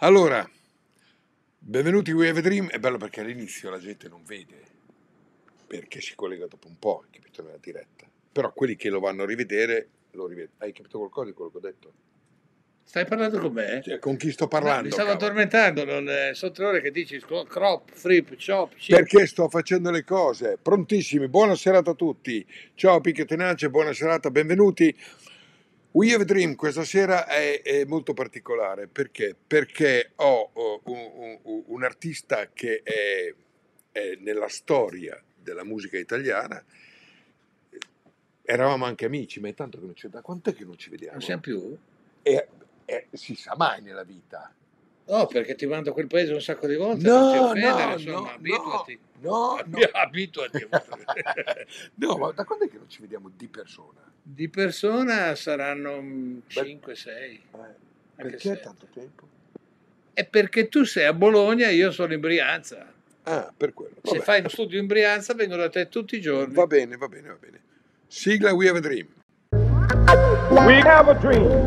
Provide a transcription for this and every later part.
Allora, benvenuti qui a Dream. È bello perché all'inizio la gente non vede perché si collega dopo un po', capito, nella diretta. Però quelli che lo vanno a rivedere, lo rivedono. Hai capito qualcosa di quello che ho detto? Stai parlando con me? Cioè, con chi sto parlando? No, mi stavo cavolo. addormentando, non, eh, sono tre ore che dici crop, flip, chop, chip. Perché sto facendo le cose, prontissimi, buona serata a tutti. Ciao Picchio Tenace, buona serata, benvenuti. We Have Dream questa sera è, è molto particolare perché? perché ho un, un, un, artista che è, è, nella storia della musica italiana. Eravamo anche amici, ma intanto che non c'è da quant'è che non ci vediamo? Non siamo più? E, e si sa mai nella vita. No, perché ti mando a quel paese un sacco di volte. No, non offendere, no, insomma, no, abituati. No, no. abituati. no, ma da quando è che non ci vediamo di persona? Di persona saranno 5-6. Mm, eh, perché è tanto tempo? È perché tu sei a Bologna e io sono in Brianza. Ah, per quello. Vabbè. Se fai uno studio in Brianza vengo da te tutti i giorni. Va bene, va bene, va bene. Sigla We Have a Dream. We have a dream.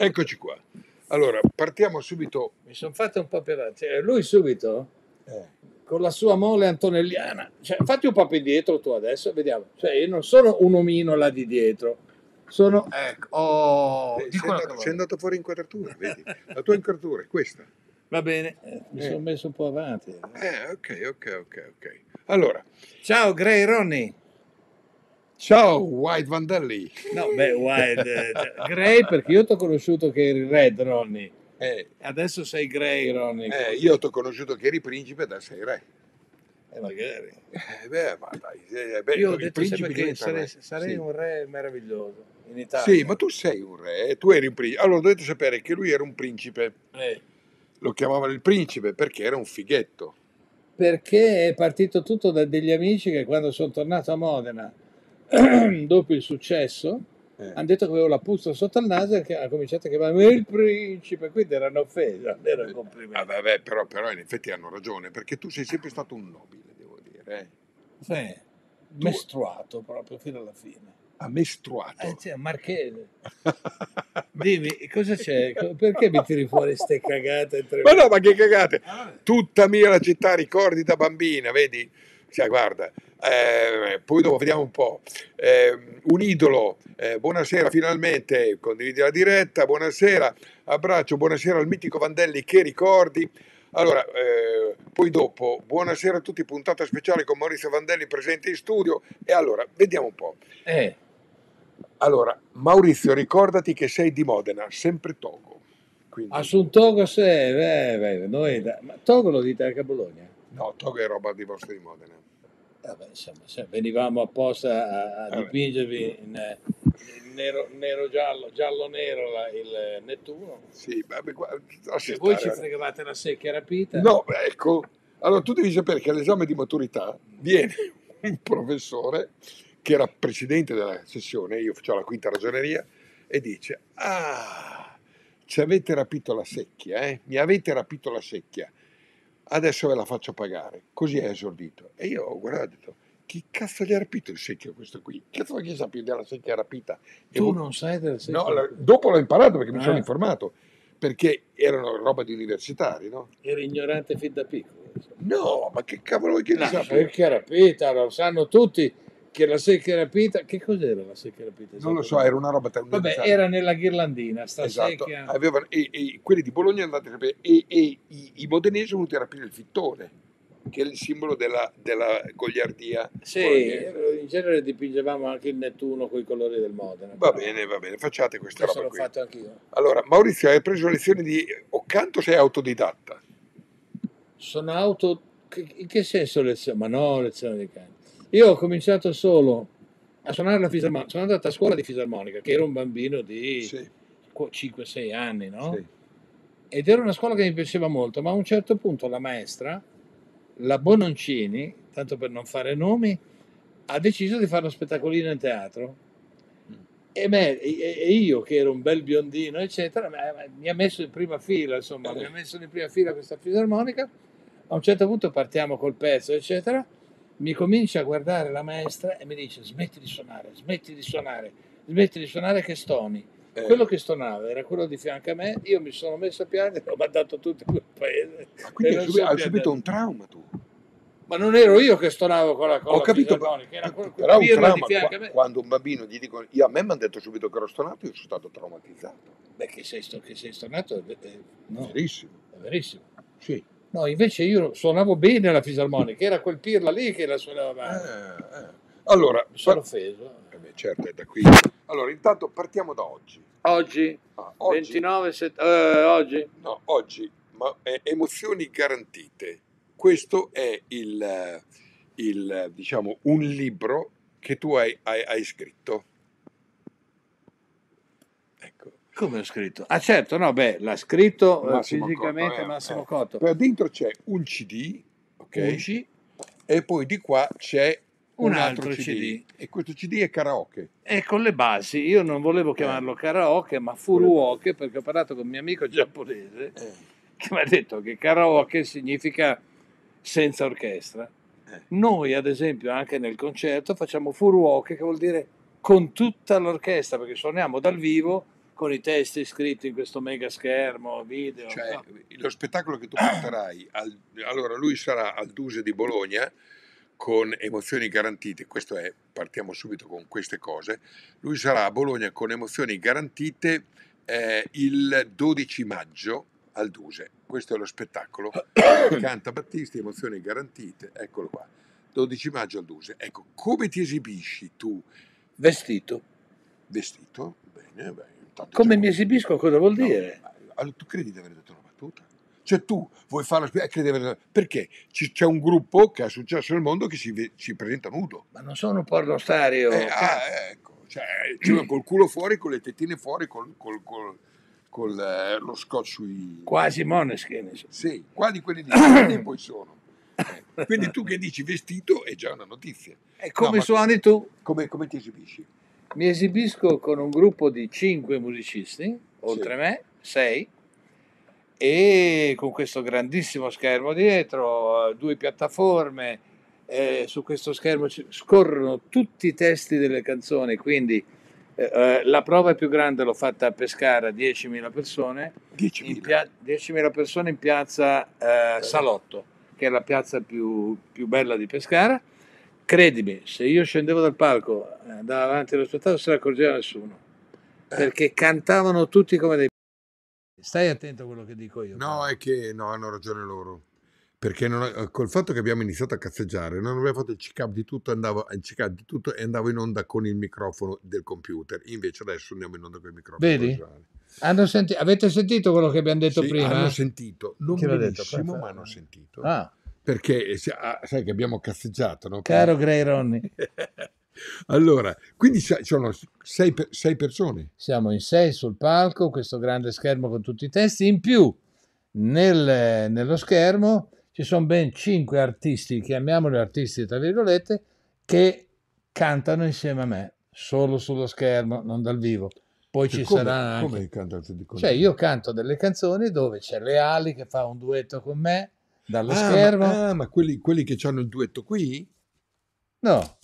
Eccoci qua. Allora, partiamo subito. Mi sono fatto un po' per... avanti. Cioè, lui subito, eh. con la sua mole antonelliana, cioè, fatti un po' più indietro tu adesso, vediamo. Cioè, io non sono un omino là di dietro, sono... Ecco, oh, sei, andato, fuori in quadratura, vedi? La tua inquadratura è questa. Va bene, eh, mi eh. sono messo un po' avanti. Eh, ok, ok, ok, ok. Allora. Ciao, Grey Ronnie. Ciao, White Vandelli. No, beh, White. Eh, cioè, Gray, perché io ti ho conosciuto che eri Red, Ronny. Eh, Adesso sei Gray, Ronny. Eh, io ti ho conosciuto che eri principe, adesso sei re. Eh, magari. Eh, beh, ma dai. Eh, beh, io ho detto sempre che sarei, sarei sì. un re meraviglioso in Italia. Sì, ma tu sei un re, eh, tu eri un principe. Allora, dovete sapere che lui era un principe. Eh. Lo chiamavano il principe perché era un fighetto. Perché è partito tutto da degli amici che quando sono tornato a Modena dopo il successo, eh. hanno detto che avevo la puzza sotto il naso e che ha cominciato a chiamarmi il principe, quindi era un'offesa, non era un complimento. Ah, vabbè, però, però, in effetti hanno ragione, perché tu sei sempre stato un nobile, devo dire. Eh. Sì, tu... mestruato proprio fino alla fine. Ha ah, mestruato? Eh, cioè, marchese. Dimmi, cosa c'è? Perché mi tiri fuori queste cagate? Ma no, ma che cagate! Ah. Tutta mia la città, ricordi da bambina, vedi? Cioè, guarda, eh, poi dopo vediamo un po', eh, un idolo, eh, buonasera finalmente, condividi la diretta, buonasera, abbraccio, buonasera al mitico Vandelli, che ricordi? Allora, eh, poi dopo, buonasera a tutti, puntata speciale con Maurizio Vandelli presente in studio. E allora, vediamo un po'. Eh. Allora, Maurizio, ricordati che sei di Modena, sempre Togo. Quindi... Ah, su Togo sei, beh, beh, noi da... Ma Togo lo dite anche a Bologna? No, Togo è roba di vostra di Modena. Eh beh, insomma, venivamo apposta a, a eh dipingervi in, in eh, nero, nero, giallo, giallo nero la, il Nettuno. Sì, vabbè, guarda, e voi ci eh. fregavate la secchia rapita? No, ecco. Allora tu devi sapere che all'esame di maturità viene un professore che era presidente della sessione, io facevo la quinta ragioneria, e dice, ah, ci avete rapito la secchia, eh? mi avete rapito la secchia adesso ve la faccio pagare. Così è esordito. E io ho guardato e ho detto, chi cazzo gli ha rapito il secchio questo qui? Cazzo chi sa più della secchia rapita? E tu vo- non sai della secchia? No, la- dopo l'ho imparato perché mi sono eh. informato, perché erano roba di universitari, no? Era ignorante fin da piccolo. No, ma che cavolo vuoi che no, ne sappia? Perché rapita, lo sanno tutti che la secchia rapita, che cos'era la secchia rapita? Non lo so, era una roba tra Vabbè, era nella ghirlandina, sta esatto. secchia. Avevano, ah, e, e, quelli di Bologna andate a capire, e, e i, i modenesi sono venuti a rapire il fittone che è il simbolo della, della gogliardia. Sì, eh, in genere dipingevamo anche il Nettuno con i colori del Modena. Va però. bene, va bene, facciate questa Questo roba l'ho qui. fatto anch'io. Allora, Maurizio, hai preso lezioni di Occanto sei autodidatta? Sono autodidatta. In che senso lezione? Ma no, lezione di canto. Io ho cominciato solo a suonare la fisarmonica, sono andato a scuola di fisarmonica, che ero un bambino di sì. 5-6 anni, no? Sì. Ed era una scuola che mi piaceva molto, ma a un certo punto la maestra, la Bononcini, tanto per non fare nomi, ha deciso di fare uno spettacolino in teatro. E, me, e io, che ero un bel biondino, eccetera, mi ha messo in prima fila, insomma, mi ha messo in prima fila questa fisarmonica. A un certo punto partiamo col pezzo, eccetera mi comincia a guardare la maestra e mi dice smetti di suonare, smetti di suonare, smetti di suonare che stoni. Eh. Quello che stonava era quello di fianco a me, io mi sono messo a piangere, l'ho mandato tutto quel paese. Ma ah, quindi hai, subito, hai subito un trauma tu? Ma non ero io che stonavo con la cosa. Ho capito, era quello, però un trauma, qua, quando un bambino gli dicono, io, a me mi hanno detto subito che ero stonato, io sono stato traumatizzato. Beh, che sei, che sei stonato è, no. verissimo. È verissimo. Sì. No, invece io suonavo bene la fisarmonica, era quel pirla lì che la suonava male. Eh, eh. Allora, mi sono offeso. Eh beh, certo, è da qui. Allora, intanto partiamo da oggi. Oggi? Ah, oggi 29 settembre. Eh, oggi? No, oggi, ma eh, emozioni garantite. Questo è il, il, diciamo, un libro che tu hai, hai, hai scritto. Come ho scritto? Ah certo, no, beh, l'ha scritto eh, Massimo fisicamente Cotto, eh, Massimo eh. Cotto. Per dentro c'è un CD, ok? Unci. E poi di qua c'è un, un altro, altro CD. CD. E questo CD è karaoke. E con le basi, io non volevo eh. chiamarlo karaoke, ma furuoke, perché ho parlato con un mio amico giapponese eh. che mi ha detto che karaoke significa senza orchestra. Eh. Noi, ad esempio, anche nel concerto facciamo furuoke, che vuol dire con tutta l'orchestra, perché suoniamo dal vivo con i testi scritti in questo mega schermo, video. Cioè, no? lo spettacolo che tu porterai, al, allora lui sarà al Duse di Bologna con emozioni garantite, questo è, partiamo subito con queste cose, lui sarà a Bologna con emozioni garantite eh, il 12 maggio al Duse, questo è lo spettacolo, canta Battisti, emozioni garantite, eccolo qua, 12 maggio al Duse, ecco, come ti esibisci tu? Vestito. Vestito, bene, bene battuta. Come mi esibisco? Cosa vuol no, dire? Allora, tu credi di aver detto una battuta? Cioè tu vuoi farla e eh, credi aver Perché c'è un gruppo che ha successo nel mondo che si, si presenta nudo. Ma non sono pornostar io. Eh, ah, ecco. Cioè, cioè, col culo fuori, con le tettine fuori, col, col, col con eh, lo scotch sui... Quasi moneskin. Sì, quasi quelli di e poi sono. Eh, quindi tu che dici vestito è già una notizia. E come no, suoni tu? Come, come ti esibisci? mi esibisco con un gruppo di cinque musicisti, oltre sì. me, sei, e con questo grandissimo schermo dietro, due piattaforme, eh, su questo schermo scorrono tutti i testi delle canzoni, quindi eh, eh la prova più grande l'ho fatta a Pescara, 10.000 persone, 10.000, pia- 10.000 persone in piazza eh, Salotto, che è la piazza più, più bella di Pescara credimi, se io scendevo dal palco e eh, andavo avanti allo spettacolo, non se ne accorgeva nessuno eh. perché cantavano tutti come dei. Stai attento a quello che dico io. No, è che no, hanno ragione loro. Perché non, eh, col fatto che abbiamo iniziato a cazzeggiare, non abbiamo fatto il check-up di tutto, andavo a check-up di tutto e andavo in onda con il microfono del computer. Invece adesso andiamo in onda con il microfono. Vedi? Senti... avete sentito quello che abbiamo detto sì, prima? Hanno sentito, non Chi benissimo, detto, ma hanno sentito. Ah perché eh, ah, sai che abbiamo cazzeggiato, no? Caro Grey Ronnie. allora, quindi sono sei, sei, persone. Siamo in sei sul palco, questo grande schermo con tutti i testi. In più, nel, nello schermo ci sono ben cinque artisti, chiamiamoli artisti tra virgolette, che cantano insieme a me, solo sullo schermo, non dal vivo. Poi cioè, ci come, sarà anche... Come cantante di cioè, io canto delle canzoni dove c'è Leali che fa un duetto con me, dallo ah, schermo. Ma, ah, ma quelli, quelli, che hanno il duetto qui? No.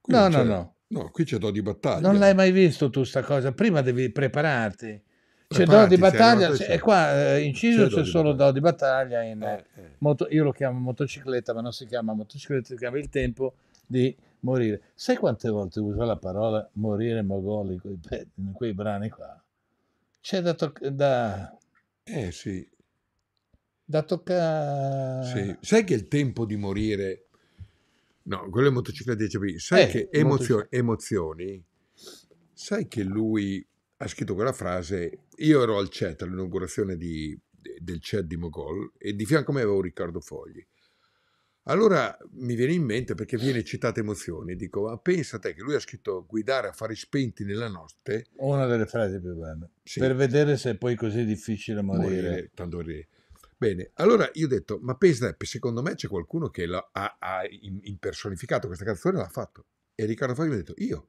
Qui no, no, no. No, qui c'è Do di Battaglia. Non l'hai mai visto tu sta cosa, prima devi prepararti. C'è Do di Battaglia, e qua eh, inciso c'è, c'è do solo Do di Battaglia, in, eh, eh, eh. Moto, io lo chiamo motocicletta, ma non si chiama motocicletta, si chiama il tempo di morire. Sai quante volte uso la parola morire mogoli in quei brani qua? C'è da... To- da... Eh sì, da toccare. Sì. Sai che il tempo di morire, no, quello è motocicletta 10 p. Sai eh, che emozio... emozioni, sai che lui ha scritto quella frase. Io ero al CET all'inaugurazione di... del CET di Mogol e di fianco a me avevo Riccardo Fogli. Allora mi viene in mente perché viene citata emozioni, dico, ma pensa a te che lui ha scritto guidare a fare spenti nella notte. Una delle frasi più belle. Sì. Per vedere se è poi così difficile morire. morire tanto morire. Bene, allora io ho detto, ma Pesnep, secondo me c'è qualcuno che ha, ha impersonificato questa canzone e l'ha fatto. E Riccardo Fagli mi ha detto, io,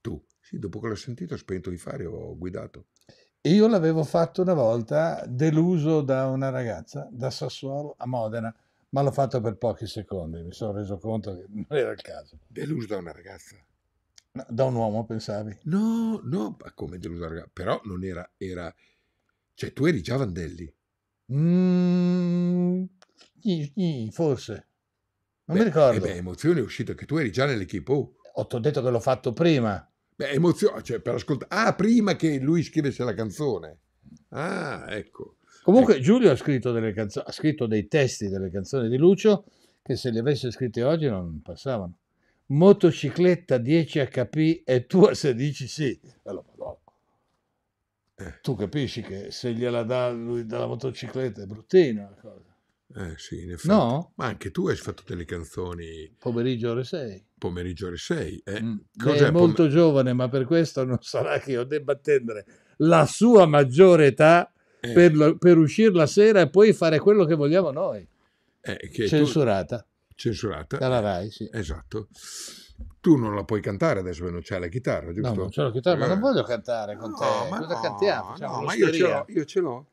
tu. Sì, dopo che l'ho sentito ho spento di fare, ho guidato. Io l'avevo fatto una volta, deluso da una ragazza, da Sassuolo a Modena, ma l'ho fatto per pochi secondi, mi sono reso conto che non era il caso. Deluso da una ragazza? No, da un uomo, pensavi? No, no, ma come deluso da una ragazza? Però non era, era... Cioè, tu eri già Vandelli. Mm, forse. Non beh, mi eh ricordo. Eh beh, emozione è uscito che tu eri già nell'equipe. Oh. Ho detto che l'ho fatto prima. Beh, emozione, ah, cioè per ascoltare. Ah, prima che lui scrivesse la canzone. Ah, ecco. Comunque ecco. Giulio ha scritto, canzo- ha scritto dei testi delle canzoni di Lucio che se li avesse scritte oggi non passavano motocicletta 10 HP e tua 16 dici sì. Allora, eh. Tu capisci che se gliela dà lui dalla motocicletta è bruttina la cosa. Eh sì, in effetti. No? Ma anche tu hai fatto delle canzoni. Pomeriggio ore 6. Pomeriggio ore 6. Eh. Mm. È molto giovane, ma per questo non sarà che io debba attendere la sua maggiore età eh. per, lo, per, uscire la sera e poi fare quello che vogliamo noi. Eh, che Censurata. Tu... Censurata. Dalla RAI, sì. Esatto. Tu non la puoi cantare adesso perché non c'è la chitarra, giusto? No, non c'è la chitarra, ma non voglio cantare con no, te. Ma Cosa no, cantiamo? Facciamo no, ma io ce l'ho, io ce l'ho.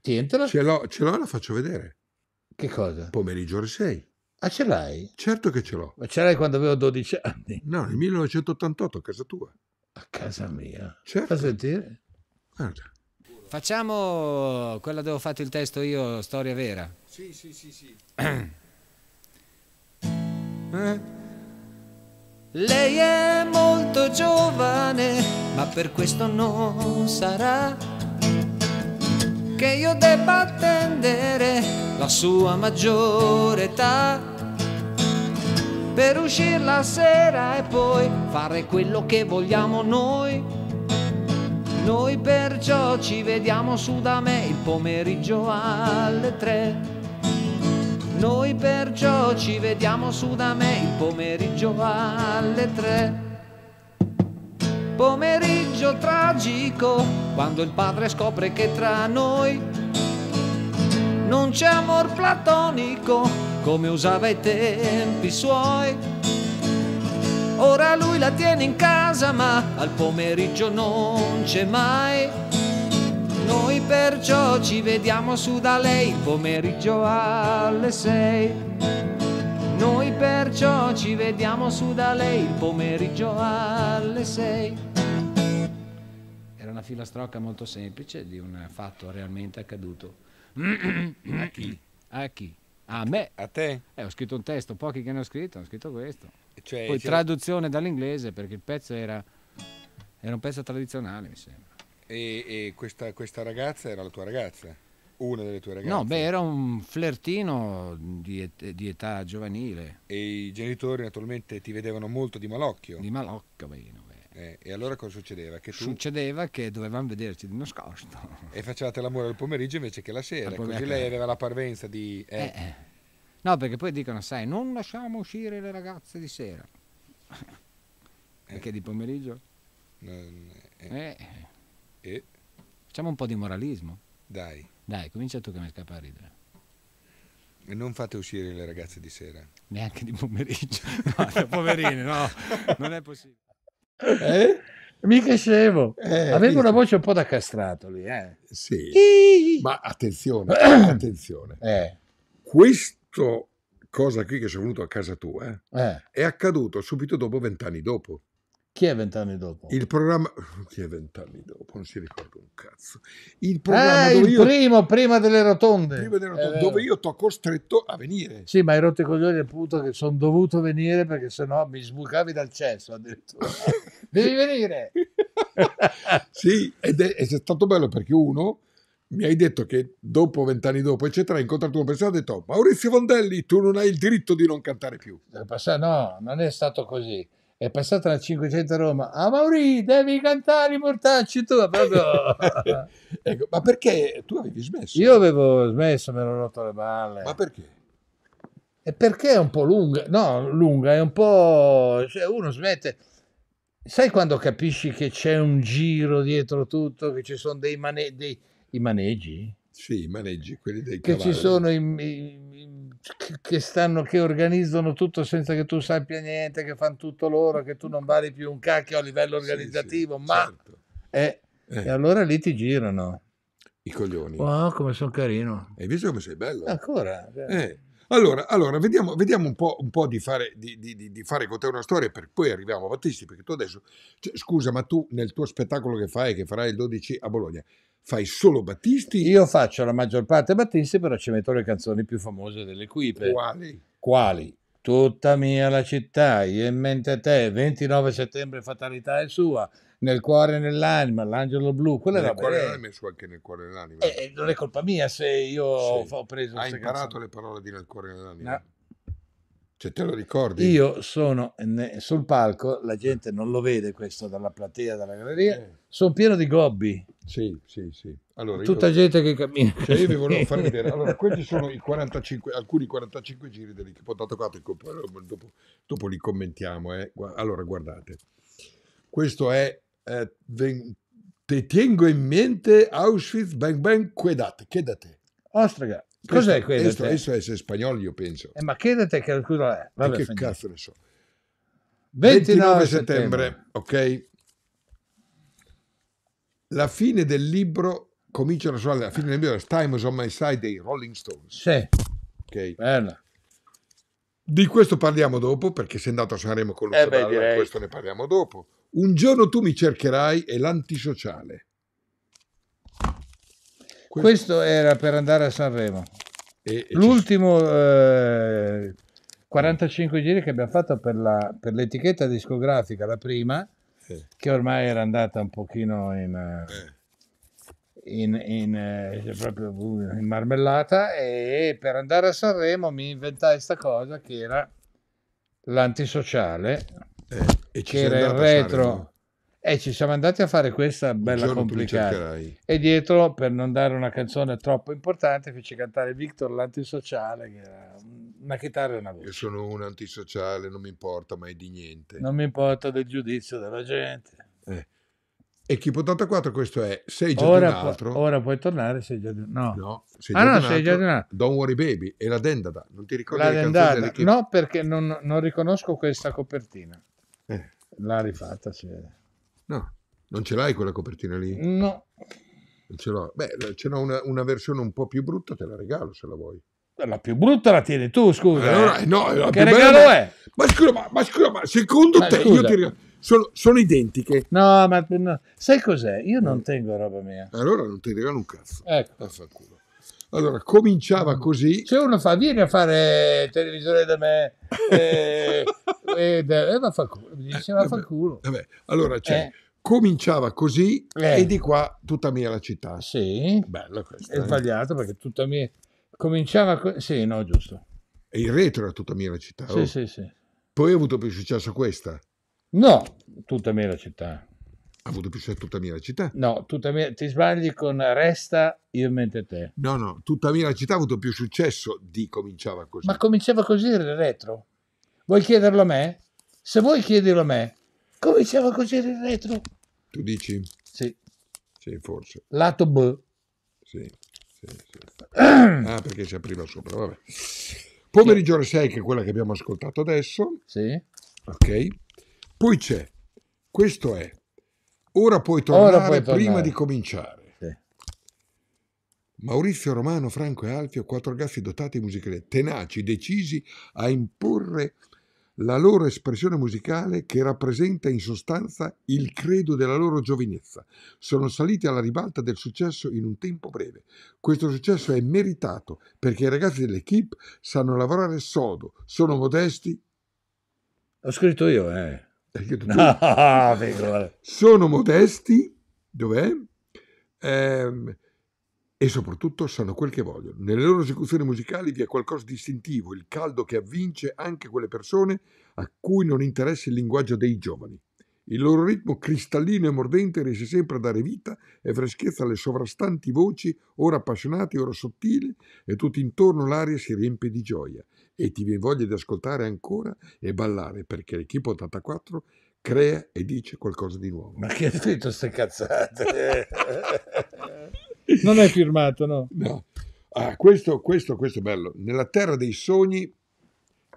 Tientela. Ce l'ho, ce l'ho e la faccio vedere. Che cosa? Pomeriggio ore 6. Ah, ce l'hai? Certo che ce l'ho. Ma ce l'hai quando avevo 12 anni? No, nel 1988 a casa tua. A casa mia? Certo. Fa sentire? Guarda. Facciamo quella dove ho fatto il testo io, storia vera. Sì, sì, sì, sì. eh? Lei è molto giovane, ma per questo non sarà che io debba attendere la sua maggiore età per uscire la sera e poi fare quello che vogliamo noi. Noi perciò ci vediamo su da me il pomeriggio alle tre. Noi perciò ci vediamo su da me il pomeriggio alle tre. Pomeriggio tragico, quando il padre scopre che tra noi non c'è amor platonico come usava i tempi suoi. Ora lui la tiene in casa ma al pomeriggio non c'è mai perciò ci vediamo su da lei pomeriggio alle sei. Noi perciò ci vediamo su da lei pomeriggio alle sei. Era una filastrocca molto semplice di un fatto realmente accaduto. A chi? A chi? A me. A te? Eh, ho scritto un testo, pochi che ne ho scritto, ho scritto questo. Cioè, Poi c'era... Cioè traduzione dall'inglese perché il pezzo era, era un pezzo tradizionale, mi sembra. E, e questa, questa, ragazza era la tua ragazza? Una delle tue ragazze? No, beh, era un flirtino di, et- di età giovanile. E i genitori naturalmente ti vedevano molto di malocchio? Di malocchio, bene. Eh, e allora cosa succedeva? Che tu... Succedeva che dovevamo vederci di nascosto. E facevate l'amore al pomeriggio invece che la sera, al così lei aveva la parvenza di... Eh. eh. Eh, no, perché poi dicono, sai, non lasciamo uscire le ragazze di sera. Eh. Perché di pomeriggio? Non, eh. eh e? Facciamo un po' di moralismo. Dai. Dai, comincia tu che mi scappa a ridere. E non fate uscire le ragazze di sera. Neanche di pomeriggio. No, poverine, no, non è possibile. Eh? Mica scemo. Eh, Avevo una voce un po' da castrato lì. Eh. Sì. Iii. Ma attenzione, attenzione. Eh. Questo cosa qui che sono venuto a casa tua eh. è accaduto subito dopo, vent'anni dopo. Chi è vent'anni dopo? Il programma... Chi è vent'anni dopo? Non si ricorda un cazzo. Il eh, programma... Ah, il io... primo, prima delle rotonde. Prima delle rotonde, eh, dove io ti ho costretto a venire. Sì, ma hai rotto i coglioni al punto che sono dovuto venire perché sennò mi sbucavi dal cesso addirittura. Devi venire! sì, ed è, è stato bello perché uno mi hai detto che dopo vent'anni dopo, eccetera, hai incontrato una persona e ha detto oh, Maurizio Vondelli, tu non hai il diritto di non cantare più. No, non è stato così è passata la 500 a Roma. Ah, Mauri, devi cantare i mortacci tu. ecco, ma perché tu avevi smesso? Io avevo smesso, mi ero rotto le balle. Ma perché? E perché è un po' lunga? No, lunga, è un po'... Cioè, uno smette... Sai quando capisci che c'è un giro dietro tutto, che ci sono dei, mane... dei... maneggi? Sì, i maneggi, quelli dei cavalli. Che ci sono i, i che, stanno, che organizzano tutto senza che tu sappia niente, che fanno tutto loro, che tu non vali più un cacchio a livello organizzativo, sì, sì, ma... Certo. Eh, eh. E allora lì ti girano. I coglioni. Oh, come sono carino. Hai visto come sei bello? Ancora. Cioè. Eh. Allora, allora, vediamo, vediamo un, po', un po di, fare, di, di, di, fare, con te una storia per poi arriviamo a Battisti, perché tu adesso, cioè, scusa, ma tu nel tuo spettacolo che fai, che farai il 12 a Bologna, Fai solo Battisti? Io faccio la maggior parte Battisti, però ci metto le canzoni più famose delle quipe. Quali? Quali? Tutta mia la città, io in mente te, 29 settembre fatalità è sua, nel cuore e nell'anima, l'angelo blu, quella nel cuore e eh. nell'anima è sua anche nel cuore e nell'anima. Eh, eh non è colpa mia se io sì. ho preso... Hai imparato canzoni. le parole di nel cuore e nell'anima? No. Cioè, te lo ricordi? Io sono sul palco, la gente non lo vede questo dalla platea, dalla galleria. Eh sono pieno di gobbi. Sì, sì, sì. Allora, Tutta io... gente che cammina. Cioè, io vi volevo far vedere. Allora, questi sono i 45, alcuni 45 giri dell'equipo 84, dopo, dopo li commentiamo. Eh. Allora, guardate. Questo è eh, ven... Te tengo in mente Auschwitz, bang bang, quedate, quedate. Ostraga, cos'è questo? Questo è essere spagnolo, io penso. Eh, ma quedate che scusa è. Vabbè, che cazzo ne so. 29, 29 settembre, settembre, ok? la fine del libro comincia la sua la fine del libro Time is on my side dei Rolling Stones. Sì. Ok. Bella. Di questo parliamo dopo perché sei andato a Sanremo con lo eh di questo ne parliamo dopo. Un giorno tu mi cercherai è l'antisociale. Questo, questo era per andare a Sanremo. E, e L'ultimo eh, 45 giri che abbiamo fatto per, la, per l'etichetta discografica, la prima, che ormai era andata un pochino in, eh, in, in, eh, proprio in marmellata e per andare a Sanremo mi inventai questa cosa che era l'antisociale, eh, che era il retro. E ci siamo andati a fare questa bella complicata. E dietro, per non dare una canzone troppo importante, feci cantare Victor l'antisociale, che era un una chitarra e una voce. Io sono un antisociale, non mi importa mai di niente. Non mi importa del giudizio della gente. Eh. E Chip 84 questo è Sei già ora di un altro. Pu- ora puoi tornare, sei già di un No, no sei ah, no, sei già di un altro. Don't worry baby è la dendata. Non ti ricordi la dendata? Che... No, perché non, non, riconosco questa copertina. Eh. L'ha rifatta, si vede. No, non ce l'hai quella copertina lì? No. ce l'ho. Beh, ce l'ho una, una versione un po' più brutta, te la regalo se la vuoi. La più brutta la tieni tu, scusa. Allora, eh. no, la che regalo bella... è? Ma scusa, ma, ma scusa, ma secondo ma te scusa. io ti Sono, sono, identiche. No, ma no. sai cos'è? Io non tengo roba mia. Allora non ti regalo un cazzo. Ecco. Affanculo. Allora, cominciava mm. così. Se uno fa, vieni a fare televisore da me, eh, e, e, e eh, vaffanculo. Mi diceva eh, vaffanculo. Vabbè, vabbè. Allora, cioè, eh. cominciava così eh. e di qua tutta mia la città. Sì. Bella questa. È sbagliato perché tutta mia, Cominciava... Co- sì, no, giusto. E il retro era tutta mia la città. Sì, oh. sì, sì. Poi ha avuto più successo questa? No, tutta mia la città. Ha avuto più successo tutta mia la città? No, tutta mia... ti sbagli con Resta, io mente te. No, no, tutta mia la città ha avuto più successo di Cominciava così. Ma cominciava così il retro? Vuoi chiederlo a me? Se vuoi chiederlo a me, cominciava così il retro. Tu dici? Sì. Sì, forse. Lato B. Sì. Ah, perché c'è prima sopra, vabbè. Pomeriggio alle 6, che è quella che abbiamo ascoltato adesso. Sì. Ok. Poi c'è, questo è, ora puoi tornare, ora puoi tornare. prima di cominciare. Sì. Maurizio Romano, Franco e Alfio, quattro gaffi dotati musicali, tenaci, decisi a imporre la loro espressione musicale che rappresenta in sostanza il credo della loro giovinezza. Sono saliti alla ribalta del successo in un tempo breve. Questo successo è meritato perché i ragazzi dell'equipe sanno lavorare sodo, sono modesti. Ho scritto io, eh. No, eh, ah, sono modesti, dov'è? Eh, e soprattutto sanno quel che vogliono. Nelle loro esecuzioni musicali vi è qualcosa di istintivo, il caldo che avvince anche quelle persone a cui non interessa il linguaggio dei giovani. Il loro ritmo cristallino e mordente riesce sempre a dare vita e freschezza alle sovrastanti voci, ora appassionate, ora sottili, e tutto intorno l'aria si riempie di gioia e ti viene voglia di ascoltare ancora e ballare perché l'equipo 84 crea e dice qualcosa di nuovo. Ma che hai detto queste cazzate? Non è firmato, no. no. Ah, questo, questo, questo è bello. Nella terra dei sogni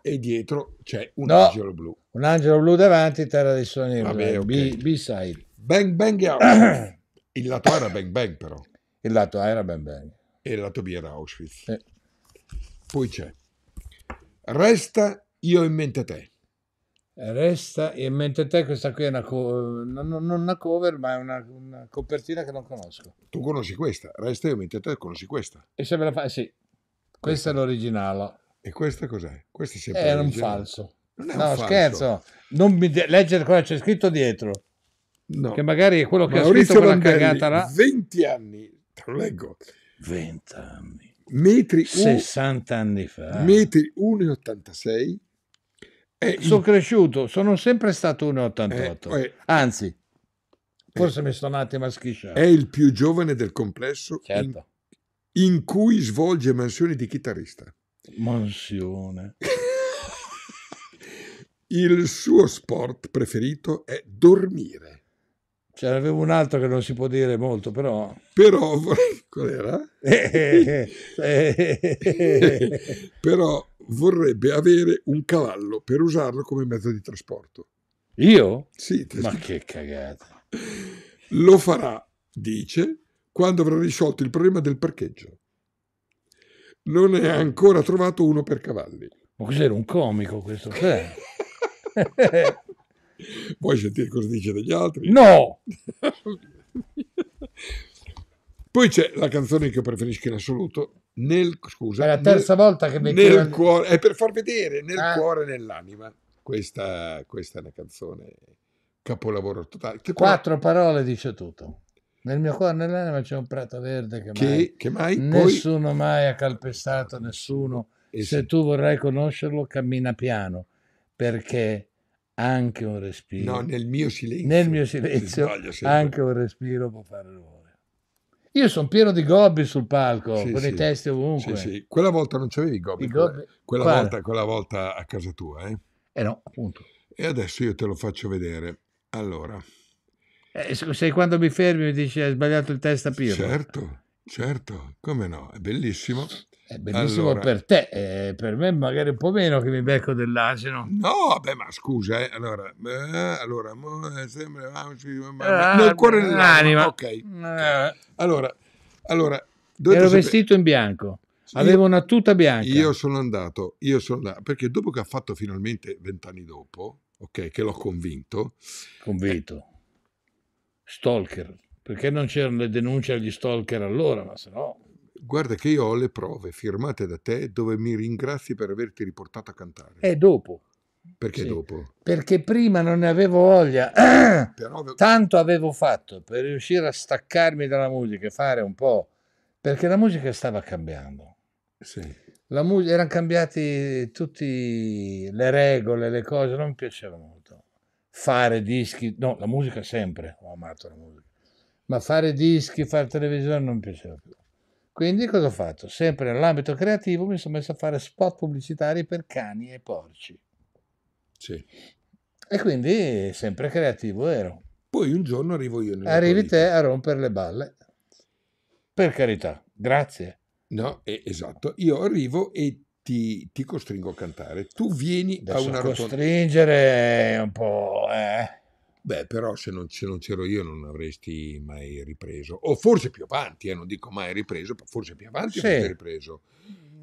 e dietro c'è un no, angelo blu. Un angelo blu davanti, terra dei sogni. Vabbè, okay. B, B-side. Bang Bang Auschwitz. Il lato A era Bang Bang però. Il lato A era Bang Bang. E il lato B era Auschwitz. Eh. Poi c'è. Resta io in mente a te. Resta, e mentre te questa qui è una, co- non, non una cover, ma è una, una, copertina che non conosco. Tu conosci questa, Resta e mentre te conosci questa. E se me la fai, sì. Questa, questa. è l'originale. E questa cos'è? Questa è Era un falso. Non è no, un falso. scherzo. Non mi de- leggere cosa c'è scritto dietro. No. Che magari è quello che Maurizio ha scritto Vandelli, quella cagata là. 20 anni, te lo leggo. 20 anni. Metri 60 un... anni fa. Metri 1,86 eh, sono il... cresciuto, sono sempre stato 1,88. Eh, eh, Anzi, forse eh. mi sono un attimo a schisciare. È il più giovane del complesso certo. in, in, cui svolge mansioni di chitarrista. Mansione. il suo sport preferito è dormire. Ce n'avevo un altro che non si può dire molto, però... Però, qual era? Eh, eh, però vorrebbe avere un cavallo per usarlo come mezzo di trasporto. Io? Sì. Te... Ma che cagata. Lo farà, dice, quando avrà risolto il problema del parcheggio. Non è ancora trovato uno per cavalli. Ma cos'era un comico questo? Cioè? Vuoi sentire cosa dice degli altri? No! Poi c'è la canzone che io preferisco in assoluto, nel, scusa, è la terza nel, volta che metto nel cuore, è per far vedere nel ah. cuore e nell'anima. Questa, questa, è una canzone capolavoro totale. Che Quattro però... parole dice tutto. Nel mio cuore, e nell'anima c'è un prato verde che, che, mai, che mai, nessuno poi... mai ha calpestato, nessuno. E Se sì. tu vorrai conoscerlo, cammina piano, perché anche un respiro. No, nel mio silenzio. Nel mio silenzio, anche un respiro può fare l'uomo. Io sono pieno di gobbi sul palco, sì, con sì. i testi ovunque. Sì, sì. Quella volta non c'avevi i gobbi. I gobbi... Quella, volta, quella, volta, a casa tua, eh? Eh no, appunto. E adesso io te lo faccio vedere. Allora. Eh, se quando mi fermi mi dici hai sbagliato il testa Pirro. Certo, certo, come no, è bellissimo. È benissimo allora, per te, eh, per me magari un po' meno che mi becco dell'asino. No, beh, ma scusa, eh, allora, eh, allora eh, sembra, ah, eh, ah, nel cuore dell'anima. Ok. Eh. Allora, allora ero vestito in bianco. Avevo una tuta bianca. Io sono andato, io sono andato, perché dopo che ha fatto finalmente vent'anni dopo, ok, che l'ho convinto. Convinto. stalker, perché non c'erano le denunce agli stalker allora, ma se no Guarda che io ho le prove firmate da te dove mi ringrazi per averti riportato a cantare. E dopo. Perché sì. dopo? Perché prima non ne avevo voglia, Però... tanto avevo fatto per riuscire a staccarmi dalla musica e fare un po', perché la musica stava cambiando. Sì. La mu- erano cambiate tutte le regole, le cose, non mi piaceva molto. Fare dischi, no, la musica sempre, ho amato la musica, ma fare dischi, fare televisione non mi piaceva più. Quindi cosa ho fatto? Sempre nell'ambito creativo mi sono messo a fare spot pubblicitari per cani e porci. Sì. E quindi sempre creativo ero. Poi un giorno arrivo io. Arrivi te a rompere le balle. Per carità, grazie. No, eh, esatto. Io arrivo e ti, ti, costringo a cantare. Tu vieni Adesso a una rotonda. Costringere un po', eh. Beh, però se non, se non, c'ero io non avresti mai ripreso. O forse più avanti, eh, non dico mai ripreso, forse più avanti sì. avresti ripreso.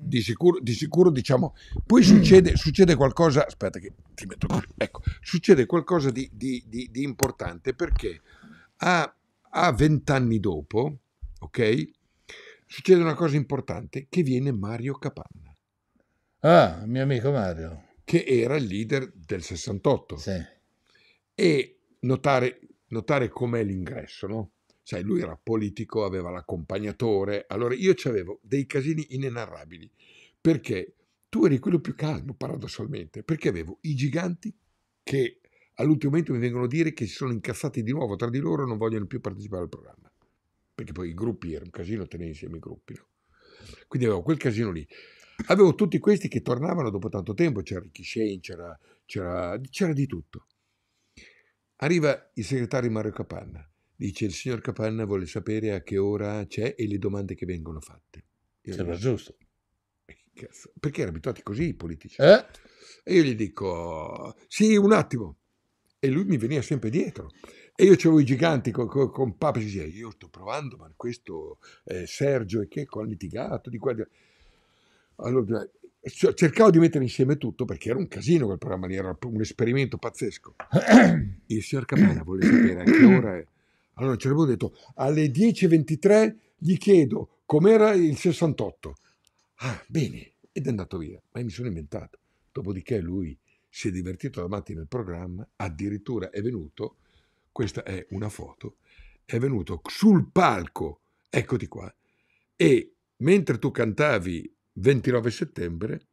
Di sicuro, di sicuro, diciamo, poi succede, succede, qualcosa, aspetta che ti metto così, ecco, succede qualcosa di, di, di, di importante perché a vent'anni dopo, ok, succede una cosa importante che viene Mario Capanna. Ah, mio amico Mario. Che era il leader del 68. Sì. E notare, notare com'è l'ingresso, no? Sai, lui era politico, aveva l'accompagnatore, allora io avevo dei casini inenarrabili, perché tu eri quello più calmo, paradossalmente, perché avevo i giganti che all'ultimo momento mi vengono a dire che si sono incazzati di nuovo tra di loro e non vogliono più partecipare al programma, perché poi i gruppi era un casino tenere insieme i gruppi, no? Quindi avevo quel casino lì. Avevo tutti questi che tornavano dopo tanto tempo, c'era Ricky Shane, c'era, c'era, c'era di tutto. Arriva il segretario Mario Capanna. Dice il signor Capanna vuole sapere a che ora c'è e le domande che vengono fatte. Io Sembra dico, giusto. Eh, cazzo, perché erano abituati così i politici? Eh? E io gli dico, sì, un attimo. E lui mi veniva sempre dietro. E io c'avevo i giganti con, con, con Papa e diceva, io sto provando, ma questo eh, Sergio e che con litigato di qua. Di... Allora, cioè, cercavo di mettere insieme tutto perché era un casino quel programma lì, era un esperimento pazzesco. Il signor Capella vuole sapere a che ora è. Allora ci avevo detto alle 10.23 gli chiedo com'era il 68. Ah, bene, ed è andato via, ma mi sono inventato. Dopodiché lui si è divertito davanti nel programma, addirittura è venuto, questa è una foto, è venuto sul palco, eccoti qua, e mentre tu cantavi 29 settembre,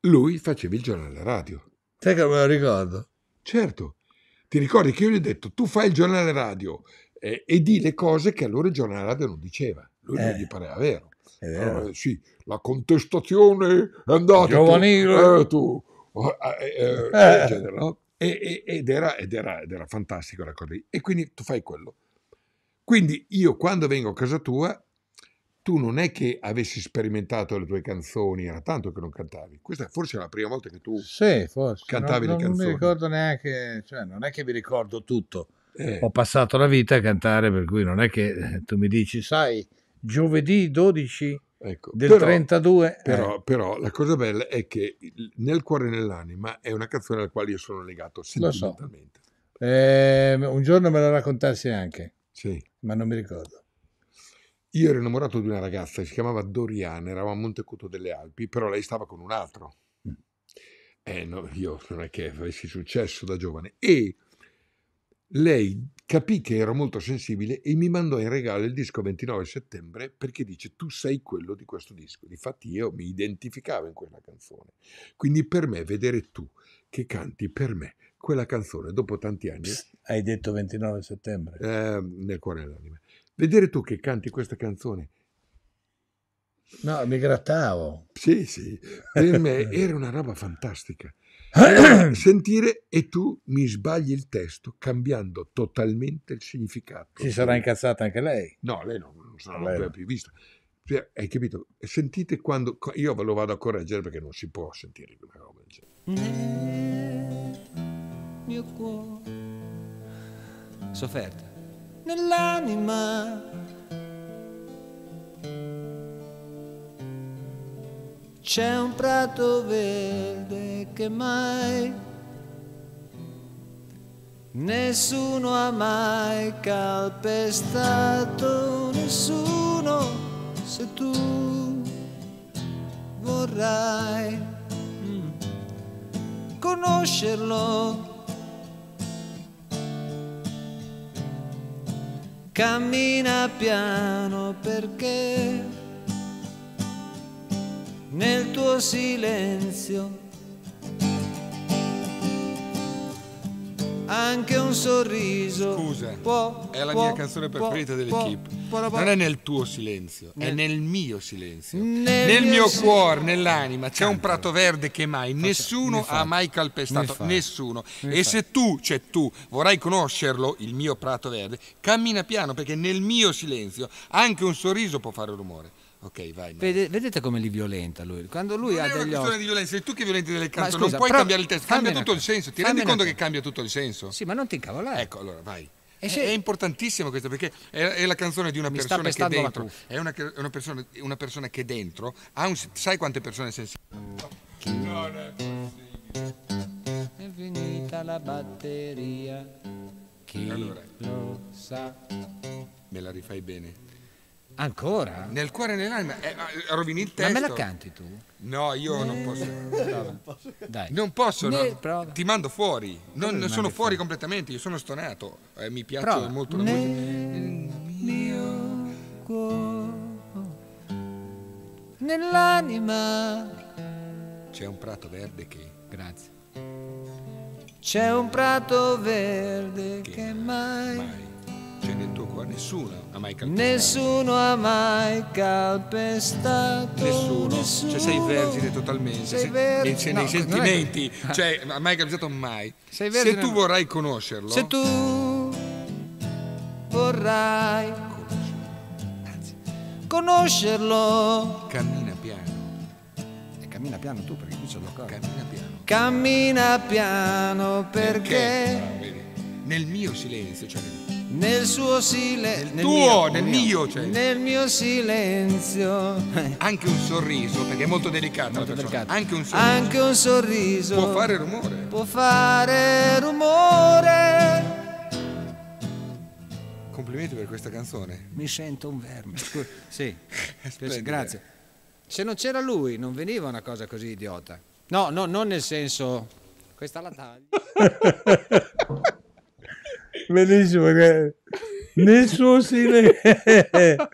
lui faceva il giornale radio. Sai che me lo ricordo? Certo. Ti ricordi che io gli ho detto, tu fai il giornale radio eh, e di le cose che allora il giornale radio non diceva. Lui eh. non gli pareva vero. Allora, sì, la contestazione è andata... Giovanile! Eh, tu, eh, eh, eh, eccetera, no? E, e, ed, era, ed, era, ed era fantastico la cosa lì. E quindi tu fai quello. Quindi io quando vengo a casa tua tu non è che avessi sperimentato le tue canzoni, era tanto che non cantavi. Questa forse è la prima volta che tu sì, forse. cantavi non, le canzoni. Non mi ricordo neanche, cioè non è che mi ricordo tutto. Eh. Ho passato la vita a cantare, per cui non è che eh, tu mi dici, sai, giovedì 12 ecco, del però, 32. Eh. Però, eh. però, la cosa bella è che nel cuore e nell'anima è una canzone alla quale io sono legato sentimentalmente. So. Eh, un giorno me la raccontassi anche, sì. ma non mi ricordo. Io ero innamorato di una ragazza che si chiamava Doriana, eravamo a Montecuto delle Alpi, però lei stava con un altro. Mm. Eh, no, io non è che avessi successo da giovane. E lei capì che ero molto sensibile e mi mandò in regalo il disco 29 settembre perché dice tu sei quello di questo disco. Infatti io mi identificavo in quella canzone. Quindi per me vedere tu che canti per me quella canzone dopo tanti anni... Psst, hai detto 29 settembre. Eh, nel cuore dell'anima. Vedere tu che canti questa canzone. No, mi grattavo. Sì, sì, per me era una roba fantastica. Sentire e tu mi sbagli il testo cambiando totalmente il significato. Si sarà incazzata anche lei? No, lei no, non sarà mai più vista. Cioè, hai capito? Sentite quando... Io ve lo vado a correggere perché non si può sentire quella roba. Nel mio cuore sofferta nell'anima. C'è un prato verde che mai nessuno ha mai calpestato, nessuno se tu vorrai mm, conoscerlo Cammina piano perché nel tuo silenzio anche un sorriso. Scusa, può, è la può, mia canzone preferita dell'equipe. Non è nel tuo silenzio, nel, è nel mio silenzio. Nel, nel mio, mio cuore, nell'anima c'è un prato verde che mai Faccio, nessuno ha mai calpestato, ne nessuno. Ne e se tu, cioè tu, vorrai conoscerlo, il mio prato verde, cammina piano perché nel mio silenzio anche un sorriso può fare rumore. Ok, vai. Vede, vedete come li violenta lui. Quando lui non ha è una questione di violenza, sei tu che violenti delle canzoni, non puoi cambiare il testo, cambia tutto il senso. Ti rendi conto che cambia tutto il senso? Sì, ma non ti incavolare. Ecco, allora vai. Se... È importantissimo questo perché è, la canzone di una Mi persona che dentro è una, una, persona, una, persona, che dentro ha un sai quante persone sensibili. Non è possibile. È finita la batteria. Chi allora, lo sa? Me la rifai bene. Ancora? Nel cuore e nell'anima. Eh, eh rovini il testo. Ma me la canti tu? No, io ne... Eh. non posso. Non Dai. Non posso, ne... no. ti mando fuori. Non, non sono fuori, completamente, io sono stonato. Eh, mi piace Prova. molto la Nel musica. mio cuore, nell'anima. C'è un prato verde che... Grazie. C'è un prato verde che, che mai... mai c'è nel tuo cuore. Nessuno ha mai calpestato. Nessuno ha mai calpestato. Nessuno. Cioè, nessuno. Cioè sei vergine totalmente. Sei vergine. Sei, nei, no, sentimenti. È... Cioè, ha mai calpestato mai. Sei vergine. Se tu vorrai conoscerlo. Se tu vorrai conoscerlo. conoscerlo. Cammina piano. E cammina piano tu perché qui c'è l'occorre. Cammina piano. Cammina piano perché... perché? Nel mio silenzio, cioè nel nel suo silenzio. Nel tuo, mio, nel mio, cioè. Nel mio silenzio. Anche un sorriso, perché è molto delicato. Molto delicato. Anche un sorriso. Anche un sorriso. Può fare rumore. Può fare rumore. Complimenti per questa canzone. Mi sento un verme. sì. Grazie. Se non c'era lui non veniva una cosa così idiota. No, no, non nel senso. Questa la taglio. benissimo nessun silenzio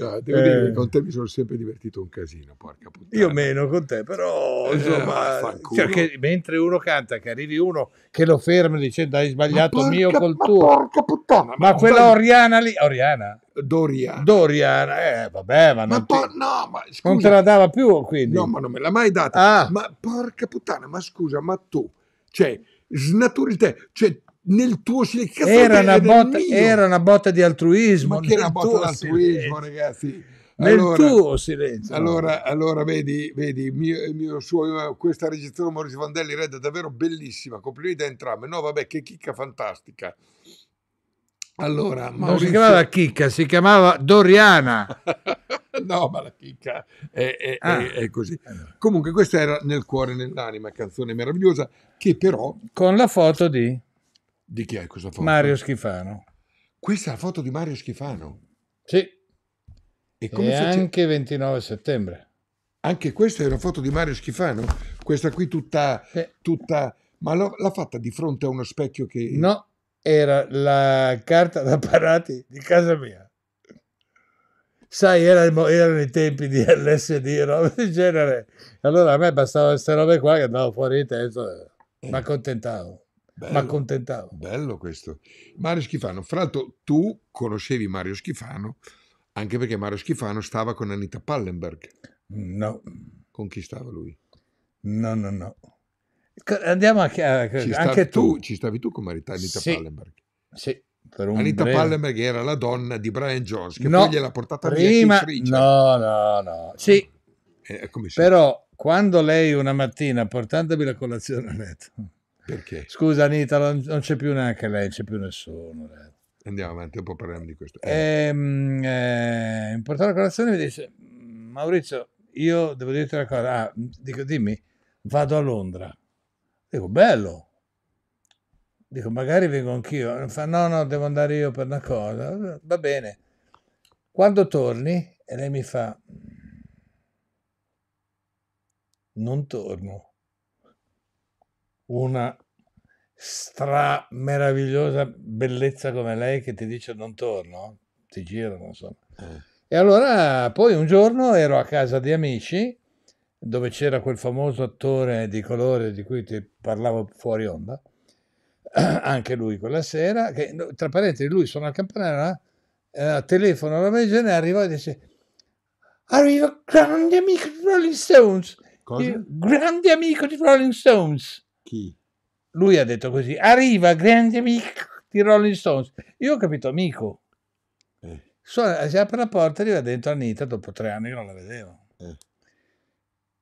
No, ah, devo eh. dire che eh. con te mi sono sempre divertito un casino, porca puttana. Io meno con te, però eh, insomma, eh, cioè mentre uno canta, che arrivi uno che lo ferma dicendo hai sbagliato porca, mio col ma Porca puttana. Ma, ma quella Oriana lì, Oriana? Doriana. Doriana, eh vabbè, ma, ma non, por- ti, no, ma, scusa, non te la dava più quindi. No, ma non me l'ha mai data. Ah. Ma porca puttana, ma scusa, ma tu, cioè, snaturi te, cioè nel tuo silenzio. Era, una botta, era una botta di altruismo. Ma che era una botta di altruismo, ragazzi? Allora, nel tuo silenzio. Allora, allora vedi, vedi mio, mio, suo, questa registrazione Maurizio Vandelli Red è davvero bellissima. Complimenti a entrambe No, vabbè, che chicca fantastica. Allora, Maurizio... non si chiamava Chicca, si chiamava Doriana. no, ma la chicca è, è, ah. è, è così. Eh, Comunque, questa era Nel cuore e nell'anima, canzone meravigliosa, che però... Con la foto di... Di chi è questa foto? Mario Schifano. Questa è la foto di Mario Schifano? Sì. E, come e face... anche 29 settembre. Anche questa è una foto di Mario Schifano? Questa qui tutta... Sì. tutta... Ma l'ha fatta di fronte a uno specchio che... No, era la carta da parati di casa mia. Sai, erano, erano i tempi di LSD, roba del genere. Allora a me bastava queste robe qua che andavo fuori di testa, eh. mi accontentavo mi accontentavo. Bello questo. Mario Schifano, fra l'altro tu conoscevi Mario Schifano anche perché Mario Schifano stava con Anita Pallenberg. No. Con chi stava lui? No, no, no. Andiamo a chiarire. anche tu. tu. Ci stavi tu con Marita, Anita sì. Pallenberg? Sì. Anita breve... Pallenberg era la donna di Brian Jones che no, poi gliel'ha portata prima... via No, no, no. Sì. Eh, Però quando lei una mattina portandomi la colazione a letto perché? Scusa Anita, non, c'è più neanche lei, non c'è più nessuno. Eh. Andiamo avanti, un po' parliamo di questo. Eh. Ehm, eh, in portare colazione mi dice, mm, Maurizio, io devo dirti una cosa, ah, dico, dimmi, vado a Londra. Dico, bello. Dico, magari vengo anch'io. Fa, no, no, devo andare io per una cosa. Va bene. Quando torni? E lei mi fa, mm, non torno una stra meravigliosa bellezza come lei che ti dice non torno, ti girano insomma. Eh. E allora poi un giorno ero a casa di amici dove c'era quel famoso attore di colore di cui ti parlavo fuori onda, anche lui quella sera, che tra parentesi lui suona la campanella, eh, telefono alla regione, arriva e dice arriva grande amico di Rolling Stones, Cosa? grande amico di Rolling Stones. Chi? Lui ha detto così, arriva grande amico di Rolling Stones. Io ho capito amico. Eh. Suona, si apre la porta e arriva dentro Anita, dopo tre anni non la vedevo. Eh.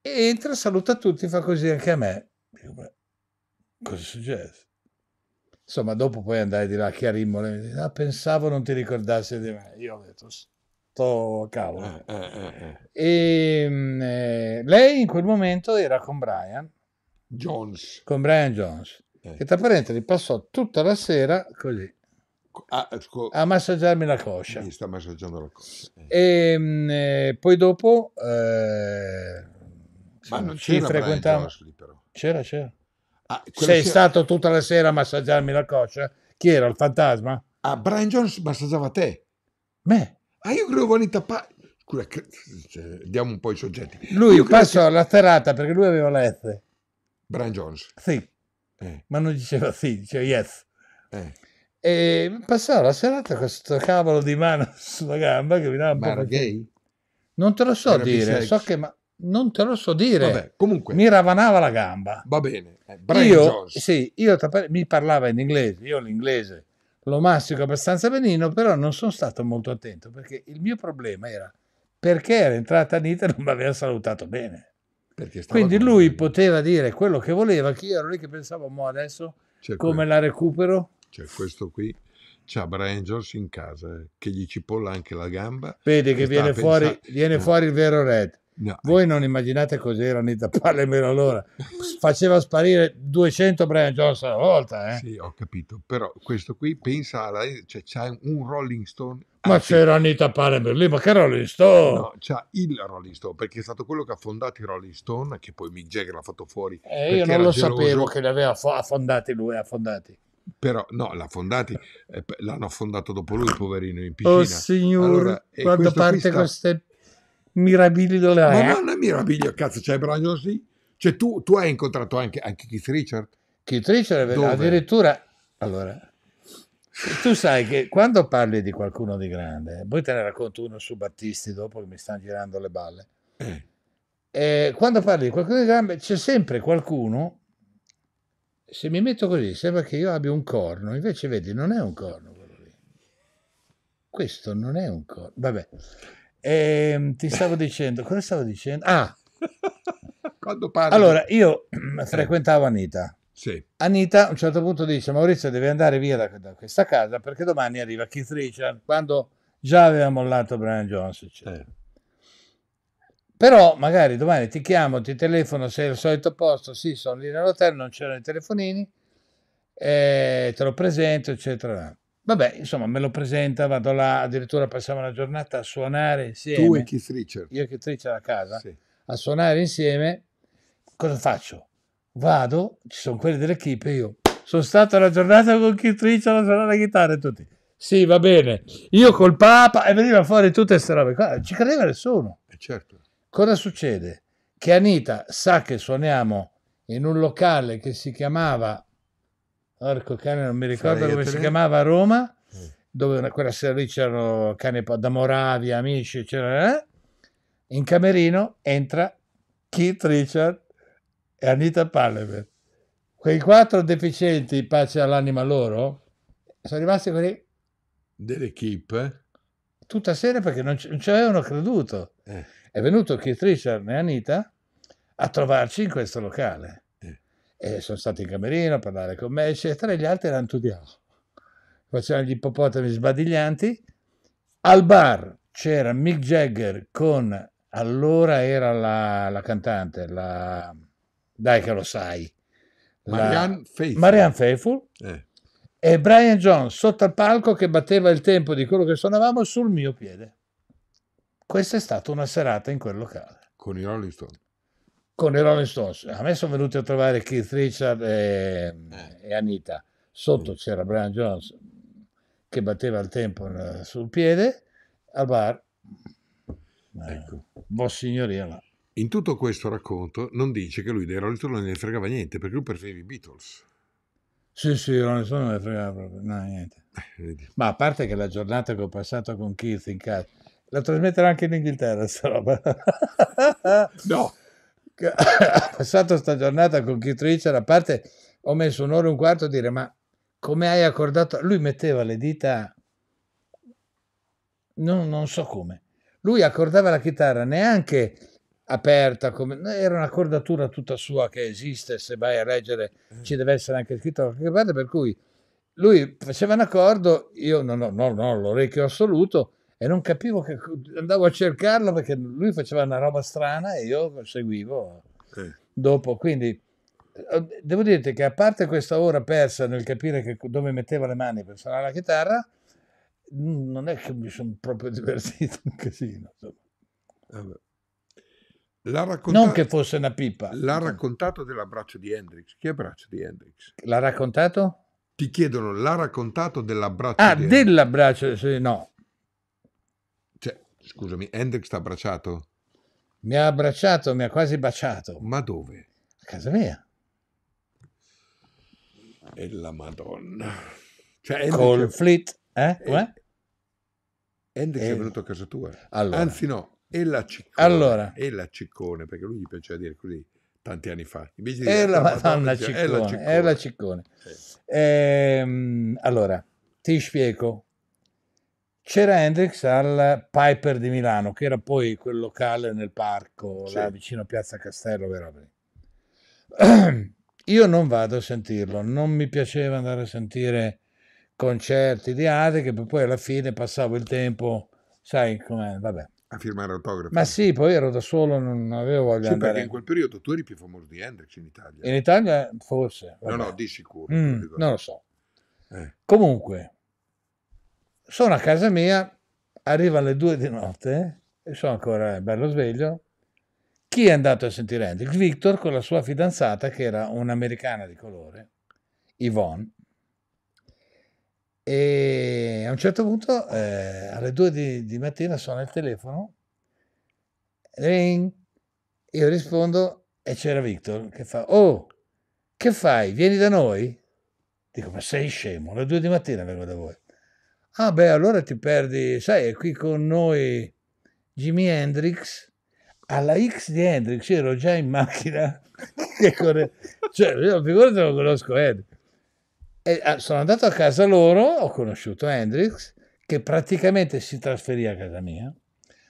Entra, saluta tutti, fa così anche a me. Dico, beh, cosa è successo? Insomma, dopo poi andare di là, chiarimmo, dice, ah, pensavo non ti ricordassi di me. Io ho detto, sto cavolo. Eh, e eh, eh, eh. ehm, lei in quel momento era con Brian Jones. Con Brian Jones. Eh. Che tra parentesi passò tutta la sera così. A, ah, scu- eh, a massaggiarmi la coscia. Mi sta massaggiando la coscia. Ehm, eh. E mh, poi dopo... Eh, ma non ci frequentavamo. C'era, c'era. Ah, Sei sera... stato tutta la sera a massaggiarmi la coscia? Chi era? Il fantasma? Ah, Brian Jones massaggiava te? Me? Ah, io credo volessi tappare... Scusa, cioè, diamo un po' i soggetti. Lui passò che... la serata perché lui aveva la F. Brian Jones. Sì, eh. ma non diceva sì, diceva yes. Eh. E passava la serata con questo cavolo di mano sulla gamba che mi dava un ma po' gay? Non te lo so era dire, so che ma non te lo so dire. Vabbè, comunque mi ravanava la gamba. Va bene. Eh, Brian io, Jones. Sì, io mi parlava in inglese, io l'inglese lo massico abbastanza benino, però non sono stato molto attento perché il mio problema era perché era entrata Anita e non mi aveva salutato bene. Quindi lui poteva dire quello che voleva, che io ero lì che pensavo, mo adesso c'è come questo. la recupero? C'è questo qui, c'ha Brian Jones in casa, che gli cipolla anche la gamba. Vede che viene, fuori, viene eh. fuori il vero Red. No. Voi eh. non immaginate cos'era Nita Palmer allora. Faceva sparire 200 Brian Jones alla volta. Eh? Sì, ho capito, però questo qui pensa alla... Eh, cioè, c'è un Rolling Stone. Ma attivo. c'era Nita Palmer lì, ma che Rolling Stone? No, c'è il Rolling Stone, perché è stato quello che ha fondato i Rolling Stone, che poi Mick Jagger l'ha fatto fuori. Eh, io non lo geloso. sapevo che li aveva affondati lui, affondati però no, l'ha fondati, eh, l'hanno fondato dopo lui, poverino, in piscina. Oh signore, allora, quando parte sta... queste mirabiglio le Ma eh? non è mirabiglio, cazzo, c'è Brogno sì. Cioè tu, tu, hai incontrato anche, anche Keith Richard. Keith Richard Dove? addirittura... Allora, tu sai che quando parli di qualcuno di grande, poi te ne racconto uno su Battisti dopo che mi stanno girando le balle. Eh. E eh, quando parli di qualcuno di grande c'è sempre qualcuno, se mi metto così sembra che io abbia un corno, invece vedi non è un corno quello lì. Questo non è un corno. Vabbè. E, ehm, ti stavo dicendo, cosa stavo dicendo? Ah, quando parli. Allora, io eh. frequentavo Anita. Sì. Anita a un certo punto dice: Maurizio, devi andare via da, da questa casa perché domani arriva Keith Richard. Quando già aveva mollato Brian Jones, eh. Però magari domani ti chiamo, ti telefono, sei al solito posto, sì, sono lì nell'hotel, non c'erano i telefonini, eh, te lo presento, eccetera. Vabbè, insomma, me lo presenta, vado là, addirittura passiamo la giornata a suonare insieme. Tu e Keith Richard. Io e Keith Richard a casa, sì. a suonare insieme. Cosa faccio? Vado, ci sono quelli dell'equipe, io sono stato la giornata con Keith Richard a suonare la chitarra e tutti. Sì, va bene. Io col Papa e veniva fuori tutte queste robe qua. Non ci credeva nessuno. Eh, certo. Cosa succede? Che Anita sa che suoniamo in un locale che si chiamava Orco cane, non mi ricordo Saretele. come si chiamava a Roma, dove quella sera lì c'erano cane da Moravia, amici, eccetera. Eh? In camerino entra Keith Richard e Anita Pallever. Quei quattro deficienti, pace all'anima loro, sono rimasti così. dell'equipe tutta sera perché non ci, non ci avevano creduto. Eh. È venuto Keith Richard e Anita a trovarci in questo locale. E sono stato in camerino a parlare con me, eccetera, e gli altri erano tutti là. Ah, facevano gli ippopotami sbadiglianti. Al bar c'era Mick Jagger con, allora era la, la cantante, la, dai che lo sai, Marianne Faithful. Marianne Faithful. Eh. E Brian Jones sotto al palco che batteva il tempo di quello che suonavamo sul mio piede. Questa è stata una serata in quel locale. Con i Rolling Stone con i Rolling Stones. A me sono venuti a trovare Keith Richard e, eh. e Anita. Sotto mm. c'era Brian Jones che batteva il tempo sul piede al bar. Eh, ecco. Boh signoria là. In tutto questo racconto non dice che lui dei Rolling Stones non ne fregava niente perché lui preferiva i Beatles. Sì, sì, i Rolling Stones non ne fregava proprio no, niente. Eh, Ma a parte che la giornata che ho passato con Keith in casa, la trasmetterà anche in Inghilterra sta roba. no. ha passato sta giornata con Keith Richard, a parte ho messo un'ora e un quarto a dire ma come hai accordato? Lui metteva le dita, non, non so come, lui accordava la chitarra neanche aperta, come, era un'accordatura tutta sua che esiste, se vai a leggere mm. ci deve essere anche scritto da qualche parte, per cui lui faceva un accordo, io non ho, non ho l'orecchio assoluto, e non capivo che andavo a cercarlo perché lui faceva una roba strana e io seguivo okay. dopo. Quindi eh, devo dirti che a parte questa ora persa nel capire che, dove mettevo le mani per suonare la chitarra, non è che mi sono proprio divertito un casino. Allora, racconta... Non che fosse una pipa. L'ha raccontato dell'abbraccio di Hendrix. Che abbraccio di Hendrix? L'ha raccontato? Ti chiedono, l'ha raccontato dell'abbraccio ah, di Hendrix? Ah, dell'abbraccio, sì, no. Scusami, Hendrix ti ha abbracciato? Mi ha abbracciato, mi ha quasi baciato. Ma dove? A casa mia. E la Madonna. Cioè, Col è... flit, eh? Come? Hendrix e... è venuto a casa tua. Allora. Anzi no, e la ciccone. Allora. E la ciccone, perché lui gli piaceva dire così tanti anni fa. Invece ah, e la, la Madonna, ciccone, è la ciccone. È Ehm, allora, ti spiego c'era Hendrix al Piper di Milano, che era poi quel locale nel parco, sì. là vicino a Piazza Castello, veramente. Io non vado a sentirlo, non mi piaceva andare a sentire concerti di altri, che poi alla fine passavo il tempo, sai com'è, vabbè. A firmare autografi. Ma sì, poi ero da solo, non avevo voglia di sì, andare. perché in quel periodo tu eri più famoso di Hendrix in Italia. In Italia forse. Vabbè. No, no, di sicuro. Mm, non lo so. Eh. Comunque, sono a casa mia, arrivano le due di notte e sono ancora bello sveglio. Chi è andato a sentire Hendrix? Victor con la sua fidanzata che era un'americana di colore, Yvonne. E a un certo punto, eh, alle due di, di mattina, suona il telefono, ring, io rispondo e c'era Victor che fa, oh, che fai? Vieni da noi? Dico, ma sei scemo, alle due di mattina vengo da voi. Ah beh, allora ti perdi, sai, è qui con noi Jimi Hendrix. Alla X di Hendrix ero già in macchina. cioè, io figurati non conosco Ed. E ah, sono andato a casa loro, ho conosciuto Hendrix, che praticamente si trasferì a casa mia.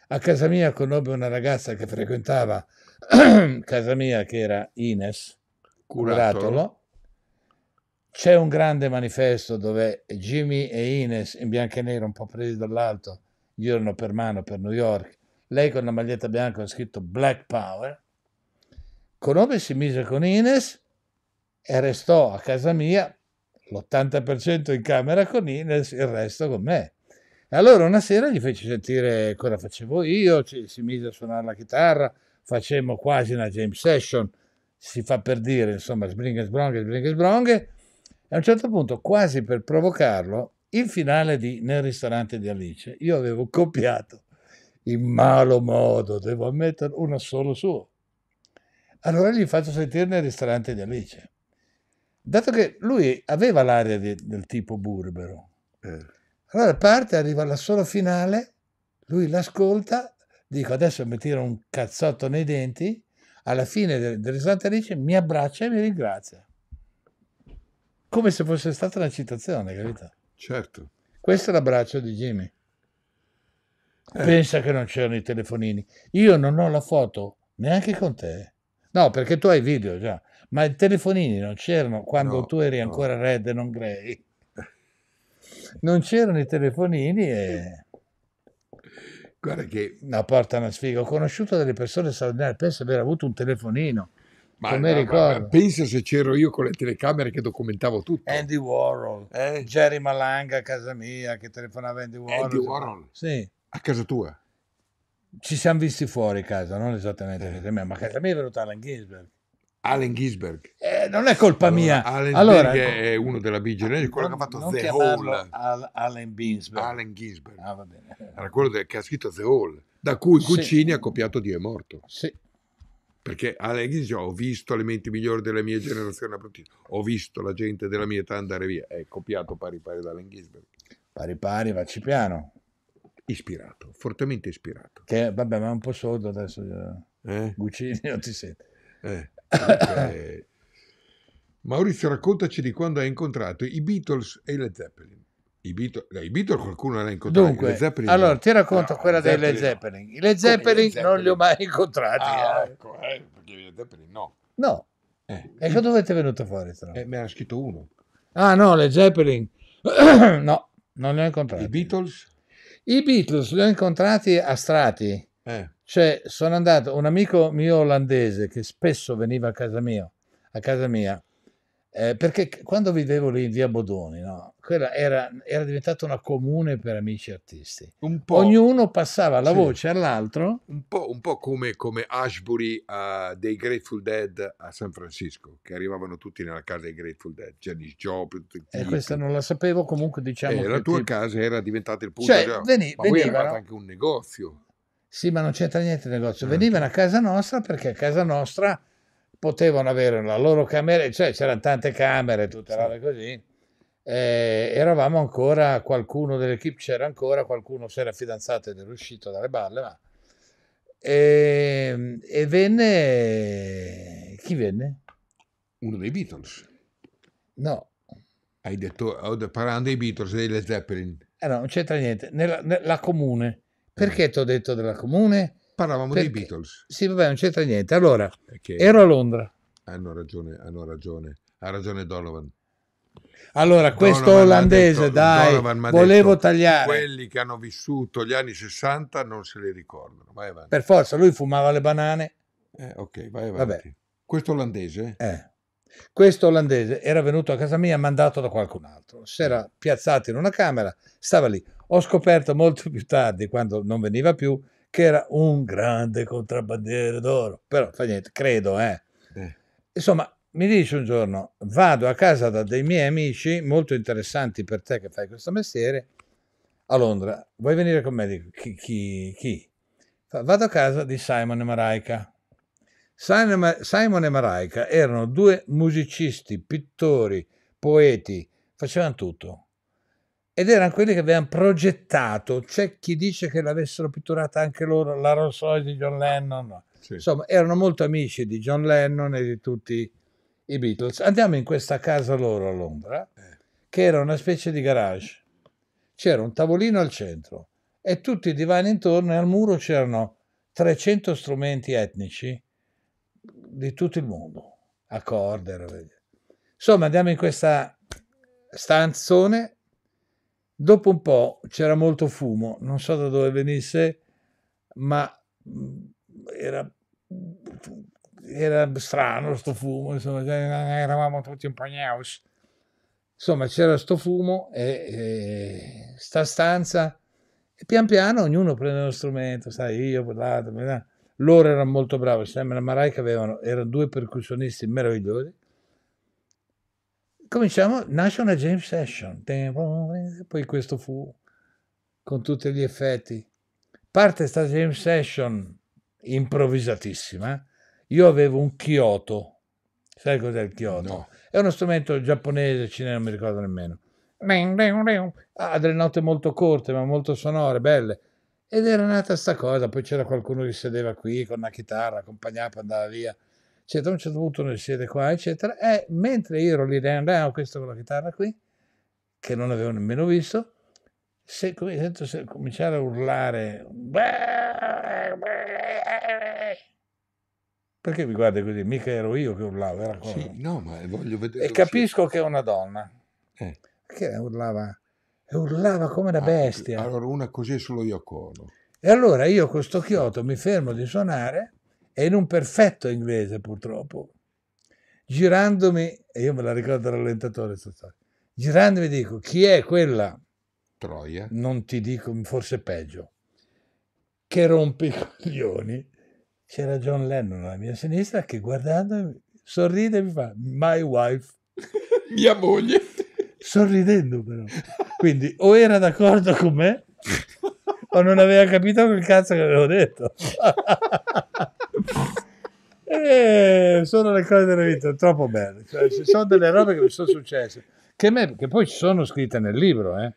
A casa mia conobbe una ragazza che frequentava casa mia, che era Ines Curatolo. Curatolo c'è un grande manifesto dove Jimmy e Ines in bianco e nero, un po' presi dall'alto, girano per mano per New York. Lei con la maglietta bianca ha scritto Black Power. Conobbe si mise con Ines e restò a casa mia l'80% in camera con Ines, il resto con me. E allora una sera gli feci sentire cosa facevo io, ci, si mise a suonare la chitarra, facemmo quasi una James session, si fa per dire, insomma, sbringhe sbronghe, sbringhe sbronghe, e a un certo punto, quasi per provocarlo, il finale di Nel ristorante di Alice, io avevo copiato in malo modo, devo ammettere, uno solo suo. Allora gli faccio sentire Nel ristorante di Alice. Dato che lui aveva l'aria di, del tipo burbero, eh. allora parte, arriva alla sola finale, lui l'ascolta, dico adesso mi tiro un cazzotto nei denti, alla fine del, del ristorante Alice mi abbraccia e mi ringrazia come se fosse stata una citazione, capito? Certo. Questo è l'abbraccio di Jimmy. Eh. Pensa che non c'erano i telefonini. Io non ho la foto neanche con te. No, perché tu hai video già, ma i telefonini non c'erano quando no, tu eri no. ancora red e non grey. Non c'erano i telefonini e... Guarda che... No, porta una sfiga. Ho conosciuto delle persone straordinarie, penso di aver avuto un telefonino ma, come no, ricordo. Ma, pensa se c'ero io con le telecamere che documentavo tutto. Andy Warhol, eh? Jerry Malanga a casa mia che telefonava Andy Warhol. Andy Warhol? Sì. A casa tua? Ci siamo visti fuori casa, non esattamente a casa mia, ma a casa mia è venuto Allen Ginsberg. Allen Ginsberg. Eh, non è colpa allora, mia. Allen allora, è uno della Big Generation, quello che ha fatto The Hall. Al, Allen Ginsberg. Allen Ginsberg. Ah, Era quello che ha scritto The Hall, da cui Guccini sì. ha copiato Dio è morto. Sì perché Allegri dice cioè, ho visto le menti migliori della mia generazione ho visto la gente della mia età andare via, è copiato pari pari da Allen Ginsberg. Pari pari, vacci piano. Ispirato, fortemente ispirato. Che vabbè, ma è un po' sordo adesso, eh? eh? Guccini non ti sente. Eh, eh, Maurizio raccontaci di quando hai incontrato i Beatles e i Zeppelin. I Beatles, i Beatles qualcuno l'ha incontrato. Dunque, Zeppelin, allora ti racconto no, quella ah, delle Zeppelin. Le Zeppelin, Zeppelin, non li ho mai incontrati. Ah, eh. ecco, eh, perché i Zeppelin no. No. Eh. E dove ti è venuto fuori? Tra? Eh, me ne ha scritto uno. Ah no, le Zeppelin. no, non li ho incontrati. I Beatles? I Beatles li ho incontrati a strati. Eh. Cioè, sono andato, un amico mio olandese che spesso veniva a casa mia, a casa mia eh, perché quando vivevo lì in via Bodoni, no? quella era, era, diventata una comune per amici artisti. Ognuno passava la sì. voce all'altro. Un po', un po come, come, Ashbury uh, dei Grateful Dead a San Francisco, che arrivavano tutti nella casa dei Grateful Dead, Janis Joplin. E eh, questa non la sapevo, comunque diciamo... Eh, la tua tipo... casa era diventata il punto... Cioè, cioè, veni, ma venivano... poi era anche un negozio. Sì, ma non c'entra niente il negozio. Ah, venivano a casa nostra perché a casa nostra potevano avere la loro camera, cioè c'erano tante camere, tutte sì. cose così eh, eravamo ancora, qualcuno dell'equipe c'era ancora, qualcuno si era fidanzato ed era uscito dalle balle, ma... E, ehm, e venne... Chi venne? Uno dei Beatles. No. Hai detto, parlando dei Beatles, dei Led Zeppelin. Eh no, non c'entra niente. Nella, nella comune. Eh. Perché eh. ti ho detto della comune? Parlavamo Perché... dei Beatles. Sì, vabbè, non c'entra niente. Allora, Perché... ero a Londra. Hanno ragione, hanno ragione. Ha ragione Donovan. Allora, questo Donovan olandese, detto, dai, volevo detto, tagliare. Quelli che hanno vissuto gli anni 60 non se li ricordano. Vai avanti. Per forza, lui fumava le banane. Eh, ok, vai avanti. Vabbè. Questo olandese? Eh. Questo olandese era venuto a casa mia mandato da qualcun altro. Si era mm. piazzato in una camera, stava lì. Ho scoperto molto più tardi, quando non veniva più, che era un grande contrabbandiere d'oro. Però fa niente, credo, eh. eh. Insomma, mi dice un giorno, vado a casa da dei miei amici, molto interessanti per te che fai questo mestiere, a Londra, vuoi venire con me? Dico, chi? chi, chi? Vado a casa di Simon e Maraica. Simon e Maraica erano due musicisti, pittori, poeti, facevano tutto. Ed erano quelli che avevano progettato, c'è chi dice che l'avessero pitturata anche loro, la Rolls Royce di John Lennon. Sì. Insomma, erano molto amici di John Lennon e di tutti i Beatles, andiamo in questa casa loro a Londra, eh. che era una specie di garage. C'era un tavolino al centro e tutti i divani intorno e al muro c'erano 300 strumenti etnici di tutto il mondo, a corde. Insomma, andiamo in questa stanzone. Dopo un po' c'era molto fumo, non so da dove venisse, ma mm, era era strano questo fumo, insomma, eravamo tutti un po' gnaus. Insomma, c'era questo fumo e, e sta stanza e pian piano ognuno prende lo strumento, sai, io, quell'altro, loro erano molto bravi, Sam e Marai che avevano, erano due percussionisti meravigliosi. Cominciamo, nasce una James session, poi questo fu con tutti gli effetti. Parte sta James session improvvisatissima, io avevo un Kyoto. Sai cos'è il Kyoto? No. È uno strumento giapponese, cinese, non mi ricordo nemmeno. Ha delle note molto corte, ma molto sonore, belle. Ed era nata sta cosa, poi c'era qualcuno che sedeva qui con una chitarra, accompagnava, andava via, eccetera. A un certo punto noi siede qua, eccetera. E mentre io ero lì, ho questo con la chitarra qui, che non avevo nemmeno visto, se, sento se, cominciare a urlare... Perché mi guardi così? Mica ero io che urlavo, era quello. Sì, no, ma voglio vedere. E capisco che è una donna. Eh. Perché urlava? urlava come una ah, bestia. Ah, allora una così solo io cono. E allora io con sto chioto mi fermo di suonare e in un perfetto inglese purtroppo, girandomi, e io me la ricordo rallentatore girandomi dico chi è quella? Troia. Non ti dico, forse peggio. Che rompe i coglioni c'era John Lennon alla mia sinistra che guardandomi sorride e mi fa My wife. mia moglie. Sorridendo però. Quindi o era d'accordo con me o non aveva capito quel cazzo che avevo detto. e eh, sono le cose della vita troppo belle. Cioè, ci sono delle robe che mi sono successe, che, me, che poi ci sono scritte nel libro, eh.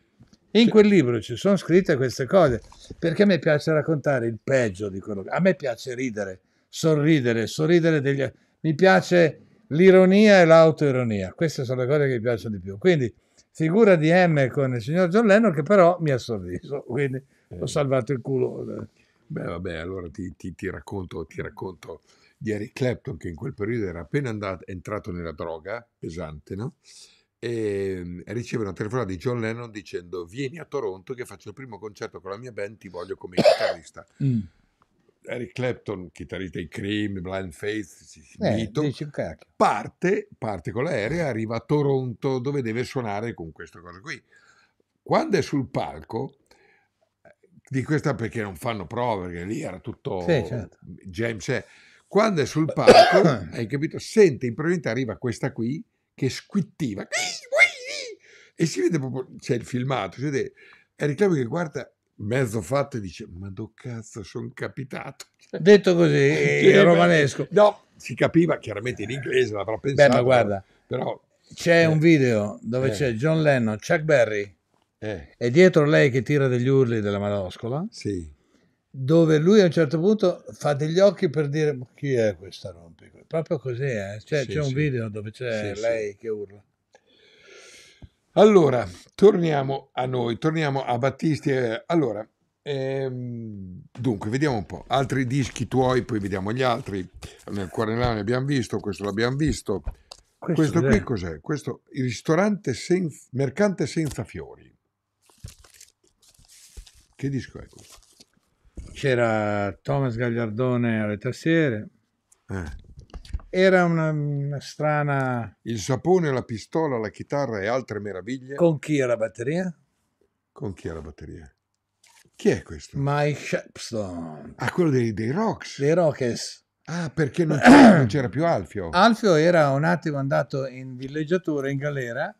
In quel libro ci sono scritte queste cose, perché a me piace raccontare il peggio di quello che... A me piace ridere, sorridere, sorridere degli... Mi piace l'ironia e l'autoironia, queste sono le cose che mi piacciono di più. Quindi figura di M con il signor John Lennon che però mi ha sorriso, quindi eh. ho salvato il culo. Beh vabbè, allora ti, ti, ti, racconto, ti racconto di Eric Clapton che in quel periodo era appena andato, entrato nella droga pesante, no? e ehm, riceve una telefonata di John Lennon dicendo vieni a Toronto che faccio il primo concerto con la mia band, ti voglio come chitarrista. Mm. Eric Clapton, chitarrista di Cream, Blind Faith, eh, Beaton, parte, parte con l'aereo, arriva a Toronto dove deve suonare con questa cosa qui. Quando è sul palco, eh, di questa perché non fanno prove, perché lì era tutto sì, certo. James. È. Cioè, quando è sul palco, hai capito, sente improvvisamente arriva questa qui, che squittiva e si vede proprio, c'è il filmato, si vede Eric Clapton che guarda mezzo fatto e dice ma do cazzo sono capitato. Cioè Detto così, è eh, romanesco. No, si capiva chiaramente in eh, inglese, l'avrò pensato. Beh, ma guarda, però, c'è eh, un video dove eh. c'è John Lennon, Chuck Berry eh. e dietro lei che tira degli urli della maloscola. Sì dove lui a un certo punto fa degli occhi per dire Ma chi è questa rompi proprio così eh? c'è, cioè, sì, c'è sì. un video dove c'è sì, lei che urla allora torniamo a noi torniamo a Battisti allora ehm, dunque vediamo un po' altri dischi tuoi poi vediamo gli altri nel cuore ne abbiamo visto questo l'abbiamo visto questo, questo qui cos'è? questo il ristorante senza, mercante senza fiori che disco è questo? c'era Thomas Gagliardone alle tastiere. Eh. Era una, una, strana... Il sapone, la pistola, la chitarra e altre meraviglie. Con chi era batteria? Con chi era batteria? Chi è questo? Mike Shepstone. Ah, quello dei, dei Rocks. Dei Rockes. Ah, perché non c'era, non c'era, più Alfio? Alfio era un attimo andato in villeggiatura, in galera,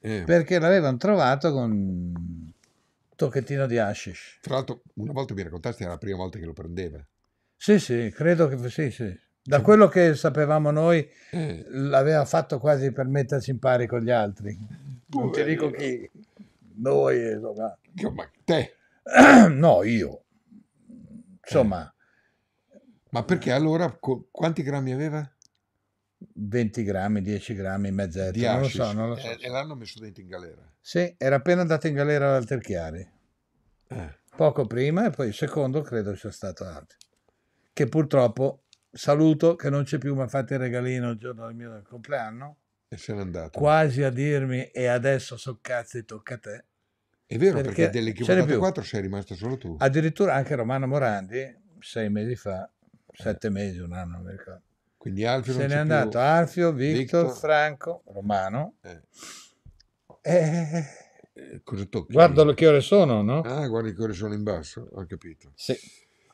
eh. perché l'avevano trovato con tocchettino di hashish. Tra l'altro, una volta mi raccontasti, era la prima volta che lo prendeva. Sì, sì, credo che sì, sì. Da sì. quello che sapevamo noi, eh. l'aveva fatto quasi per mettersi in pari con gli altri. Non ti dico chi, noi. Insomma. Ma te? no, io. Insomma. Ma perché allora quanti grammi aveva? 20 grammi, 10 grammi, mezz'etta, non lo so. Non lo so. Eh, e, l'hanno messo dentro in galera. Sì, era appena andato in galera ad Eh. Poco prima e poi il secondo credo sia stato Arti. Che purtroppo saluto che non c'è più, mi ha fatto il regalino il giorno del mio compleanno. E se n'è andato. Quasi a dirmi e adesso so cazzi tocca a te. È vero, perché, perché delle chiamate 4 sei rimasto solo tu. Addirittura anche Romano Morandi, sei mesi fa, eh. sette eh. mesi, un anno, non mi ricordo. Quindi Alfio se n'è andato Alfio, Victor, Victor, Franco, Romano. Eh eh, eh, cosa tocchi? Guardalo che ore sono, no? Ah, guardi che ore sono in basso, ho capito. Sì.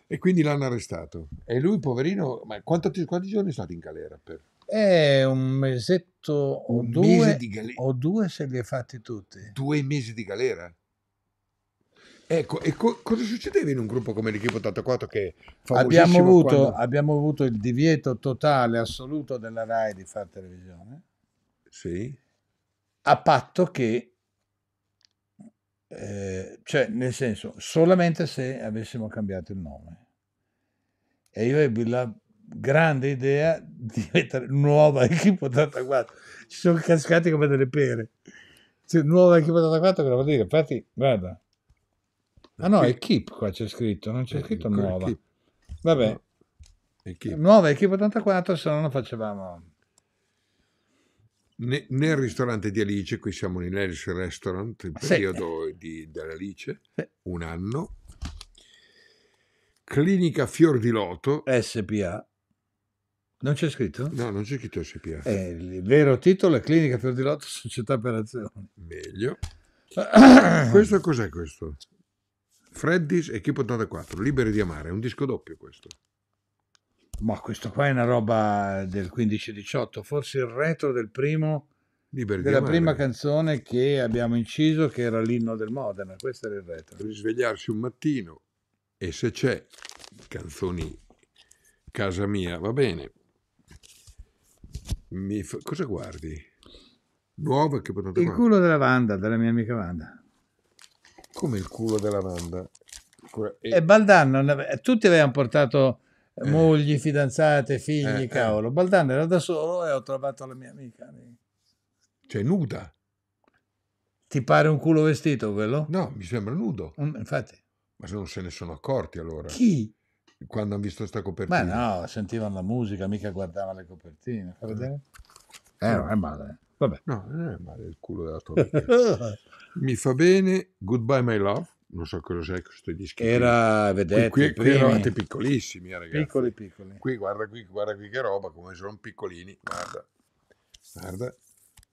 E quindi l'hanno arrestato. E lui, poverino, ma quanti, quanti giorni è stato in galera? Per? Eh, un mesetto o un due. o due se li ha fatti tutti. Due mesi di galera? Ecco, e co- cosa succedeva in un gruppo come l'Equipe 84 che abbiamo avuto, quando... abbiamo avuto il divieto totale, assoluto della RAI di fare televisione. Sì a patto che, eh, cioè nel senso, solamente se avessimo cambiato il nome. E io ebbi la grande idea di mettere nuova equipo 84. Ci sono cascati come delle pere. Cioè, nuova equipo 84 cosa vuol dire? Infatti, guarda. Ah no, Equipe qua c'è scritto, non c'è scritto nuova. Vabbè. Nuova equipo 84 se no non facevamo nel ristorante di Alice, qui siamo in Alice Restaurant, il periodo sì. di, dell'Alice, sì. un anno. Clinica Fior di Loto. SPA. Non c'è scritto? No, non c'è scritto SPA. È il vero titolo è Clinica Fior di Loto Società per Azioni. Meglio. questo cos'è questo? Freddy's Equipe 84, Liberi di amare, è un disco doppio questo. Ma questo qua è una roba del 15-18, forse il retro del primo, Liberi della prima canzone che abbiamo inciso, che era l'inno del Modena. Questo era il retro. Risvegliarsi un mattino e se c'è canzoni casa mia, va bene. Fa... Cosa guardi? Nuova che per non Il culo della Wanda, della mia amica Wanda. Come il culo della Wanda? E, e eh. Baldanno, tutti avevano portato eh. mogli, fidanzate, figli, eh, eh. cavolo. Baldano era da solo e ho trovato la mia amica. Cioè nuda? Ti pare un culo vestito quello? No, mi sembra nudo. Um, infatti. Ma se non se ne sono accorti allora. Chi? Quando hanno visto questa copertina. Ma no, sentivano la musica, mica guardavano le copertine. Fa vedere? Eh, non eh, è male. Vabbè. No, non è male il culo della tua amica. mi fa bene, goodbye my love non so cosa sei questo dischi. Era, vedete, qui, qui, qui eravate piccolissimi, eh, ragazzi. Piccoli, piccoli. Qui, guarda qui, guarda qui che roba, come sono piccolini, guarda. Guarda.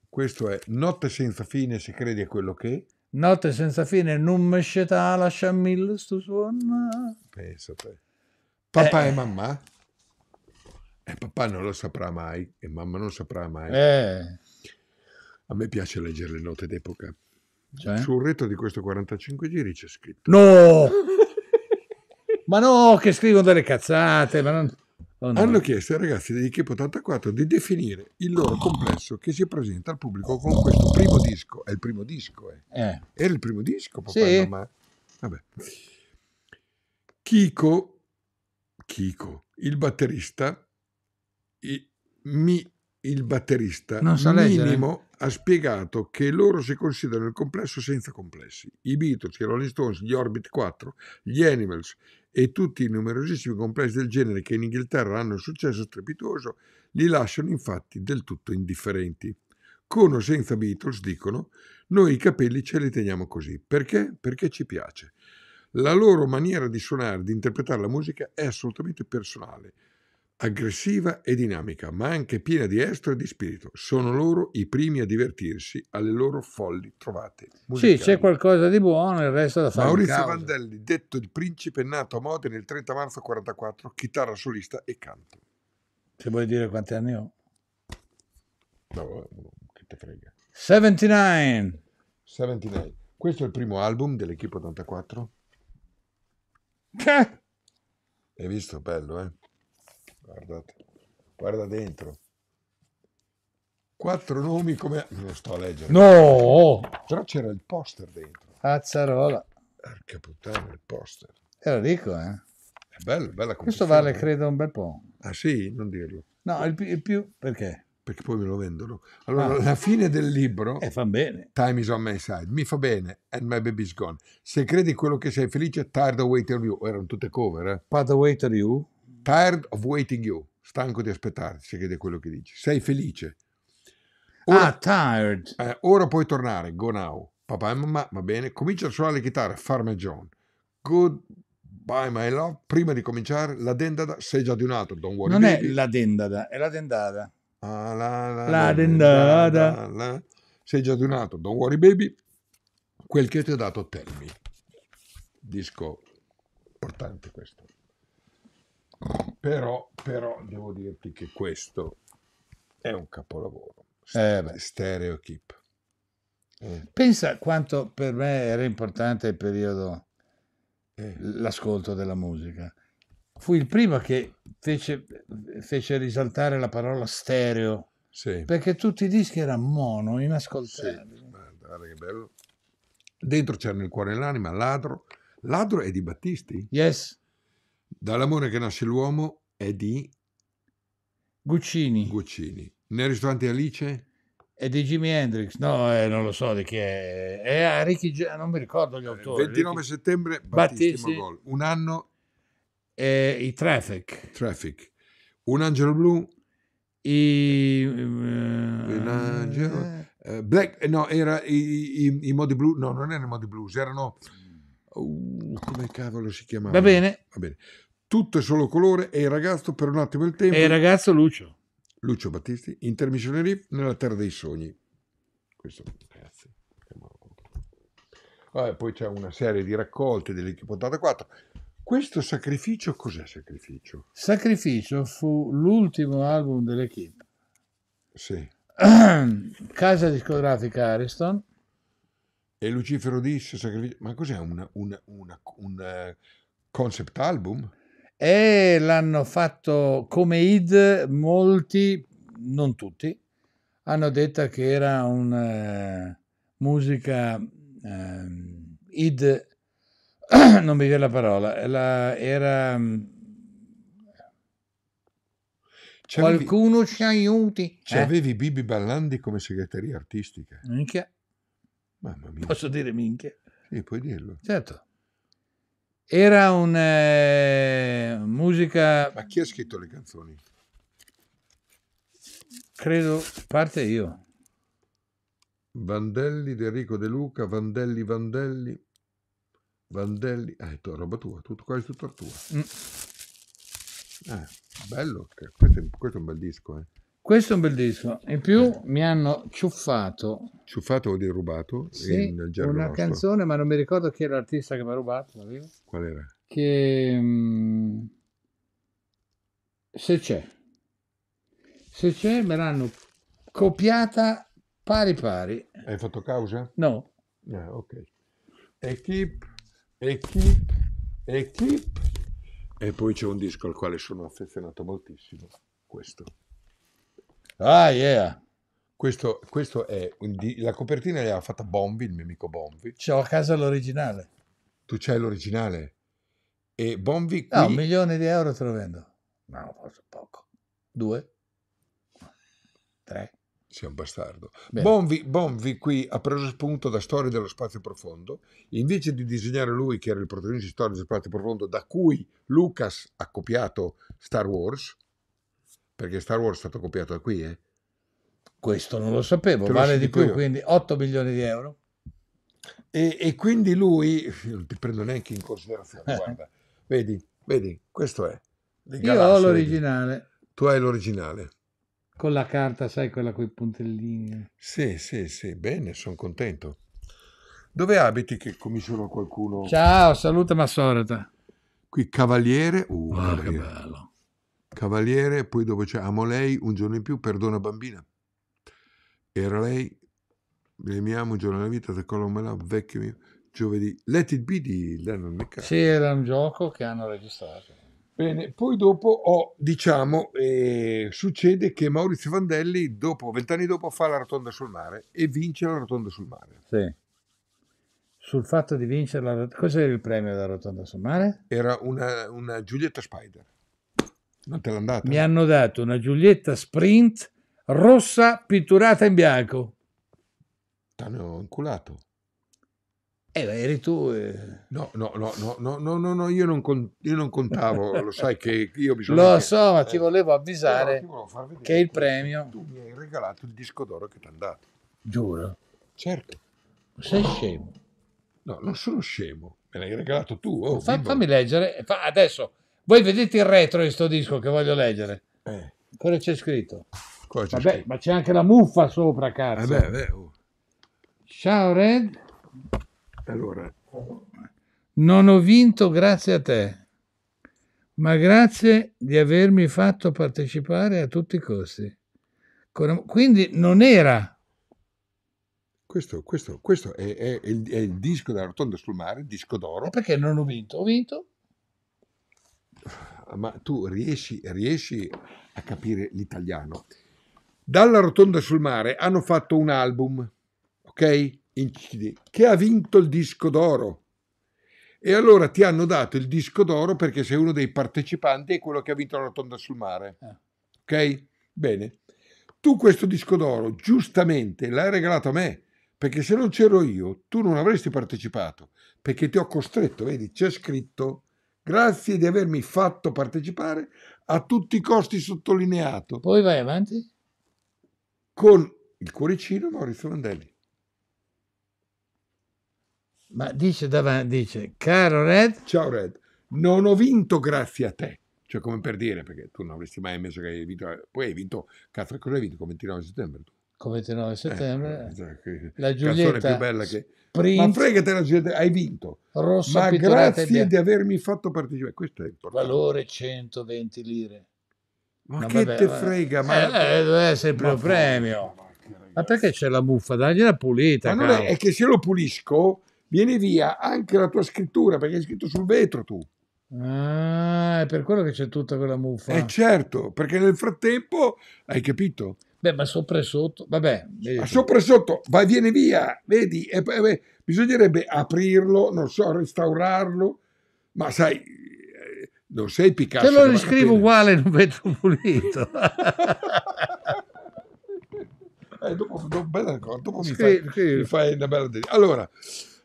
Questo è Notte senza fine, se credi a quello che... Notte senza fine, non mi scetà, lascia mille sto suono. Pensa te. Papà eh. e mamma? E eh, papà non lo saprà mai, e mamma non saprà mai. Eh. A me piace leggere le note d'epoca. Cioè? Sul retro di questo 45 giri c'è scritto. No! ma no, che scrivono delle cazzate, ma non... Oh no. Hanno chiesto ai ragazzi degli Equipe 84 di definire il loro complesso che si presenta al pubblico con questo primo disco. È il primo disco, eh. eh. Era il primo disco, papà sì. e mamma. Vabbè. Chico, Chico, il batterista, mi il batterista Minimo ha spiegato che loro si considerano il complesso senza complessi. I Beatles, i Rolling Stones, gli Orbit 4, gli Animals e tutti i numerosissimi complessi del genere che in Inghilterra hanno un successo strepitoso li lasciano infatti del tutto indifferenti. Con o senza Beatles, dicono, noi i capelli ce li teniamo così. Perché? Perché ci piace. La loro maniera di suonare, di interpretare la musica è assolutamente personale aggressiva e dinamica, ma anche piena di estro e di spirito. Sono loro i primi a divertirsi alle loro folli trovate. Musicali. Sì, c'è qualcosa di buono, il resto da fare. Maurizio Vandelli, detto il principe, nato a Modena il 30 marzo 1944, chitarra solista e canto. Se vuoi dire quanti anni ho? No, che te frega. 79. 79. Questo è il primo album dell'Equipe 84. Hai visto? Bello, eh? Guardate, guarda dentro. Quattro nomi come... Non sto a leggere. No! Però c'era il poster dentro. Azzarola. Porca puttana, il poster. Te lo dico, eh. È bello, bella Questo vale, credo, un bel po'. Ah sì? Non dirlo. No, il, il più... Perché? Perché poi me lo vendono. Allora, ah. la fine del libro... E eh, fa bene. Time is on my side. Mi fa bene. And my baby's gone. Se credi quello che sei felice, Tired of Waiting You. Erano tutte cover, eh. Part of Waiting You tired of waiting you, stanco di aspettarti, che è quello che dici. Sei felice. Ah, ora, ah, tired. Eh, ora puoi tornare, go now. Papà e mamma, va bene. Comincia a suonare le chitarre, John. Good bye my love. Prima di cominciare, la dendada, sei già di un altro, don't worry. Non è la dendada, è la dendada. Ah, la, la, la, dendada. La, Sei già di un altro, don't worry baby. Quel che ti ho dato, tell me. Disco importante questo. Però, però devo dirti che questo è un capolavoro. Eh beh. Stereo Keep. Mm. Eh. Pensa quanto per me era importante il periodo, eh. l'ascolto della musica. Fui il primo che fece, fece risaltare la parola stereo, sì. perché tutti i dischi erano mono, inascoltabili. Sì. Guarda, che bello. Dentro c'erano il cuore e l'anima, ladro. Ladro è di Battisti? Yes. Dall'amore che nasce l'uomo è di Guccini. Guccini. Nel ristorante Alice? È di Jimi Hendrix, no, eh, non lo so di chi è. È a Ricky, G- non mi ricordo gli eh, autori. 29 Ricky... settembre, Battisti. Gol. Un anno? e I Traffic. Traffic. Un angelo blu? I... Eh, Un angelo... Eh. eh Black, no, era i, i, i modi blu, no, non erano i modi blues, erano Uh, come cavolo si chiamava? Va bene. Va bene. Tutto è solo colore e il ragazzo per un attimo il tempo. E il ragazzo Lucio. Lucio Battisti, intermissionary nella terra dei sogni. Questo, ragazzi. Vabbè, poi c'è una serie di raccolte dell'Equipotata 84. Questo sacrificio cos'è sacrificio? Sacrificio fu l'ultimo album dell'Equipe. Sì. Casa discografica Ariston e Lucifero disse, sacrificio... ma cos'è una, una, una, un eh, concept album? E l'hanno fatto come id molti, non tutti, hanno detto che era una eh, musica eh, id, non mi viene la parola, la, era... Mm, qualcuno ci aiuti. Ci eh? avevi eh? Bibi Ballandi come segreteria artistica. Minchia. Mamma mia. Posso dire minchia? Sì, puoi dirlo. Certo. Era una eh, musica... Ma chi ha scritto le canzoni? Credo, parte io. Vandelli, De Enrico De Luca, Vandelli, Vandelli, Vandelli, ah, è roba tua, tutto, quasi tutto tua. Mm. Ah, bello, questo è, questo è, un bel disco, eh. Questo è un bel disco. In più eh. mi hanno ciuffato. Ciuffato vuol dire rubato? Sì, una nostro. canzone, ma non mi ricordo chi era l'artista che mi ha rubato. Qual era? Che... Mm, se c'è. Se c'è me l'hanno copiata pari pari. Hai fatto causa? No. Ah, ok. Equip, equip, equip. E poi c'è un disco al quale sono affezionato moltissimo, questo. Ah, yeah. Questo, questo è la copertina l'ha fatta Bombi, il mio amico Bombi. C'ho a casa l'originale. Tu c'hai l'originale. E Bombi ah, qui... No, un milione di euro te lo vendo. No, forse poco. Due? Tre? Sei un bastardo. Bombi, Bonvi, qui ha preso spunto da Storie dello Spazio Profondo. Invece di disegnare lui, che era il protagonista di Storie dello Spazio Profondo, da cui Lucas ha copiato Star Wars, perché Star Wars è stato copiato da qui, eh? Questo non lo sapevo, Te vale di più, io. quindi 8 milioni di euro. E, e, quindi lui, non ti prendo neanche in considerazione, guarda, vedi, vedi, questo è. Galassi, io ho l'originale. Vedi. Tu hai l'originale. Con la carta, sai, quella con i puntellini. Sì, sì, sì, bene, sono contento. Dove abiti che commissiono qualcuno? Ciao, saluta Massorata. Qui Cavaliere. Uh, oh, Cavaliere. che bello. Cavaliere, poi dopo c'è Amo lei, un giorno in più, Perdona bambina. Era lei, le amo un giorno nella vita, me colomela, vecchio mio, giovedì. Let it be di Lennon McCartney. Sì, era un gioco che hanno registrato. Bene, poi dopo ho, diciamo, eh, succede che Maurizio Vandelli, dopo, vent'anni dopo, fa la rotonda sul mare e vince la rotonda sul mare. Sì. Sul fatto di vincere la rotonda... Cos'era il premio della rotonda sul mare? Era una, una Giulietta Spider. Non te l'hanno data? Mi hanno dato una Giulietta Sprint rossa pitturata in bianco. Ti hanno inculato. Eh, eri tu. Eh. No, no, no, no, no, no, no, no io, non con, io non contavo, lo sai che io bisogna. Lo so, ma ti eh, volevo avvisare ti volevo che il premio. Tu mi hai regalato il disco d'oro che ti hanno dato. Giuro. Certo. Sei scemo. No, non sono scemo, me l'hai regalato tu. Oh, Fa, fammi leggere, adesso voi vedete il retro di sto disco che voglio leggere. Eh. Cosa c'è scritto? Cosa c'è Vabbè, scritto? ma c'è anche la muffa sopra, cazzo. Vabbè, vabbè. oh. Ciao Red, Allora, non ho vinto grazie a te, ma grazie di avermi fatto partecipare a tutti i costi. Quindi non era, questo, questo- questo è, è- è il, è il disco della Rotonda sul mare, il disco d'oro. perché non ho vinto? Ho vinto ma tu riesci, riesci a capire l'italiano. Dalla Rotonda sul Mare hanno fatto un album, ok? In CD, che ha vinto il disco d'oro. E allora ti hanno dato il disco d'oro perché sei uno dei partecipanti e quello che ha vinto la Rotonda sul Mare. Eh. Ok? Bene. Tu questo disco d'oro giustamente l'hai regalato a me perché se non c'ero io tu non avresti partecipato perché ti ho costretto, vedi, c'è scritto Grazie di avermi fatto partecipare a tutti i costi sottolineato. Poi vai avanti. Con il cuoricino Maurizio Mandelli. Ma dice davanti, dice, caro Red. Ciao Red, non ho vinto grazie a te. Cioè come per dire, perché tu non avresti mai messo che hai vinto. Poi hai vinto, cazzo, cosa hai vinto? Come 29 settembre tu? come 29 eh, settembre, eh, cioè, la Giulietta più bella che... Sprint, ma la Giulietta, hai vinto. Rosso ma grazie di avermi fatto partecipare. Questo è importante. Valore 120 lire. Ma no, che vabbè, te frega? Ma... Eh, eh, deve essere il primo premio. Ma perché c'è la muffa? Dagliela pulita. Ma non è, è, che se lo pulisco viene via anche la tua scrittura perché hai scritto sul vetro tu. Ah, è per quello che c'è tutta quella muffa. Eh certo, perché nel frattempo hai capito? Beh, ma sopra e sotto, vabbè. Sopra e sotto, va, viene via, vedi, e, e, bisognerebbe aprirlo, non so, restaurarlo, ma sai, eh, non sei Picasso. Te lo riscrivo uguale in un vetro pulito. eh, dopo, dopo, dopo, dopo mi, fai, mi, fai, una bella... Allora,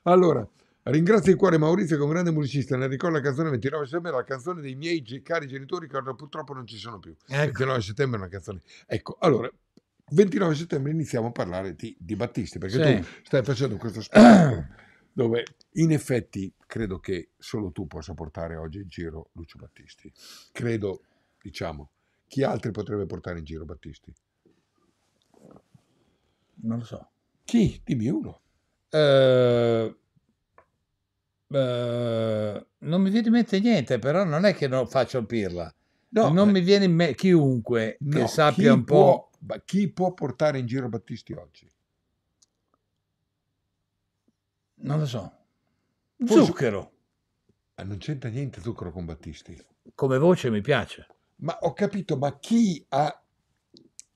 allora Ringrazio il cuore Maurizio che è un grande musicista, ne ricordo la canzone 29 settembre, la canzone dei miei cari genitori che purtroppo non ci sono più. Ecco. 29 settembre è una canzone. Ecco, allora, 29 settembre iniziamo a parlare di, di Battisti, perché sì. tu stai facendo questo spettacolo dove in effetti credo che solo tu possa portare oggi in giro Lucio Battisti. Credo, diciamo, chi altri potrebbe portare in giro Battisti? Non lo so. Chi? Dimmi uno. Eh non mi viene in mente niente, però non è che non faccio pirla. No, non eh, mi viene in mente chiunque no, che sappia un può, po'. chi può portare in giro Battisti oggi? Non lo so. Forse... Zucchero. Ma non c'entra niente Zucchero con Battisti. Come voce mi piace. Ma ho capito, ma chi ha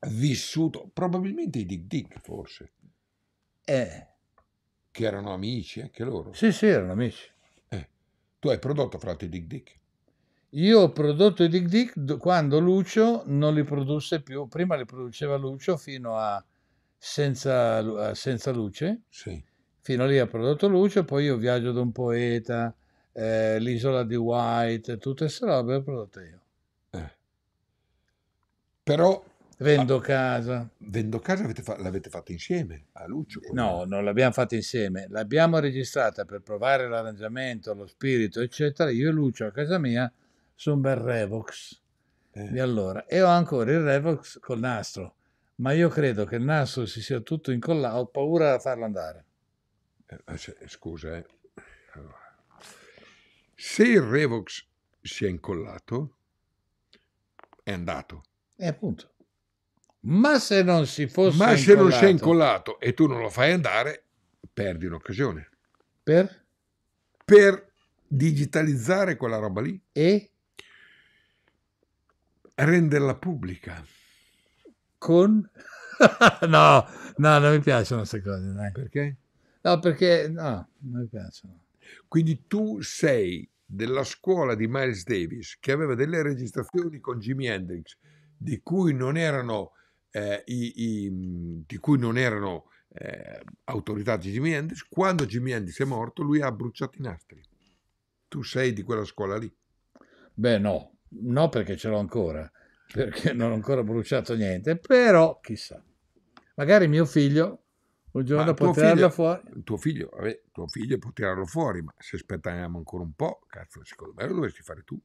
vissuto? Probabilmente i Dick Dick, forse. Eh che erano amici anche loro. Sì, sì, erano amici. Eh. Tu hai prodotto Frati l'altro Dick Dick. Io ho prodotto i Dick Dick quando Lucio non li produsse più. Prima li produceva Lucio fino a Senza, a senza Luce. Sì. Fino lì ha prodotto Lucio, poi io Viaggio da un poeta, eh, L'isola di White, tutte queste robe le ho prodotte io. Eh. Però Vendo casa. Vendo casa fa- l'avete fatta insieme a Lucio? No, non l'abbiamo fatta insieme, l'abbiamo registrata per provare l'arrangiamento, lo spirito, eccetera. Io e Lucio a casa mia su un bel Revox eh. di allora e ho ancora il Revox col nastro, ma io credo che il nastro si sia tutto incollato, ho paura a farlo andare. Eh, se, scusa, eh. allora. se il Revox si è incollato, è andato. E appunto. Ma se non si fosse Ma se incollato... non si è incollato e tu non lo fai andare, perdi un'occasione. Per? Per digitalizzare quella roba lì. E? Renderla pubblica. Con? no, no, non mi piacciono queste cose. Dai. Perché? No, perché no, non mi piacciono. Quindi tu sei della scuola di Miles Davis che aveva delle registrazioni con Jimi Hendrix di cui non erano eh, i, i, mhmm, di cui non erano eh, autorità di Jimi Hendrix, quando Jimi Hendrix è morto lui ha bruciato i nastri. Tu sei di quella scuola lì? Beh no, no perché ce l'ho ancora, perché non ho ancora bruciato niente, però chissà, magari mio figlio un giorno può tirarlo fuori. Tuo figlio, vabbè, tuo figlio può tirarlo fuori, ma se aspettiamo ancora un po', cazzo, secondo me lo dovresti fare tu.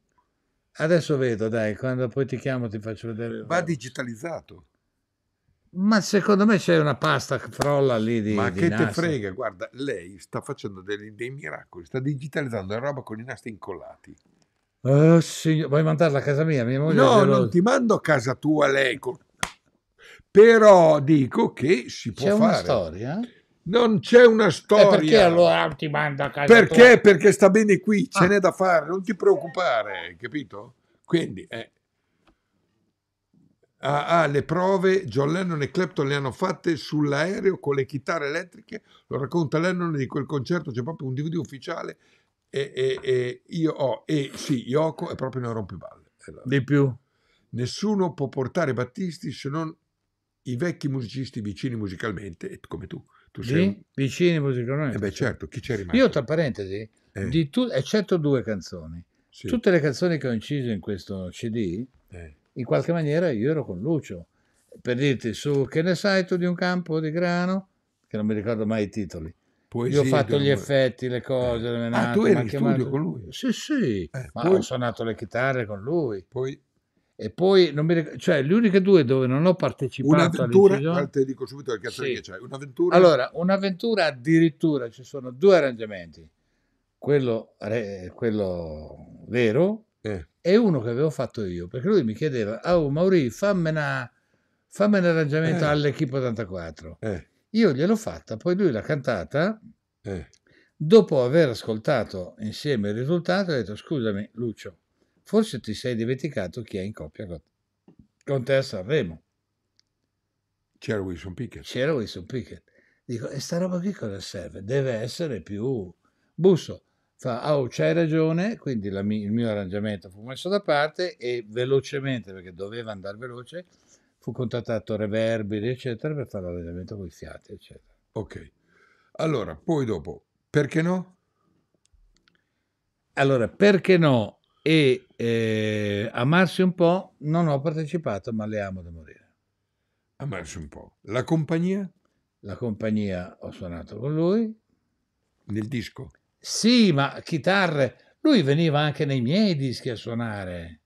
Adesso vedo, dai, quando poi ti chiamo ti faccio vedere. Va digitalizzato. Ma secondo me c'è una pasta che frolla lì di. Ma che nastri. te frega, guarda, lei sta facendo dei, dei miracoli, sta digitalizzando la roba con i nastri incollati. Oh, signor... Vuoi mandarla a casa mia? mia moglie no, non ti mando a casa tua lei. Però dico che si può c'è fare. C'è una storia? Non c'è una eh, storia. E perché allora ti manda a casa perché? tua? Perché? Perché sta bene qui, ce ah. n'è da fare, non ti preoccupare, capito? Quindi, eh. Ah, ah, le prove, John Lennon e Clapton le hanno fatte sull'aereo con le chitarre elettriche, lo racconta Lennon di quel concerto, c'è proprio un DVD ufficiale e, e, e io ho, oh, e sì, Yoko è proprio una rompiballe. Allora. Di più. Nessuno può portare Battisti se non i vecchi musicisti vicini musicalmente, come tu. Tu sei... Un... Vicini musicalmente. Eh beh certo, chi c'è rimasto? Io tra parentesi, eh. di tu... eccetto due canzoni, sì. tutte le canzoni che ho inciso in questo CD... Eh in qualche maniera io ero con Lucio. Per dirti su che ne sai tu di un campo di grano, che non mi ricordo mai i titoli. Poesia, io ho fatto gli diciamo. effetti, le cose, le menate, ah, tu eri in chiamato... studio con lui? Sì, sì, eh, ma poi... ho suonato le chitarre con lui. Poi... E poi, non mi ricordo, cioè, le uniche due dove non ho partecipato Un'avventura, ah, te dico subito che sì. c'è, cioè, un'avventura... Allora, un'avventura addirittura, ci sono due arrangiamenti, quello, re... quello vero, eh. e uno che avevo fatto io, perché lui mi chiedeva, oh Mauri, fammi, un arrangiamento eh. all'Equipe 84. Eh. Io gliel'ho fatta, poi lui l'ha cantata, eh. dopo aver ascoltato insieme il risultato, ha detto, scusami Lucio, forse ti sei dimenticato chi è in coppia con, con te a Sanremo. C'era Wilson Pickett. C'era Wilson Pickett. Dico, e sta roba qui cosa serve? Deve essere più busso fa, oh c'hai ragione, quindi la, il mio arrangiamento fu messo da parte e velocemente, perché doveva andare veloce, fu contattato Reverberi, eccetera, per fare l'arrangiamento con i fiati, eccetera. Ok. Allora, poi dopo, perché no? Allora, perché no? E eh, amarsi un po', non ho partecipato, ma le amo da morire. Amarsi un po'. La compagnia? La compagnia ho suonato con lui. Nel disco? Sì, ma chitarre. Lui veniva anche nei miei dischi a suonare.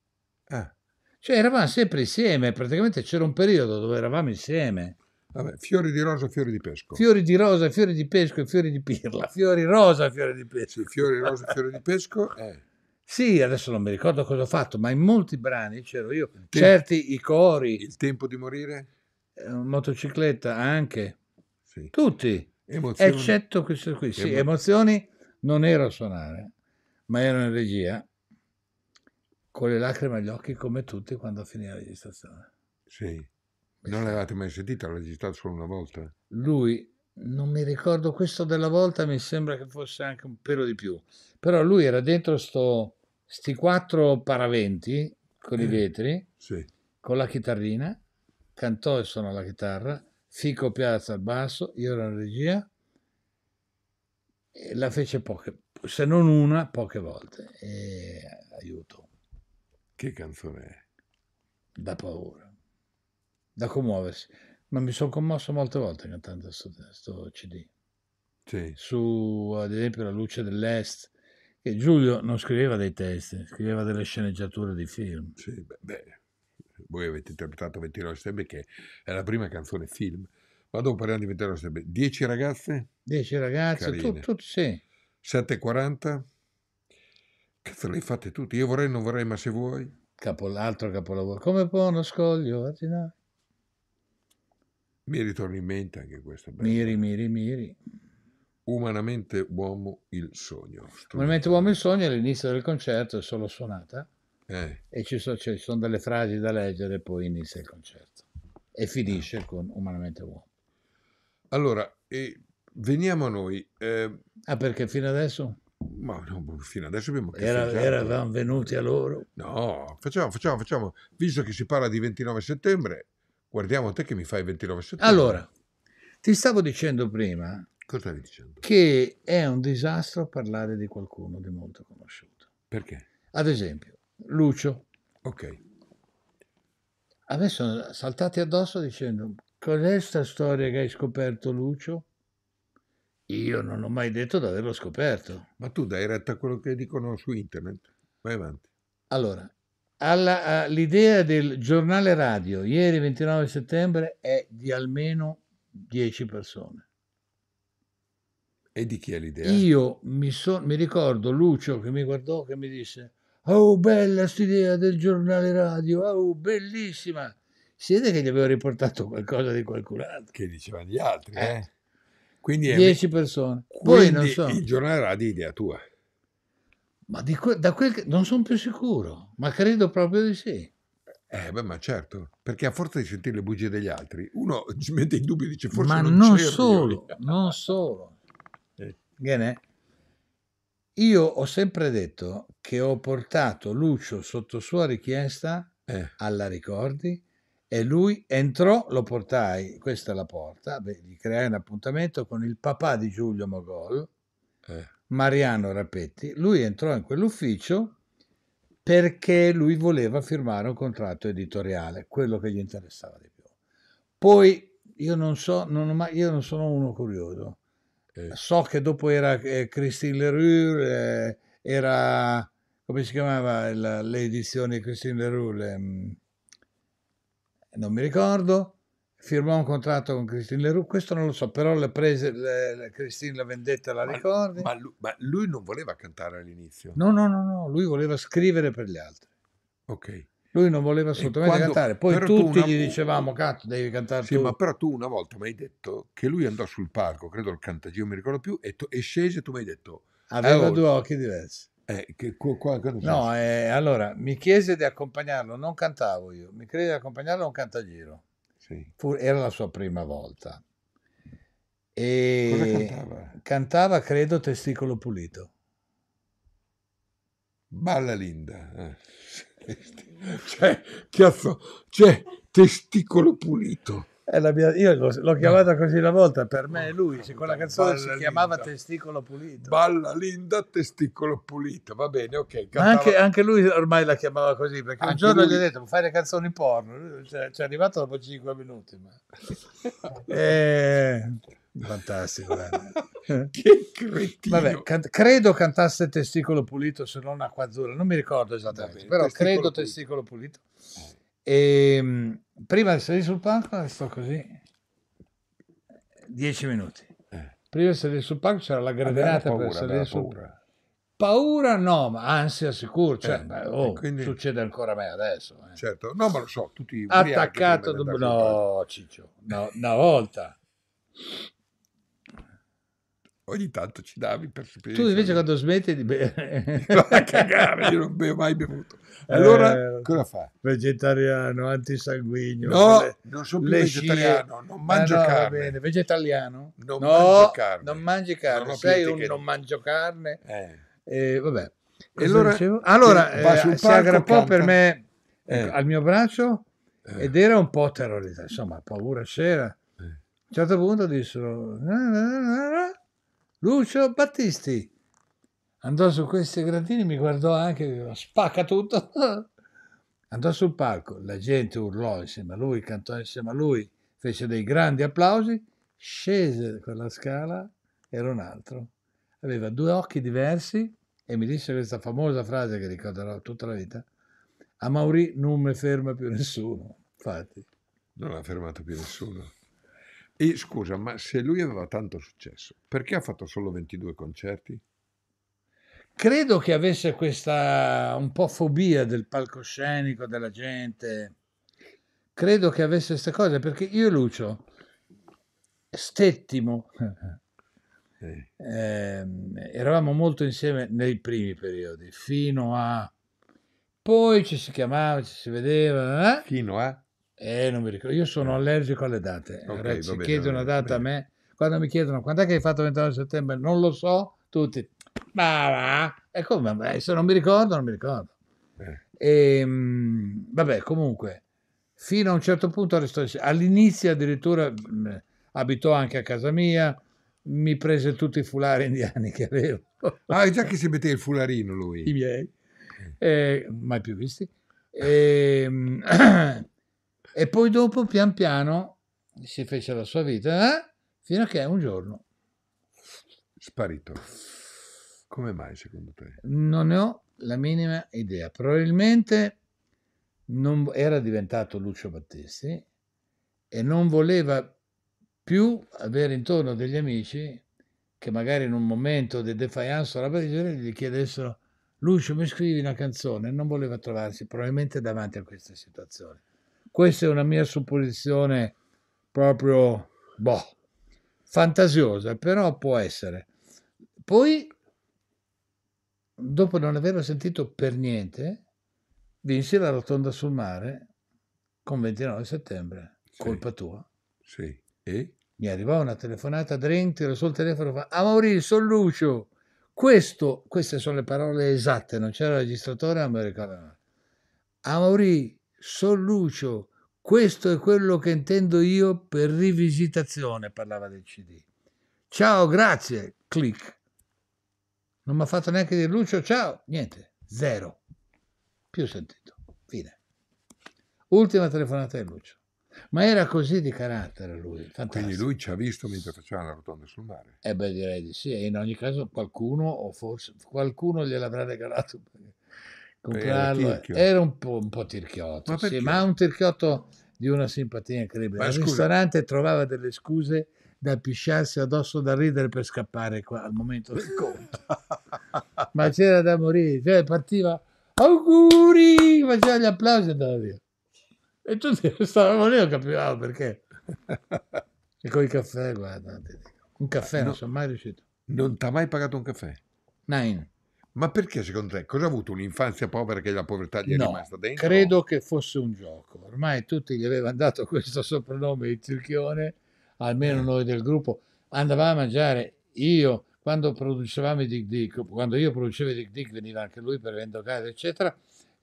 Ah. Cioè eravamo sempre insieme, praticamente c'era un periodo dove eravamo insieme. Vabbè, fiori di rosa, fiori di pesco. Fiori di rosa, fiori di pesco e fiori di pirla. Fiori rosa, fiori di pesco. Sì, fiori rosa, fiori di pesco. Eh. Sì, adesso non mi ricordo cosa ho fatto, ma in molti brani c'ero io. Tempo, certi i cori. Il tempo di morire? Eh, motocicletta anche. Sì. Tutti. Emozioni. Eccetto questo qui. Sì, emozioni. emozioni non ero a suonare, ma ero in regia, con le lacrime agli occhi come tutti quando finì la registrazione. Sì. Non l'avevate mai sentita, l'ha registrato solo una volta? Lui, non mi ricordo questo della volta, mi sembra che fosse anche un pelo di più. Però lui era dentro sto, sti quattro paraventi con eh, i vetri, sì. con la chitarrina, cantò e suonò la chitarra, Fico Piazza al basso, io ero in regia la fece poche, se non una, poche volte. E aiuto. Che canzone è? Da paura, da commuoversi. Ma mi sono commosso molte volte cantando questo CD. Sì. Su, ad esempio, La luce dell'Est, E Giulio non scriveva dei testi, scriveva delle sceneggiature di film. Sì, beh, beh voi avete interpretato 29 Stelle che è la prima canzone film ma dopo parliamo di Viterbo Stebbe. 10 ragazze? 10 ragazze, tutti, tu, sì. 7,40? Cazzo, le fate fatte tutte. Io vorrei, non vorrei, ma se vuoi. Capo, altro capolavoro. Come può uno scoglio? Mi ritorna in mente anche questo. Bello. Miri, miri, miri. Umanamente uomo il sogno. Umanamente uomo il sogno all'inizio del concerto è solo suonata eh. e ci sono, ci sono delle frasi da leggere poi inizia il concerto e finisce con Umanamente uomo. Allora, eh, veniamo a noi. Eh, ah, perché fino adesso? Ma no, boh, fino adesso abbiamo Era, Eravamo venuti a loro. No, facciamo, facciamo, facciamo. Visto che si parla di 29 settembre, guardiamo te che mi fai il 29 settembre. Allora, ti stavo dicendo prima Cosa stavi dicendo? Che è un disastro parlare di qualcuno di molto conosciuto. Perché? Ad esempio, Lucio. Ok. Adesso saltati addosso dicendo Cos'è sta storia che hai scoperto, Lucio? Io non ho mai detto di averlo scoperto. Ma tu dai retta a quello che dicono su internet. Vai avanti. Allora, alla, l'idea del giornale radio ieri 29 settembre è di almeno 10 persone. E di chi è l'idea? Io mi, so, mi ricordo Lucio che mi guardò che mi disse Oh, bella st'idea del giornale radio, oh, bellissima! si vede che gli avevo riportato qualcosa di qualcun altro. Che dicevano gli altri, eh? eh. Quindi 10 persone. Poi non so. Il giornale era di idea tua. Ma di que- da quel che- non sono più sicuro, ma credo proprio di sì. Eh, beh, ma certo, perché a forza di sentire le bugie degli altri, uno ci mette in dubbio e dice forse ma non, non solo, non solo. Bene? Eh. Io ho sempre detto che ho portato Lucio sotto sua richiesta eh. alla Ricordi e lui entrò, lo portai, questa è la porta, beh, gli creai un appuntamento con il papà di Giulio Mogol, eh. Mariano Rappetti, Lui entrò in quell'ufficio perché lui voleva firmare un contratto editoriale, quello che gli interessava di più. Poi io non so, non mai, io non sono uno curioso. Eh. So che dopo era eh, Christine Leroux, eh, era come si chiamava la, le edizioni Christine Leroux, le, mm, non mi ricordo, firmò un contratto con Christine Leroux, questo non lo so, però le prese, le, le Christine la vendetta la ma, ricordi. Ma lui, ma lui, non voleva cantare all'inizio? No, no, no, no, lui voleva scrivere per gli altri. Ok. Lui non voleva assolutamente quando, cantare, poi tutti tu gli dicevamo, cazzo, devi cantare sì, tu. ma però tu una volta mi hai detto che lui andò sul palco, credo al Cantagiro, mi ricordo più, e, tu, e scese tu mi hai detto... Aveva eh, due occhi diversi. Eh, che, qua, che no, eh, allora mi chiese di accompagnarlo, non cantavo io, mi chiese di accompagnarlo a un cantagiro. Sì. Fu, era la sua prima volta. E Cosa cantava? Cantava, credo, Testicolo Pulito. Balla Linda. Eh. Cioè, cazzo, cioè, cioè, testicolo pulito. Mia, io l'ho chiamata così una volta, per me è lui, se quella canzone Balla si chiamava Testicolo Pulito. Balla Linda, Testicolo Pulito, va bene, ok. Cantava... Anche, anche, lui ormai la chiamava così, perché anche un giorno lui... gli ho detto fai le canzoni porno, cioè, ci è arrivato dopo 5 minuti. Ma... eh, fantastico. che cretino. Vabbè, can- credo cantasse Testicolo Pulito se non Acqua Azzurra, non mi ricordo esattamente, Vabbè, però testicolo credo pulito. Testicolo Pulito. Eh. E ehm, prima di salire sul palco sto così. Dieci minuti. Eh. Prima di salire sul palco c'era la gradinata paura, per salire sul palco. Paura no, ma ansia sicuro, cioè, eh, beh, oh, quindi... succede ancora a me adesso. Eh. Certo, no, ma lo so, tutti... Attaccato, no, Ciccio, no, una volta ogni tanto ci davi per sapere. Tu invece quando smetti di bere... a cagare, io non bevo mai bevuto. Allora, eh, cosa fa? Vegetariano, antisanguigno. No, le, non sono più vegetariano, non mangio ah, no, carne. Bene. Vegetariano? Non no, mangio carne. Non mangi carne, non sei un non mangio carne. Eh. Eh, vabbè. E allora, allora eh, si aggrappò per me eh. Eh, al mio braccio eh. ed era un po' terrorizzato, insomma, paura c'era. A un certo punto dissero... Lucio Battisti. Andò su questi gradini, mi guardò anche, spacca tutto. Andò sul palco, la gente urlò insieme a lui, cantò insieme a lui, fece dei grandi applausi, scese con la scala, era un altro. Aveva due occhi diversi e mi disse questa famosa frase che ricorderò tutta la vita. A Maurì non mi ferma più nessuno, infatti. Non ha fermato più nessuno. E scusa, ma se lui aveva tanto successo, perché ha fatto solo 22 concerti? Credo che avesse questa un po' fobia del palcoscenico, della gente. Credo che avesse queste cose, perché io e Lucio, stettimo, eh. eravamo molto insieme nei primi periodi, fino a... Poi ci si chiamava, ci si vedeva. Eh? Fino a... Eh, non mi ricordo. Io sono eh. allergico alle date. Okay, allora, ci bene, chiedono una data a me. Quando mi chiedono quando è che hai fatto il 29 settembre, non lo so, tutti. Ma va. E come? Beh, se non mi ricordo, non mi ricordo. Eh. E, ehm, mh, vabbè, comunque, fino a un certo punto All'inizio addirittura mh, abitò anche a casa mia, mi prese tutti i fulari indiani che avevo. Ah, già che si metteva il fularino lui. I miei. Eh, eh mai più visti. E, ehm, E poi dopo, pian piano, si fece la sua vita, eh? fino a che un giorno... Sparito. Come mai, secondo te? Non ne ho la minima idea. Probabilmente non, era diventato Lucio Battisti e non voleva più avere intorno degli amici che magari in un momento di defiance o roba del genere gli chiedessero Lucio mi scrivi una canzone non voleva trovarsi probabilmente davanti a questa situazione questa è una mia supposizione proprio, boh, fantasiosa, però può essere. Poi, dopo non averlo sentito per niente, vinsi la rotonda sul mare con 29 settembre, sì. colpa tua. Sì. E? Mi arrivò una telefonata da Renti, sul telefono, fa, ah Maurizio, sono Lucio. Questo, queste sono le parole esatte, non c'era registratore americano. Amauri, Sollucio, questo è quello che intendo io per rivisitazione, parlava del CD. Ciao, grazie, click. Non mi ha fatto neanche dire Lucio, ciao, niente, zero. Più sentito, fine. Ultima telefonata di Lucio. Ma era così di carattere lui. Fantastico. Quindi lui ci ha visto mentre faceva la rotonda sul mare. Eh beh, direi di sì. E in ogni caso qualcuno, o forse qualcuno gliel'avrà regalato. Perché comprarlo. Eh, eh, era un po', un po tirchiotto, ma, sì, ma, un tirchiotto di una simpatia incredibile. Ma Al scusa. ristorante trovava delle scuse da pisciarsi addosso da ridere per scappare qua al momento del conto. ma c'era da morire, cioè partiva auguri, faceva gli applausi e andava via. E tutti stavamo lì, non capivamo ah, perché. e con i caffè, guarda, un caffè eh, no, non sono mai riuscito. Non ti ha mai pagato un caffè? Nine. Ma perché secondo te? Cosa ha avuto? Un'infanzia povera che la povertà gli è no, rimasta dentro? Credo che fosse un gioco. Ormai tutti gli avevano dato questo soprannome di Circhione, almeno eh. noi del gruppo. Andavamo a mangiare io, quando producevamo i Dick Dick, quando io producevo i Dick Dick veniva anche lui per casa, eccetera.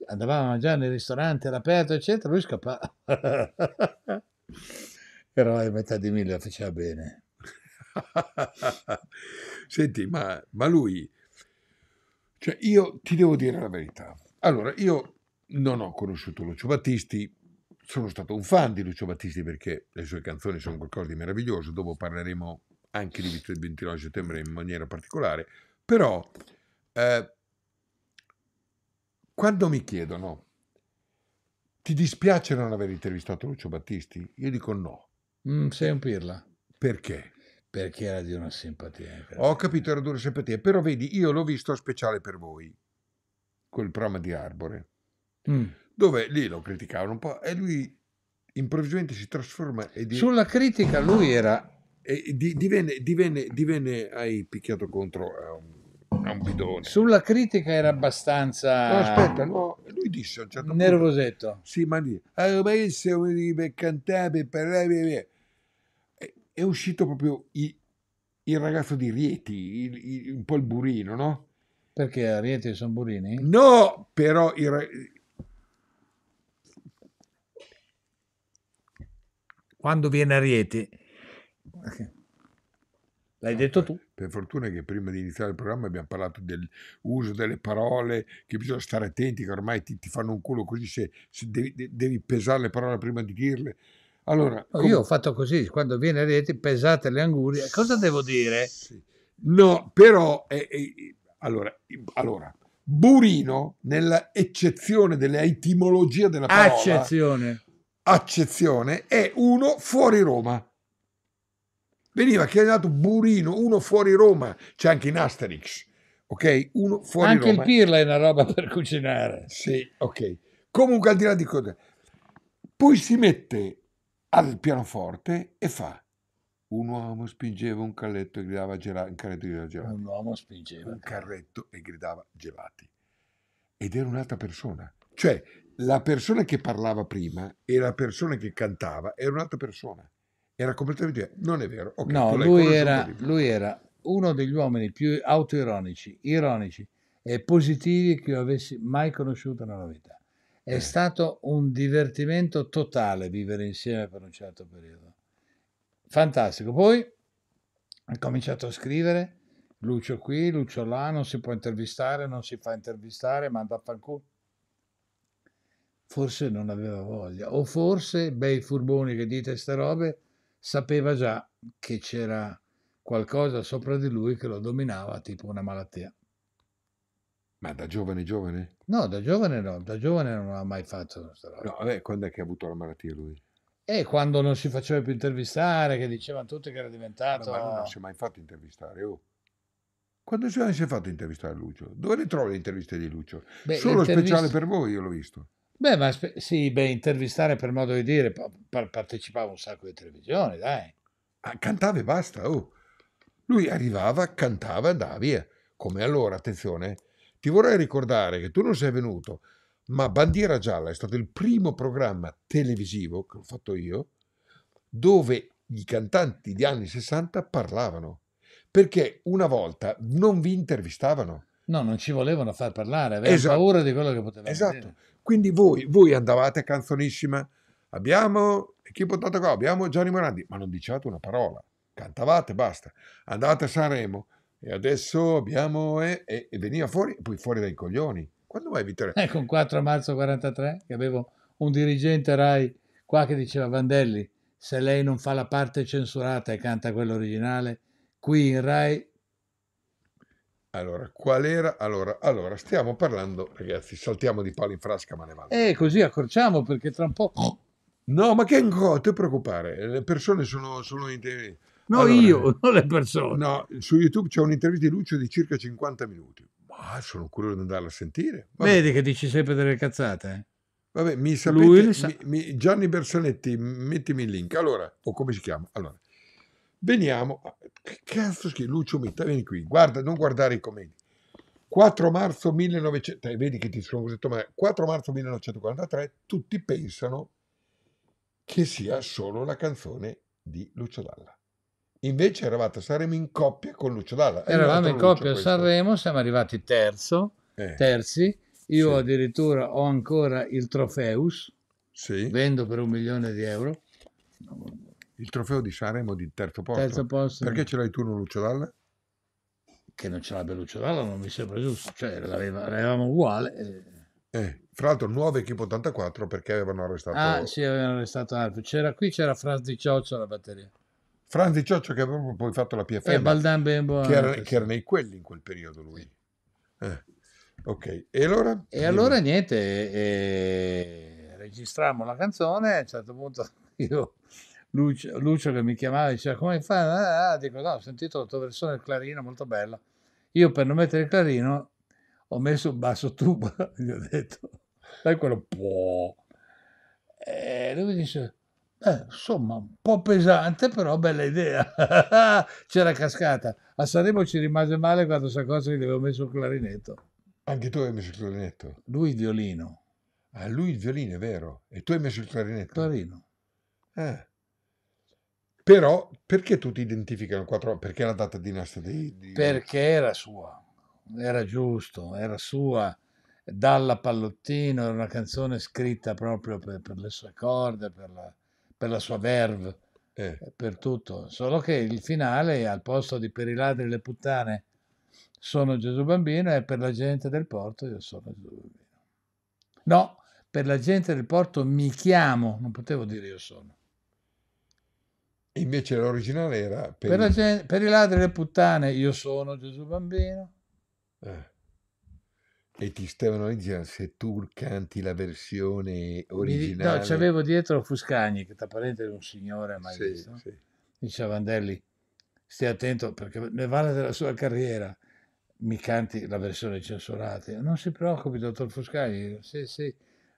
Andavamo a mangiare nel ristorante all'aperto, eccetera, lui scappava. Però a metà di mille la faceva bene. Senti, ma, ma lui cioè, io ti devo dire la verità. Allora, io non ho conosciuto Lucio Battisti, sono stato un fan di Lucio Battisti perché le sue canzoni sono qualcosa di meraviglioso, dopo parleremo anche di 29 settembre in maniera particolare, però eh, quando mi chiedono ti dispiace non aver intervistato Lucio Battisti? Io dico no. Mm, sei un pirla. Perché? Perché era di una simpatia. Eh, Ho capito, era di una simpatia, però vedi, io l'ho visto speciale per voi, quel programma di Arbore, mm. dove lì lo criticavano un po' e lui improvvisamente si trasforma e dice... Sulla critica lui era... E di, divenne, divenne, divenne, hai picchiato contro a eh, un, a un bidone. Sulla critica era abbastanza... No, aspetta, no, lui disse a un certo Nervosetto. punto... Nervosetto. Sì, ma lì... Allora, ah, ma io sono cantare, parlare, è uscito proprio i, il ragazzo di Rieti, il, il, un po' il burino, no? Perché a Rieti sono burini? No, però il, quando viene a Rieti. L'hai detto tu. Per fortuna che prima di iniziare il programma abbiamo parlato dell'uso delle parole, che bisogna stare attenti, che ormai ti, ti fanno un culo così se, se devi, devi pesare le parole prima di dirle. Allora, no, Io ho fatto così, quando viene a rete pesate le angurie, cosa devo dire? Sì. No, però, eh, eh, allora, allora, Burino, nell'eccezione dell'etimologia della parola, accezione. accezione, è uno fuori Roma. Veniva chiamato Burino, uno fuori Roma, c'è anche in Asterix, ok? Uno fuori anche Roma. Anche il pirla è una roba per cucinare. Sì, ok. Comunque, al di là di cosa... Poi si mette al pianoforte e fa un uomo spingeva un carretto e gridava gelati. Un uomo spingeva. Un carretto e gridava gelati. Ed era un'altra persona. Cioè, la persona che parlava prima e la persona che cantava era un'altra persona. Era completamente Non è vero. Okay, no, lui era, lui era, uno degli uomini più autoironici, ironici e positivi che io avessi mai conosciuto nella vita. È eh. stato un divertimento totale vivere insieme per un certo periodo. Fantastico. Poi ha cominciato a scrivere. Lucio qui, Lucio là, non si può intervistare, non si fa intervistare, manda a fanculo. Forse non aveva voglia, o forse, bei furboni che dite ste robe, sapeva già che c'era qualcosa sopra di lui che lo dominava, tipo una malattia. Ma da giovane giovane? No, da giovane no, da giovane non ha mai fatto questa roba. No, vabbè, quando è che ha avuto la malattia lui? E eh, quando non si faceva più intervistare, che dicevano tutti che era diventato... Ma, ma non si è mai fatto intervistare, oh. Quando si è fatto intervistare Lucio? Dove le trovi le interviste di Lucio? Beh, Solo speciale per voi, io l'ho visto. Beh, ma spe... sì, beh, intervistare per modo di dire, pa- partecipava a un sacco di televisioni, dai. Ah, cantava e basta, oh. Lui arrivava, cantava e andava via. Come allora, attenzione, ti vorrei ricordare che tu non sei venuto, ma Bandiera Gialla è stato il primo programma televisivo che ho fatto io dove i cantanti di anni 60 parlavano. Perché una volta non vi intervistavano. No, non ci volevano far parlare, avevano esatto. paura di quello che poteva esatto. Esatto. Quindi voi, voi andavate a canzonissima, abbiamo chi portato qua? Abbiamo Gianni Morandi, ma non dicevate una parola, cantavate, basta. Andavate a Sanremo, e adesso abbiamo... E, eh, e, e veniva fuori, poi fuori dai coglioni. Quando vai a Vittorio? Ecco, eh, con 4 marzo 43, che avevo un dirigente RAI qua che diceva Vandelli, se lei non fa la parte censurata e canta quella originale, qui in RAI... Allora, qual era? Allora, allora, stiamo parlando, ragazzi, saltiamo di palo in frasca, ma ne vale. Eh, così accorciamo perché tra un po'... No, ma che ti preoccupare, le persone sono, sono in... No, allora, io, eh. non le persone. No, su YouTube c'è un'intervista di Lucio di circa 50 minuti. Ma sono curioso di andarla a sentire. Vabbè. Vedi che dici sempre delle cazzate. Eh. Vabbè, mi sapete, Lui sa. mi, mi, Gianni Bersonetti, mettimi il link. Allora, o come si chiama? Allora, veniamo. Che cazzo scrivi? Lucio Mitta, vieni qui. Guarda, non guardare i commenti. 4 marzo 1900, vedi che ti sono detto, ma 4 marzo 1943 tutti pensano che sia solo la canzone di Lucio Dalla. Invece eravate a Sanremo in coppia con Lucio Dalla. Eravamo in coppia a Sanremo, siamo arrivati terzo, eh. terzi. Io sì. addirittura ho ancora il Trofeus, sì. vendo per un milione di euro. Il trofeo di Sanremo di terzo posto. Terzo posto. Perché ce l'hai tu, non Lucio Dalla? Che non ce l'abbia Lucio Dalla non mi sembra giusto, cioè l'avevamo uguale. E... Eh. eh, fra l'altro nuovo equipo 84 perché avevano arrestato... Ah sì, avevano arrestato Alfio. C'era qui, c'era Franz Di Cioccio alla batteria. Franz di Cioccio che aveva poi fatto la PFM, eh, Baldan ben che, era, che era nei quelli in quel periodo lui. Eh, ok, e allora? E allora Dimmi. niente, eh, registrammo la canzone, a un certo punto io, Lucio, Lucio che mi chiamava e diceva come fa? Ah, ah, ah, dico no, ho sentito la tua versione del clarino, molto bella. Io per non mettere il clarino ho messo un basso tubo, gli ho detto, dai quello, può. E lui dice eh, insomma, un po' pesante, però bella idea. C'era cascata. A Sanremo ci rimase male quando si accorse che gli avevo messo il clarinetto. Anche tu hai messo il clarinetto? Lui il violino. Ah, lui il violino, è vero. E tu hai messo il clarinetto? Clarino. Eh. Però perché tu ti identifichi al 4? Perché la data di nascita di, di... Perché era sua, era giusto, era sua. Dalla Pallottino era una canzone scritta proprio per, per le sue corde, per la, per la sua verve, eh. eh. per tutto. Solo che il finale, al posto di per i ladri e le puttane sono Gesù Bambino e per la gente del porto io sono Gesù Bambino. No, per la gente del porto mi chiamo, non potevo dire io sono. Invece l'originale era per, per, il... gente, per i ladri e le puttane io sono Gesù Bambino. Eh. E ti stavano dicendo se tu canti la versione originale. no, c'avevo dietro Fuscagni, che tra parentesi è un signore, ma sì, visto. Sì. diceva Vandelli, stia attento perché ne vale della sua carriera. Mi canti la versione censurata. Non si preoccupi, dottor Fuscagni. Sì, sì,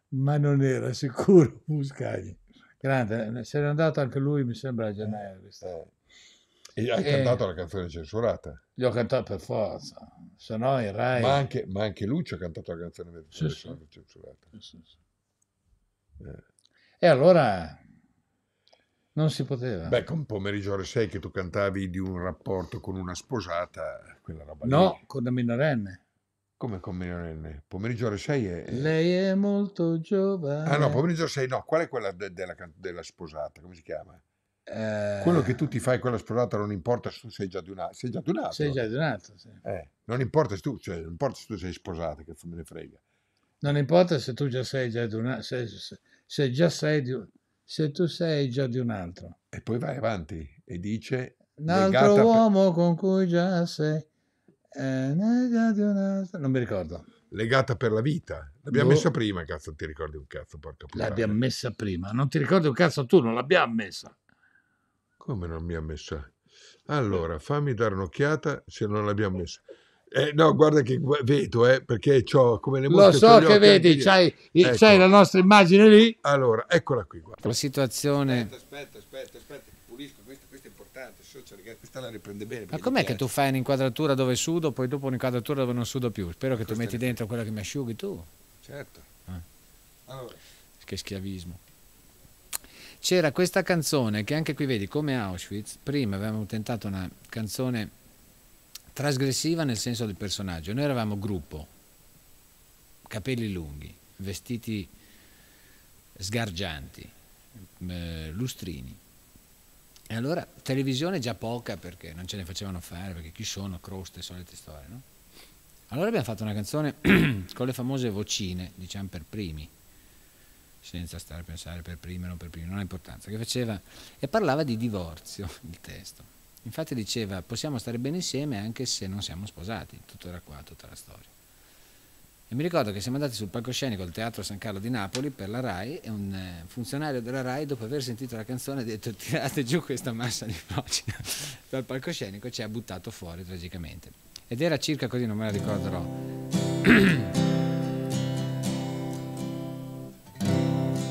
ma non era sicuro Fuscagni. Grande, eh, se n'è andato anche lui, mi sembra, a eh, gennaio. Eh. E hai e... Eh. cantato la canzone censurata? Gli ho cantato per forza. Se no, il Rai. Ma anche, ma anche Lucio ha cantato la canzone per sì, sì. censurata. Sì, sì. Eh. E allora non si poteva. Beh, con Pomeriggio ore 6 che tu cantavi di un rapporto con una sposata, quella roba No, lì. con la minorenne. Come con minorenne? Pomeriggio ore 6 è... Lei è molto giovane. Ah no, pomeriggio ore 6 no. Qual è quella de- della, della sposata? Come si chiama? quello eh, che tu ti fai quella sposata non importa se tu sei già di un altro. Sei già di un altro. Sei già di un altro, sì. eh, non importa se tu, cioè, non importa se tu sei sposata, che me ne frega. Non importa se tu già sei già di un altro, se, se, già sei di se tu sei già di un altro. E poi vai avanti e dice... Un altro uomo con cui già sei... Eh, già di un altro. Non mi ricordo legata per la vita. L'abbiamo boh. messa prima, cazzo, ti ricordi un cazzo, porca puttana. L'abbiamo messa prima, non ti ricordi un cazzo tu, non l'abbiamo messa. Come non mi ha messa? Allora, fammi dare un'occhiata se non l'abbiamo messa. Eh, eh no, guarda che vedo, eh, perché ho come le mosche. Lo so che vedi, c'hai, ecco. c'hai, la ecco. nostra immagine lì. Allora, eccola qui. Guarda. La situazione... Aspetta, aspetta, aspetta, aspetta. pulisco, questo, questo è importante, social, questa la riprende bene. Ma com'è che tu fai un'inquadratura dove sudo, poi dopo un'inquadratura dove non sudo più? Spero che questo tu metti dentro quella che mi asciughi tu. Certo. Eh. Allora. Che schiavismo c'era questa canzone che anche qui vedi come Auschwitz, prima avevamo tentato una canzone trasgressiva nel senso del personaggio, noi eravamo gruppo, capelli lunghi, vestiti sgargianti, eh, lustrini. E allora televisione già poca perché non ce ne facevano fare, perché chi sono, croste, solite storie, no? Allora abbiamo fatto una canzone con le famose vocine, diciamo per primi, senza stare a pensare per prima o non per prima, non ha importanza, che faceva, e parlava di divorzio il testo. Infatti diceva possiamo stare bene insieme anche se non siamo sposati, tutto era qua, tutta la storia. E mi ricordo che siamo andati sul palcoscenico al Teatro San Carlo di Napoli per la RAI e un eh, funzionario della RAI dopo aver sentito la canzone ha detto tirate giù questa massa di procina dal palcoscenico e ci ha buttato fuori tragicamente. Ed era circa così, non me la ricorderò.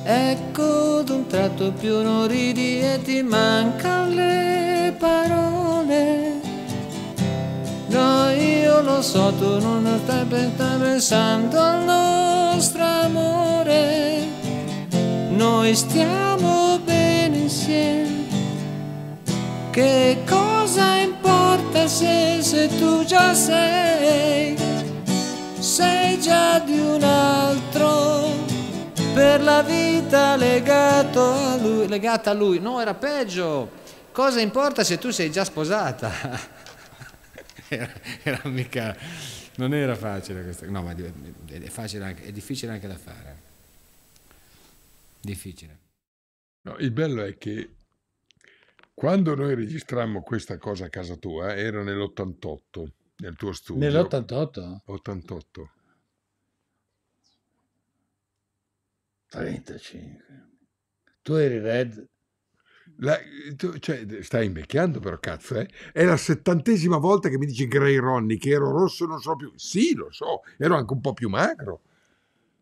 Ecco d'un tratto più non ridi e ti mancano le parole. No, io lo so, tu non stai pensando al nostro amore. Noi stiamo bene insieme. Che cosa importa se, se tu già sei? Sei già di un altro per la vita legato a lui, legata a lui. No, era peggio. Cosa importa se tu sei già sposata? era, era mica, non era facile questa, no, ma è, facile anche, è difficile anche da fare. Difficile. No, il bello è che quando noi registrammo questa cosa a casa tua, era nell'88, nel tuo studio. Nell'88? 88. 35. Tu eri Red? La, tu, cioè, stai invecchiando però cazzo eh? è la settantesima volta che mi dici Grey Ronnie che ero rosso non so più sì lo so ero anche un po' più magro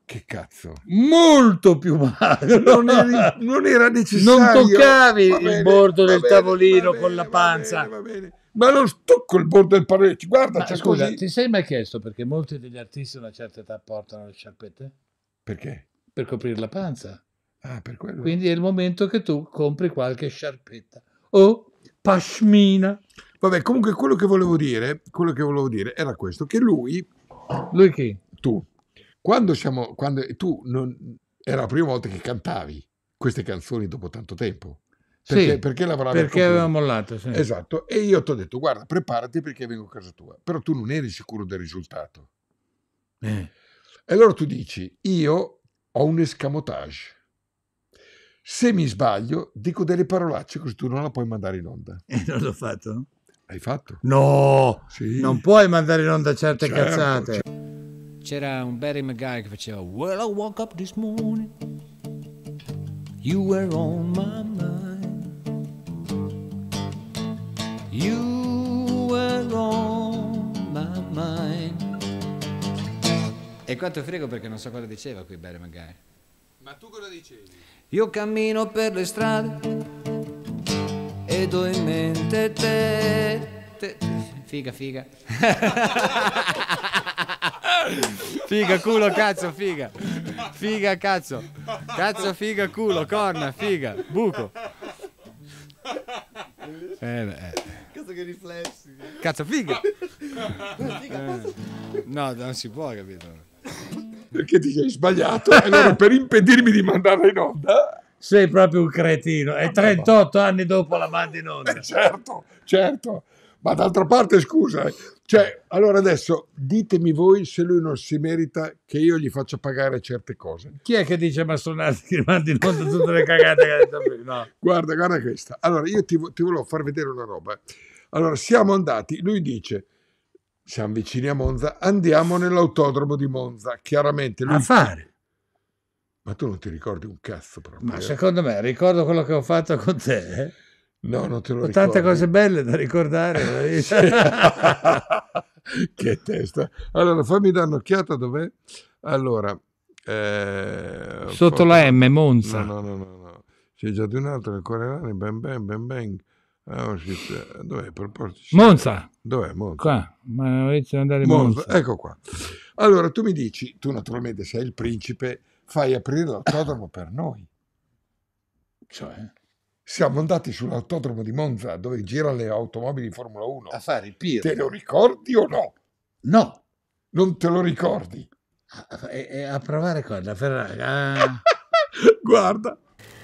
che cazzo? Molto più magro. Non, eri, non era necessario. Non toccavi bene, il bordo del bene, tavolino bene, con la panza. Ma non tocco il bordo del parete. Guarda, Ma c'è scusa, così. ti sei mai chiesto perché molti degli artisti a una certa età portano le sciarpette? Perché? per coprire la panza. Ah, Quindi è il momento che tu compri qualche sciarpetta o pashmina. Vabbè, comunque quello che volevo dire, quello che volevo dire era questo, che lui... Lui chi? Tu. Quando siamo... Quando, tu non, era la prima volta che cantavi queste canzoni dopo tanto tempo. Perché, sì, perché lavoravi perché aveva mollato sì. esatto e io ti ho detto guarda preparati perché vengo a casa tua però tu non eri sicuro del risultato eh. e allora tu dici io ho un escamotage. Se mi sbaglio, dico delle parolacce così tu non la puoi mandare in onda. E non l'ho fatto? Hai fatto? No! Sì. Non puoi mandare in onda certe certo, cazzate. Certo. C'era un Barry McGuire che faceva Well, I woke up this morning You were on my mind You were on my mind e quanto frego perché non so cosa diceva qui Barry magari. Ma tu cosa dicevi? Io cammino per le strade ed ho in mente te. te. Figa, figa. figa, culo, cazzo, figa. Figa, cazzo. Cazzo, figa, culo, corna, figa, buco. Eh, beh. Eh. Cazzo che riflessi. Cazzo, figa. Eh, no, non si può, capito? perché ti sei sbagliato. e Allora, per impedirmi di mandarla in onda, sei proprio un cretino. Ah, e 38 anni dopo la mandi in onda, eh, certo, certo. Ma d'altra parte, scusa, eh. cioè, allora adesso ditemi voi se lui non si merita che io gli faccia pagare certe cose. Chi è che dice Massonardi che mandi in onda tutte le cagate che ha detto prima? No. Guarda, guarda questa. Allora, io ti, ti volevo far vedere una roba. Allora, siamo andati, lui dice siamo vicini a Monza, andiamo nell'autodromo di Monza. Chiaramente lui... A fare. Ma tu non ti ricordi un cazzo proprio. Ma eh? secondo me ricordo quello che ho fatto con te. No, non te lo ho ricordo. Tante cose belle da ricordare. che testa. Allora, fammi dare un'occhiata dov'è. Allora... Eh, Sotto la M, Monza. No, no, no, no. no. C'è già di un altro, il coreano, ben ben ben ben. Ah, Dov'è? Proportici. Monza. Dov'è Monza? Qua, ma dovete andare Monza. Monza. Ecco qua. Allora tu mi dici, tu naturalmente sei il principe, fai aprire l'autodromo per noi. Cioè? Siamo andati sull'autodromo di Monza dove girano le automobili di Formula 1. A fare il piro. Te lo ricordi o no? No. Non te lo ricordi? A, ah, a, eh, a provare cosa? La Ferrari. Ah. Guarda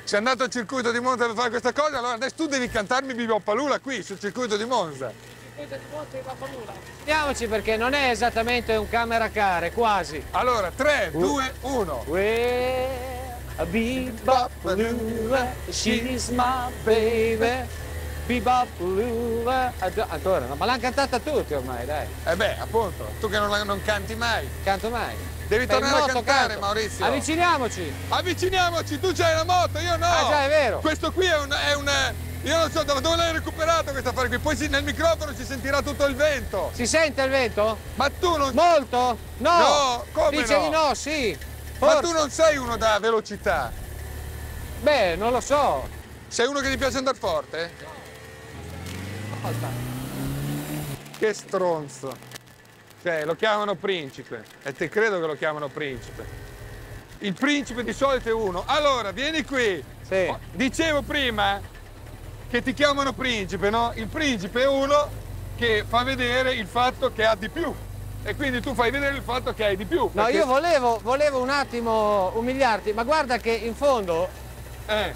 sei andato al circuito di Monza per fare questa cosa, allora adesso tu devi cantarmi Bibopalula qui, sul circuito di Monza. Circuito di Monza Andiamoci perché non è esattamente un camera care, quasi. Allora, 3, 2, 1. Bibopalula, she's my baby. Bibopalula. Lula. Ancora, ma l'hanno cantata tutti ormai, dai. Eh beh, appunto, tu che non, non canti mai. Canto mai. Devi Stai tornare a cantare, canto. Maurizio. Avviciniamoci. Avviciniamoci, tu c'hai la moto, io no. Ah, già, è vero. Questo qui è un, è un eh, io non so dove l'hai recuperato questo affare qui, poi sì, nel microfono si sentirà tutto il vento. Si sente il vento? Ma tu non... Molto? No! No, come Dice no? di no, sì. Forse. Ma tu non sei uno da velocità? Beh, non lo so. Sei uno che ti piace andare forte? No. Aspetta. Che stronzo. Cioè, lo chiamano principe. E te credo che lo chiamano principe. Il principe di solito è uno. Allora, vieni qui. Sì. Oh, dicevo prima che ti chiamano principe, no? Il principe è uno che fa vedere il fatto che ha di più. E quindi tu fai vedere il fatto che hai di più. Perché... No, io volevo, volevo un attimo umiliarti, ma guarda che in fondo... Eh.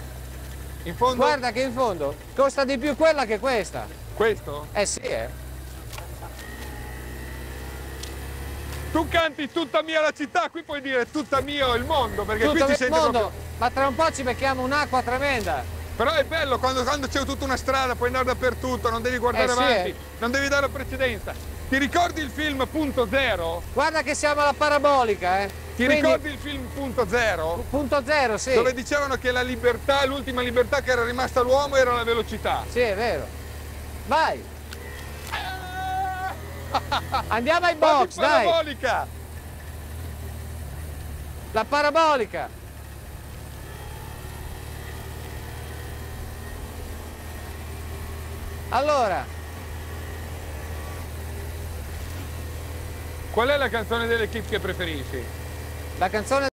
In fondo... Guarda che in fondo costa di più quella che questa. Questo? Eh sì, eh. Tu canti tutta mia la città, qui puoi dire tutta mia il mondo, perché tutto qui ti il mondo, proprio... ma tra un po' ci becchiamo un'acqua tremenda. Però è bello quando, quando c'è tutta una strada, puoi andare dappertutto, non devi guardare eh, avanti, sì, eh. non devi dare precedenza. Ti ricordi il film Punto Zero? Guarda che siamo alla parabolica, eh. Ti Quindi... ricordi il film Punto Zero? Punto Zero, sì. Dove dicevano che la libertà, l'ultima libertà che era rimasta all'uomo era la velocità. Sì, è vero. Vai! Andiamo ai box, la dai. La parabolica. La parabolica. Allora. Qual è la canzone dell'equipe che preferisci? La canzone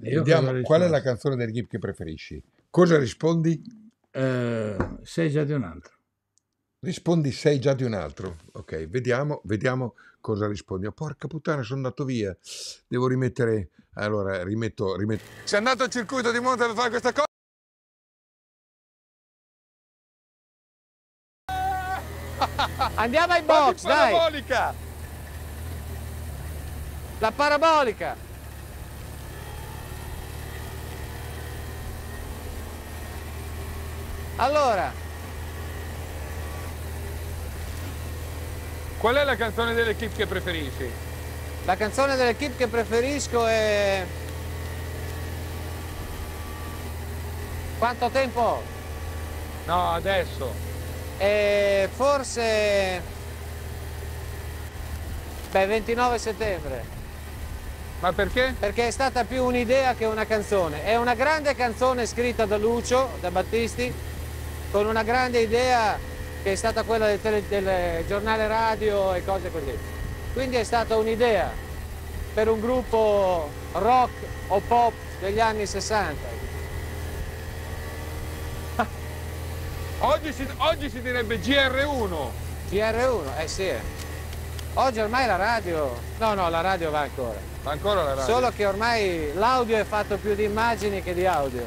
Vediamo qual è la canzone dell'equipe che preferisci. Cosa rispondi? Eh, sei già di un'altra. Rispondi sei già di un altro. Ok, vediamo, vediamo cosa rispondi. Oh, porca puttana, sono andato via. Devo rimettere. Allora, rimetto. rimetto. Sei andato al circuito di monte per fare questa cosa? Andiamo ai box, la dai! La parabolica! La parabolica! Allora, Qual è la canzone dell'equipe che preferisci? La canzone dell'equipe che preferisco è... Quanto tempo? No, adesso. E forse... Beh, 29 settembre. Ma perché? Perché è stata più un'idea che una canzone. È una grande canzone scritta da Lucio, da Battisti, con una grande idea che è stata quella del, tele, del giornale radio e cose così. Quindi è stata un'idea per un gruppo rock o pop degli anni 60. Oggi si, oggi si direbbe GR1. GR1, eh sì. Oggi ormai la radio... No, no, la radio va ancora. Va ancora la radio. Solo che ormai l'audio è fatto più di immagini che di audio.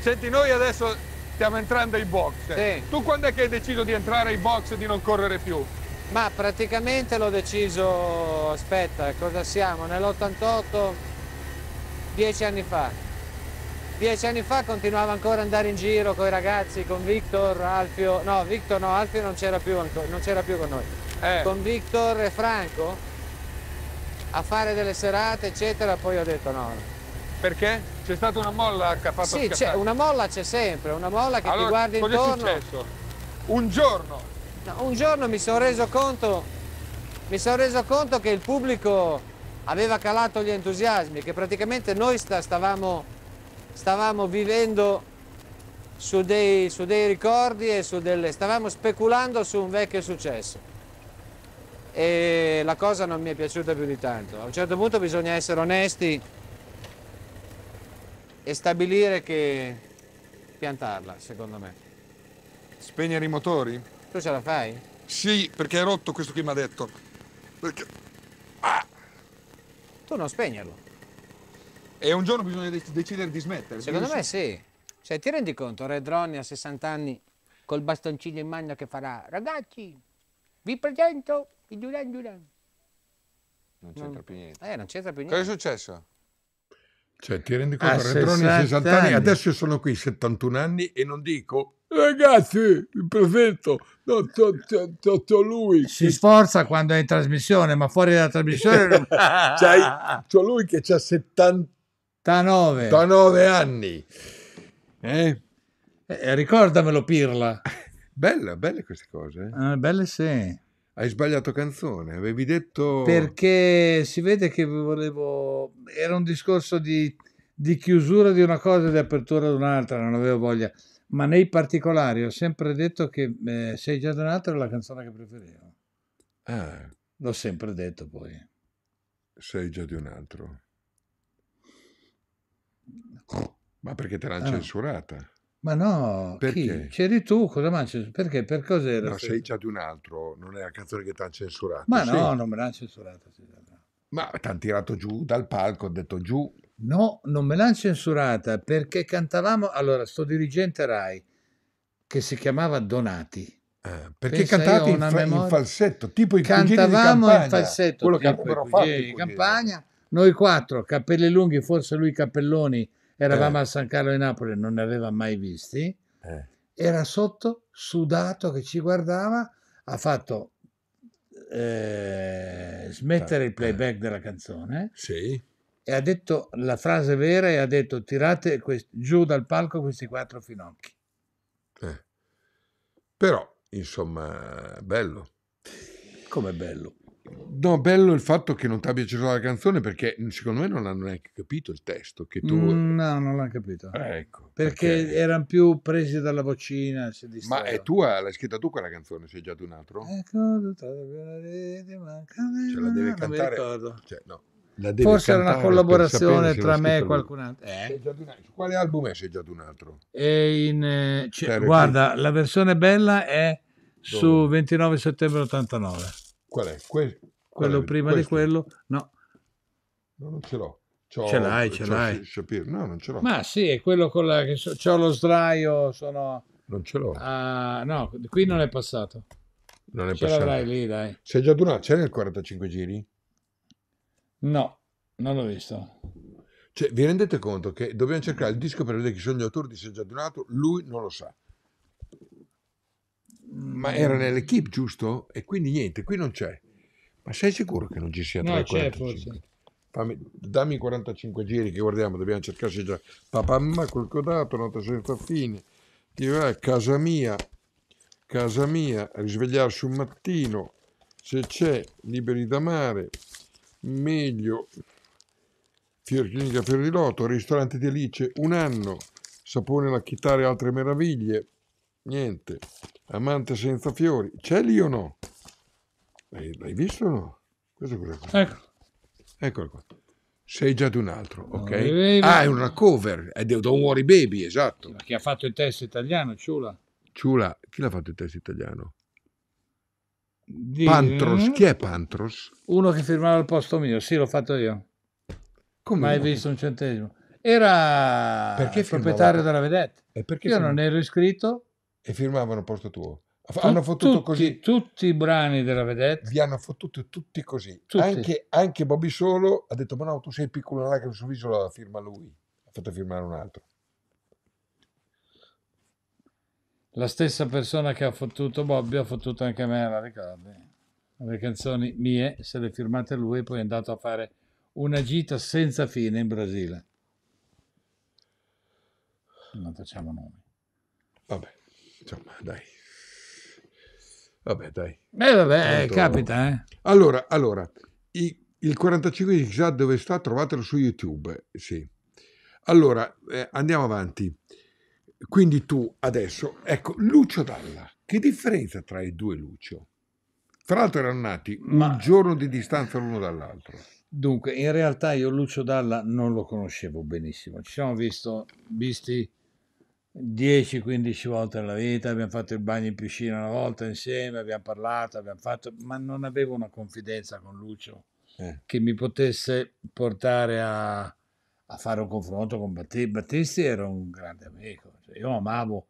Senti, noi adesso stiamo entrando ai box. Sì. Tu quando è che hai deciso di entrare ai box e di non correre più? Ma praticamente l'ho deciso, aspetta, cosa siamo? Nell'88, dieci anni fa. Dieci anni fa continuavo ancora ad andare in giro con i ragazzi, con Victor, Alfio, no, Victor no, Alfio non c'era più, non c'era più con noi. Eh. Con Victor e Franco a fare delle serate, eccetera, poi ho detto no, perché? C'è stata una molla che ha fatto Sì, c'è, una molla c'è sempre, una molla che allora, ti guarda intorno. intorno. Cosa è successo? Un giorno. No, un giorno mi sono reso conto, mi sono reso conto che il pubblico aveva calato gli entusiasmi, che praticamente noi sta, stavamo, stavamo vivendo su dei, su dei, ricordi e su delle... stavamo speculando su un vecchio successo e la cosa non mi è piaciuta più di tanto. A un certo punto bisogna essere onesti e stabilire che piantarla, secondo me. Spegnere i motori? Tu ce la fai? Sì, perché hai rotto questo che mi ha detto. Perché... Ah! Tu non spegnerlo. E un giorno bisogna dec decidere di smettere. Secondo me so. sì. Cioè, ti rendi conto, Red Ronnie a 60 anni, col bastoncino in mano che farà ragazzi, vi presento il Duran Duran. Non c'entra più niente. Eh, non c'entra più niente. Cosa è successo? Cioè, ti rendi conto, Rentroni 60, 60 anni, adesso sono qui 71 anni e non dico ragazzi, il prefetto, no, to, to, to, to lui. Si sforza quando è in trasmissione, ma fuori dalla trasmissione... Non... C'hai, c'ho lui che ha 79 79 anni. Eh? Eh, ricordamelo, Pirla. Belle, belle queste cose. Eh? eh belle sì. Hai sbagliato canzone, avevi detto... Perché si vede che volevo... Era un discorso di, di chiusura di una cosa e di apertura di un'altra, non avevo voglia. Ma nei particolari ho sempre detto che eh, Sei già donato era la canzone che preferivo. Ah. L'ho sempre detto poi. Sei già di un altro. Ma perché te l'hanno ah. censurata? Ma no, perché? Chi? C'eri tu, cosa mangi? Perché? Per cos'era? No, sei già di un altro, non è la canzone che ti ha censurato. Ma sì. no, non me l'hanno censurata. Sì, no. Ma ti hanno tirato giù dal palco, ho detto giù. No, non me l'hanno censurata perché cantavamo, allora, sto dirigente Rai, che si chiamava Donati. Eh, perché Pensa cantate in, fa- in, falsetto, tipo i Cantavamo in falsetto, quello che avevano fatto in campagna. Noi quattro, capelli lunghi, forse lui capelloni, eravamo eh. a San Carlo di Napoli, non ne aveva mai visti, eh. era sotto, sudato, che ci guardava, ha fatto eh, smettere il eh. playback della canzone sì. e ha detto la frase vera e ha detto tirate quest- giù dal palco questi quattro finocchi. Eh. Però, insomma, bello. Come bello. No, bello il fatto che non ti abbia piaciuto la canzone perché secondo me non hanno neanche capito il testo che tu... Mm, no, non l'hanno capito. Eh, ecco, perché, perché, erano più presi dalla vocina. Ma è tua, l'hai scritta tu quella canzone, sei già di un altro? Ecco, Ce la deve cantare. Cioè, no. Forse era una collaborazione tra me e qualcun eh? altro. Eh? Su quale album è Sei già di un altro? In, eh, cioè, guarda, la versione bella è Dove? su 29 settembre 89. Qual è? Que- quello prima questo? di quello? No. no. non ce l'ho. C'ho, ce l'hai, ce l'hai. Shapir. No, non ce l'ho. Ma sì, è quello con la... Che so, c'ho lo sdraio, sono... Non ce l'ho. Uh, no, qui non è passato. Non è ce passato. Ce lì, dai. C'è già Dunant, c'è nel 45 giri? No, non l'ho visto. Cioè, vi rendete conto che dobbiamo cercare il disco per vedere chi sono gli autori di Seggiadunato? Lui non lo sa. Ma era nell'equipe, giusto? E quindi niente, qui non c'è. Ma sei sicuro che non ci sia 3 no, 45? Fammi, dammi 45 giri che guardiamo, dobbiamo cercarci già. Papà, ma quel codato, nota senza fine. Ti vai, casa mia, casa mia, risvegliarsi un mattino, se c'è, liberi da mare, meglio, di Fioriloto, ristorante di Alice, un anno, sapone la chitarra e altre meraviglie, Niente. Amante senza fiori. C'è lì o no? L'hai, l'hai visto o no? Questo cos'è? Questo? Ecco. Eccolo qua. Sei già di un altro, ok? No, eh, eh, ah, eh. è una cover, è di Don't Worry Baby, esatto. Ma chi ha fatto il test italiano, Ciula? Ciula, chi l'ha fatto il test italiano? Di... Pantros, chi è Pantros? Uno che firmava al posto mio, sì, l'ho fatto io. Come? Mai visto un centesimo. Era il proprietario della vedetta. Io firmava? non ero iscritto, e firmavano posto tuo. Hanno fottuto tutti, così. Tutti i brani della Vedette. Li hanno fottuti tutti così. Tutti. Anche, anche Bobby Solo ha detto: Ma no, tu sei piccolo, là che sul viso la firma lui. Ha fatto firmare un altro. La stessa persona che ha fottuto Bobby ha fottuto anche me, la ricordi? Le canzoni mie se le firmate lui, poi è andato a fare una gita senza fine in Brasile. Non facciamo nomi. Vabbè insomma, dai. Vabbè, dai. Beh, vabbè, eh, Tanto... capita, eh. Allora, allora, i, il 45 di Zigzag dove sta, trovatelo su YouTube, sì. Allora, eh, andiamo avanti. Quindi tu adesso, ecco, Lucio Dalla, che differenza tra i due Lucio? Tra l'altro erano nati Ma... un giorno di distanza l'uno dall'altro. Dunque, in realtà io Lucio Dalla non lo conoscevo benissimo. Ci siamo visto, visti 10-15 volte nella vita, abbiamo fatto il bagno in piscina una volta insieme, abbiamo parlato, abbiamo fatto, ma non avevo una confidenza con Lucio eh. che mi potesse portare a, a, fare un confronto con Battisti. Battisti era un grande amico, cioè io amavo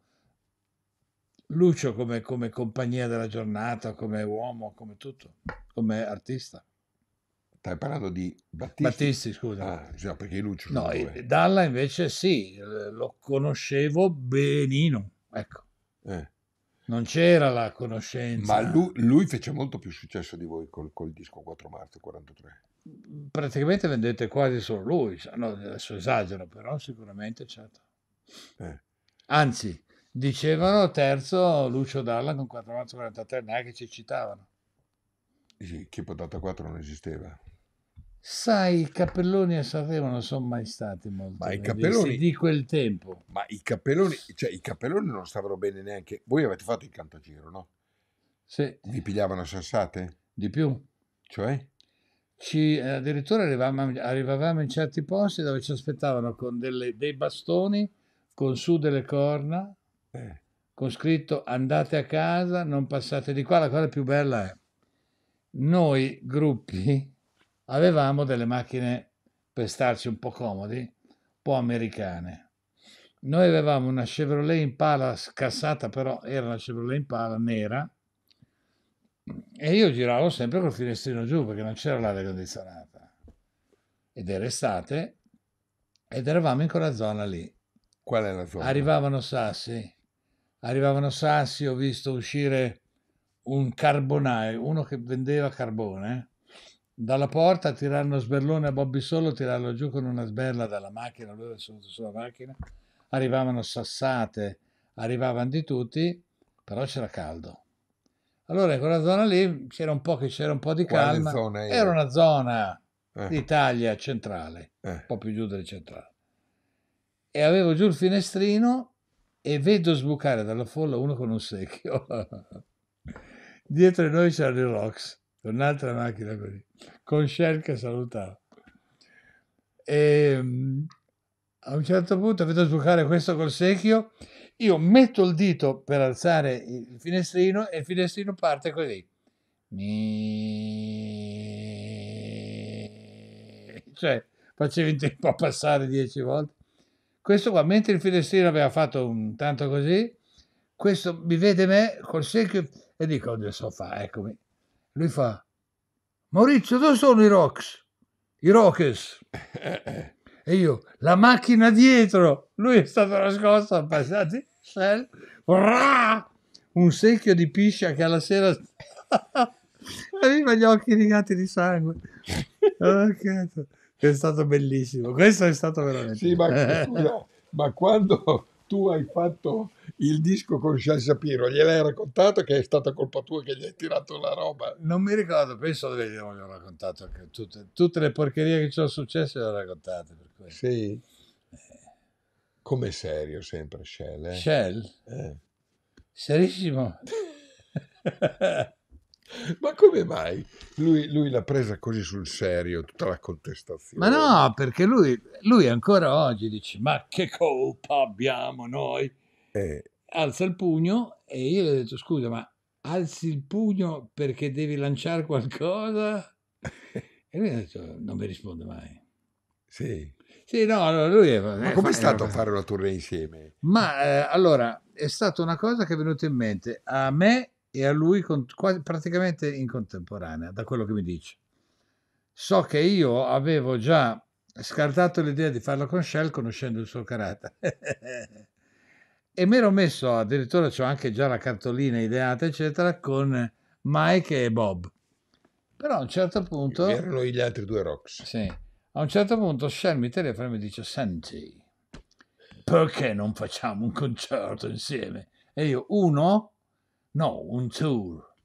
Lucio come, come compagnia della giornata, come uomo, come tutto, come artista. Stai parlando di Battisti? Battisti, scusa. Ah, cioè, perché Lucio. No, Dalla invece sì, lo conoscevo benino, ecco. Eh. Non c'era la conoscenza. Ma lui, lui, fece molto più successo di voi col, col disco 4 marzo 43. Praticamente vendete quasi solo lui, no, adesso esagero, però sicuramente certo. Eh. Anzi, dicevano terzo Lucio Dalla con 4 marzo 43, neanche ci citavano. Sì, Chi potata 4 non esisteva. Sai, i cappelloni a Sanremo non sono mai stati molto ma cappelloni, di quel tempo. Ma i cappelloni, cioè, i cappelloni non stavano bene neanche. Voi avete fatto il cantagiro, no? Sì. Vi pigliavano sassate? Di più. Cioè? Ci, addirittura arrivavamo, arrivavamo, in certi posti dove ci aspettavano con delle, dei bastoni, con su delle corna, eh. con scritto andate a casa, non passate di qua. La cosa più bella è noi gruppi avevamo delle macchine per starci un po' comodi, un po' americane. Noi avevamo una Chevrolet Impala scassata, però era una Chevrolet Impala nera, e io giravo sempre col finestrino giù perché non c'era l'aria condizionata. Ed era estate ed eravamo in quella zona lì. Qual è la zona? Arrivavano sassi, arrivavano sassi, ho visto uscire un carbonaio, uno che vendeva carbone, dalla porta, tirarono a sberlone a Bobby Solo, tirarlo giù con una sberla dalla macchina, lui era seduto sulla macchina, arrivavano sassate, arrivavano di tutti, però c'era caldo. Allora in quella zona lì c'era un po', che c'era un po di calma, era? era? una zona eh. d'Italia centrale, eh. un po' più giù del centrale. E avevo giù il finestrino e vedo sbucare dalla folla uno con un secchio. Dietro di noi c'erano i rocks un'altra macchina così, con Shell che salutava. E mm, a un certo punto vedo sbucare questo col secchio, io metto il dito per alzare il finestrino e il finestrino parte così. Cioè, facevi in tempo a passare dieci volte. Questo qua, mentre il finestrino aveva fatto un tanto così, questo mi vede me col secchio e dico, adesso fa, eccomi lui fa, Maurizio, dove sono i Rocks? I Rockers. e io, la macchina dietro. Lui è stato nascosto, passati, un secchio di piscia che alla sera aveva gli occhi rigati di sangue. Oh, è stato bellissimo. Questo è stato veramente. Sì, ma, ma quando tu hai fatto il disco con Shai Sapiro, gliel'hai raccontato che è stata colpa tua che gli hai tirato la roba? Non mi ricordo, penso che gli ho raccontato tutte, tutte, le porcherie che ci sono successe le ho raccontate. Sì. Eh. Come serio sempre Shell, eh? Shell? Eh. Serissimo. Ma come mai lui, lui, l'ha presa così sul serio tutta la contestazione? Ma no, perché lui, lui ancora oggi dice: Ma che colpa abbiamo noi? Eh. Alza il pugno e io gli ho detto: Scusa, ma alzi il pugno perché devi lanciare qualcosa? e lui ha detto: Non mi risponde mai. Sì. Sì, no, allora lui è, Ma come è stato a fare una tournée insieme? Ma eh, allora è stata una cosa che è venuta in mente a me e a lui con, quasi, praticamente in contemporanea, da quello che mi dice. So che io avevo già scartato l'idea di farlo con Shell conoscendo il suo carattere. e mi ero messo, addirittura ho anche già la cartolina ideata, eccetera, con Mike e Bob. Però a un certo punto... Erano gli altri due rocks. Sì. A un certo punto Shell mi telefona e mi dice, senti, perché non facciamo un concerto insieme? E io, uno, No, un tour.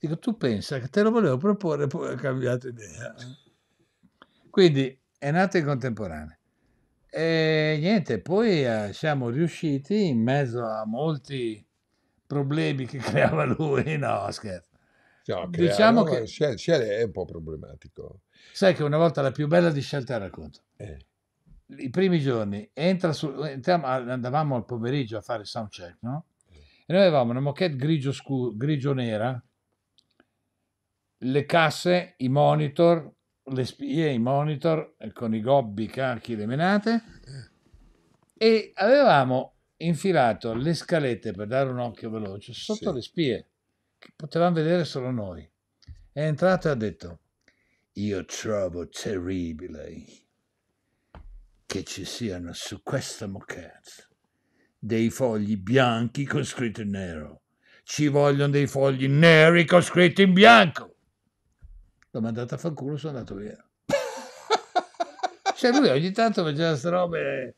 Dico, tu pensa che te lo volevo proporre, poi ho cambiato idea. Quindi è nata in contemporanea. E niente, poi eh, siamo riusciti in mezzo a molti problemi che creava lui, no scherzo. No, creare, diciamo no, che Shell, è un po' problematico. Sai che una volta la più bella di Shell te racconto. Eh. I primi giorni entra su, entriamo, andavamo al pomeriggio a fare soundcheck, no? E noi avevamo una moquette grigio, scu- grigio nera, le casse, i monitor, le spie, i monitor eh, con i gobbi, i cacchi, le menate e avevamo infilato le scalette per dare un occhio veloce sotto sì. le spie che potevamo vedere solo noi. È entrato e ha detto: Io trovo terribile che ci siano su questa moquette dei fogli bianchi con scritto in nero. Ci vogliono dei fogli neri con scritto in bianco. L'ho mandato a fanculo, sono andato via. Cioè lui ogni tanto faceva queste robe...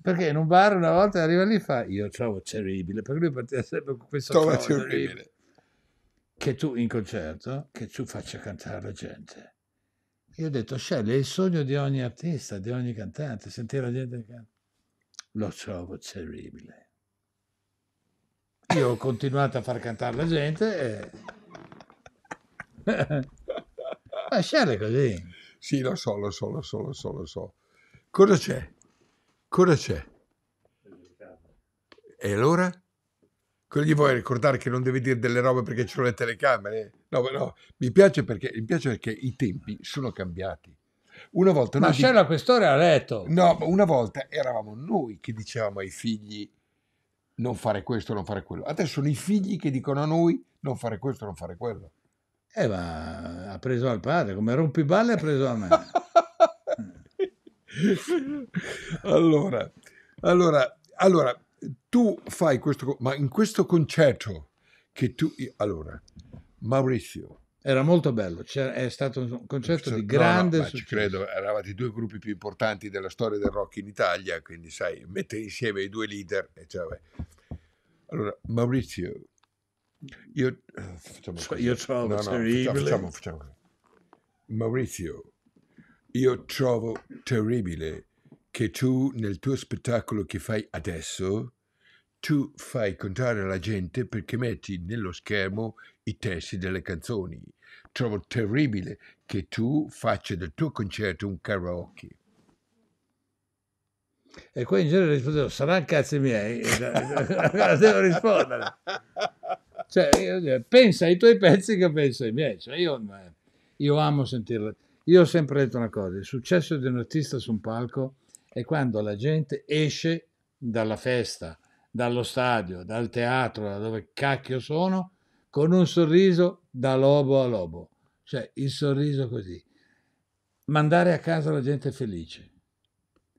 Perché in un bar una volta arriva lì e fa io trovo terribile, perché lui partiva sempre con questo trovo terribile. Che tu in concerto, che tu faccia cantare la gente. Io ho detto, Shelley è il sogno di ogni artista, di ogni cantante, sentire la gente che canta lo trovo terribile. Io ho continuato a far cantare la gente e... Lasciare così. Sì, lo so, lo so, lo so, lo so, lo so. Cosa c'è? Cosa c'è? E allora? Quello gli vuoi ricordare che non devi dire delle robe perché ci sono le telecamere? No, ma no, mi piace perché, mi piace perché i tempi sono cambiati. Una volta Ma Marcello di... a quest'ora ha letto. No, una volta eravamo noi che dicevamo ai figli non fare questo, non fare quello. Adesso sono i figli che dicono a noi non fare questo, non fare quello. Eh, ma ha preso al padre, come rompiballe ha preso a me. allora, allora, allora, tu fai questo, ma in questo concetto che tu, allora, Maurizio, era molto bello, C'era, è stato un concerto di grande no, no, Ci credo, eravate i due gruppi più importanti della storia del rock in Italia, quindi sai, mettere insieme i due leader. Cioè, allora, Maurizio, io... Eh, facciamo cioè, così. Io trovo no, terribile. Facciamo, facciamo, facciamo. Maurizio, io trovo terribile che tu nel tuo spettacolo che fai adesso tu fai incontrare la gente perché metti nello schermo i testi delle canzoni. Trovo terribile che tu faccia del tuo concerto un karaoke. E poi in genere rispondevo, saranno cazzi miei, devo rispondere. Cioè, pensa ai tuoi pezzi che penso ai miei. Cioè, io, eh, io amo sentirla. Io ho sempre detto una cosa, il successo di un artista su un palco è quando la gente esce dalla festa, dallo stadio, dal teatro, da dove cacchio sono, con un sorriso da lobo a lobo, cioè il sorriso così. Mandare a casa la gente felice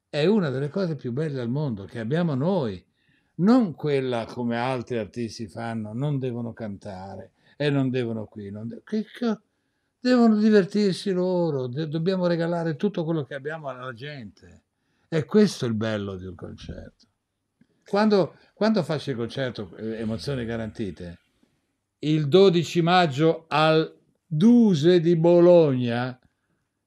è una delle cose più belle al mondo che abbiamo noi, non quella come altri artisti fanno, non devono cantare e non devono qui, non de- che, che, devono divertirsi loro, de- dobbiamo regalare tutto quello che abbiamo alla gente. E questo è il bello di un concerto. Quando, quando faccio il concerto eh, Emozioni Garantite? Il 12 maggio al Duse di Bologna,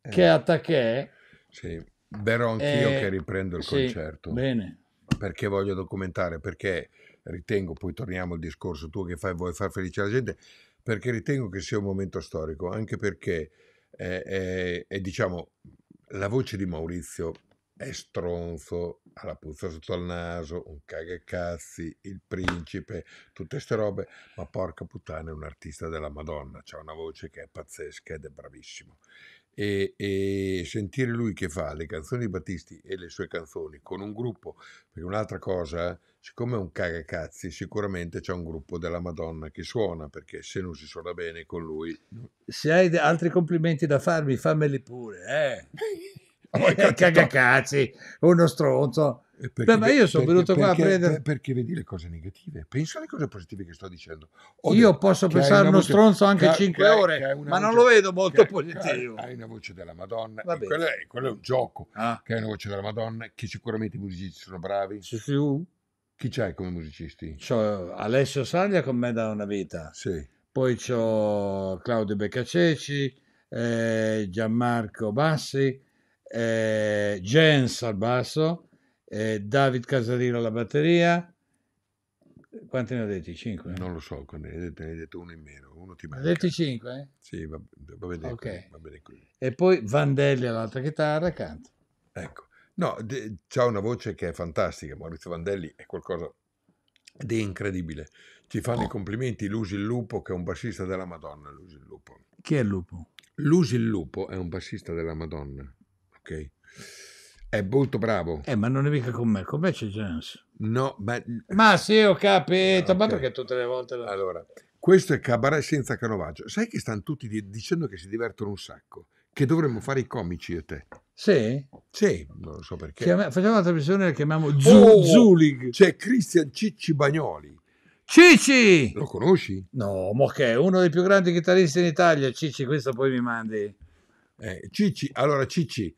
eh, che è a Sì, verrò anch'io eh, che riprendo il sì, concerto. Bene. Perché voglio documentare, perché ritengo, poi torniamo al discorso tu che fai, vuoi far felice la gente, perché ritengo che sia un momento storico, anche perché è, è, è diciamo, la voce di Maurizio è stronzo, ha la puzza sotto il naso, un cagacazzi, il principe, tutte ste robe, ma porca puttana è un artista della Madonna, ha una voce che è pazzesca ed è bravissimo. E, e, sentire lui che fa le canzoni di Battisti e le sue canzoni con un gruppo, perché un'altra cosa, siccome è un cagacazzi, sicuramente c'è un gruppo della Madonna che suona, perché se non si suona bene con lui... Se hai altri complimenti da farmi, fammeli pure, eh! eh, cagacazzi, uno stronzo. Eh, perché, Beh, ma io sono venuto qua a prendere. Perché vedi le cose negative, penso alle cose positive che sto dicendo. Ho io detto, posso pensare uno voce, stronzo anche che, 5 che, ore, che ma voce, non lo vedo molto positivo. Hai una voce della Madonna, e quello, è, quello, è, un gioco. Ah. Che hai una voce della Madonna, che sicuramente i musicisti sono bravi. Sì, sì. Uh. Chi c'hai come musicisti? C'ho Alessio Saglia con me da una vita. Sì. Poi c'ho Claudio Beccaceci, eh, Gianmarco Bassi eh, Jens al basso, eh, David Casalino alla batteria. Quanti ne ho detti? 5? Non lo so, ne hai detto, detto uno in meno, uno ti manca. Ne ho 5? Eh? Sì, va, va, bene okay. così, va, bene così, E poi Vandelli all'altra chitarra e canta. Ecco, no, de, c'ha una voce che è fantastica, Maurizio Vandelli è qualcosa di incredibile. Ci fanno oh. i complimenti Lusi il Lupo, che è un bassista della Madonna, Lusi il Lupo. Chi è il Lupo? Lusi il Lupo è un bassista della Madonna ok? È molto bravo. Eh, ma non è mica con me, con me c'è Jens. No, ma... Ma sì, ho capito, no, ma perché tutte le volte... La... Allora, questo è cabaret senza Caravaggio. Sai che stanno tutti dicendo che si divertono un sacco, che dovremmo fare i comici e te. Sì? Sì, non lo so perché. Chiam- facciamo una trasmissione che chiamiamo Z- oh, Zulig. C'è Cristian Cicci Bagnoli. Cicci! Lo conosci? No, ma che è uno dei più grandi chitarristi in Italia. Cicci, questo poi mi mandi. Eh, Cicci, allora Cicci,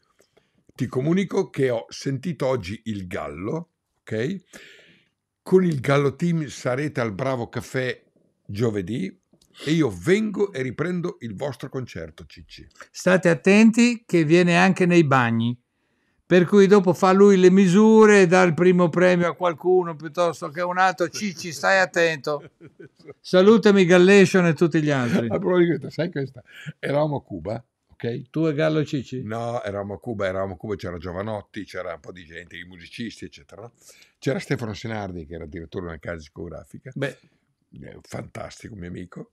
ti comunico che ho sentito oggi il Gallo, ok? Con il Gallo Team sarete al Bravo Caffè giovedì e io vengo e riprendo il vostro concerto, Cicci. State attenti che viene anche nei bagni per cui dopo fa lui le misure, e dà il primo premio a qualcuno piuttosto che a un altro. Cicci, stai attento. Salutami Gallation e tutti gli altri. A ah, proposito, sai questa? Eravamo a Cuba ok? Tu e Gallo e Cicci? No, eravamo a Cuba, eravamo a Cuba, c'era Giovanotti, c'era un po' di gente, i musicisti, eccetera. C'era Stefano Senardi, che era direttore di una casa discografica. Beh. Eh, fantastico, mio amico.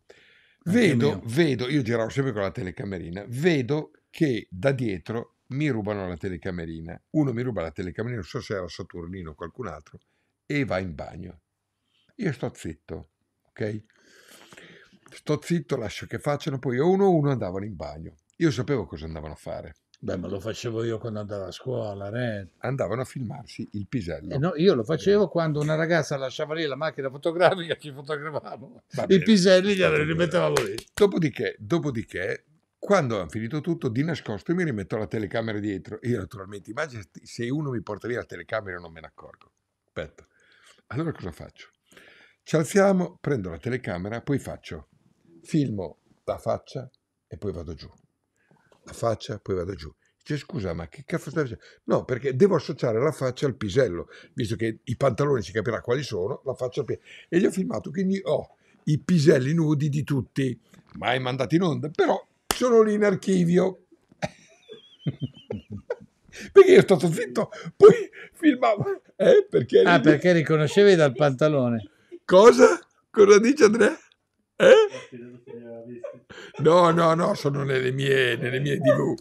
Vedo, vedo, io giravo sempre con la telecamerina, vedo che da dietro mi rubano la telecamerina. Uno mi ruba la telecamerina, non so se era Saturnino o qualcun altro, e va in bagno. Io sto zitto, ok? Sto zitto, lascio che facciano, poi uno a uno andavano in bagno. Io sapevo cosa andavano a fare. Beh, ma lo facevo io quando andavo a scuola, Red. Andavano a filmarsi il pisello. Eh no, io lo facevo quando una ragazza lasciava lì la macchina fotografica, ci fotografavamo. Vabbè, I piselli li rimettevamo lì. Dopodiché, dopodiché, quando hanno finito tutto, di nascosto mi rimetto la telecamera dietro. Io naturalmente, immagino se uno mi porta via la telecamera non me ne accorgo. Aspetta. Allora cosa faccio? Ci alziamo, prendo la telecamera, poi faccio, filmo la faccia e poi vado giù la faccia, poi vado giù. Dice, scusa, ma che cazzo stai facendo? No, perché devo associare la faccia al pisello, visto che i pantaloni si capirà quali sono, la faccia al pisello. E gli ho filmato, quindi ho i piselli nudi di tutti, mai mandati in onda, però sono lì in archivio. perché io sto zitto, poi filmavo. Eh, perché ah, perché riconoscevi dal pantalone. Cosa? Cosa dice Andrea? Eh? No, no, no, sono nelle mie, nelle mie TV.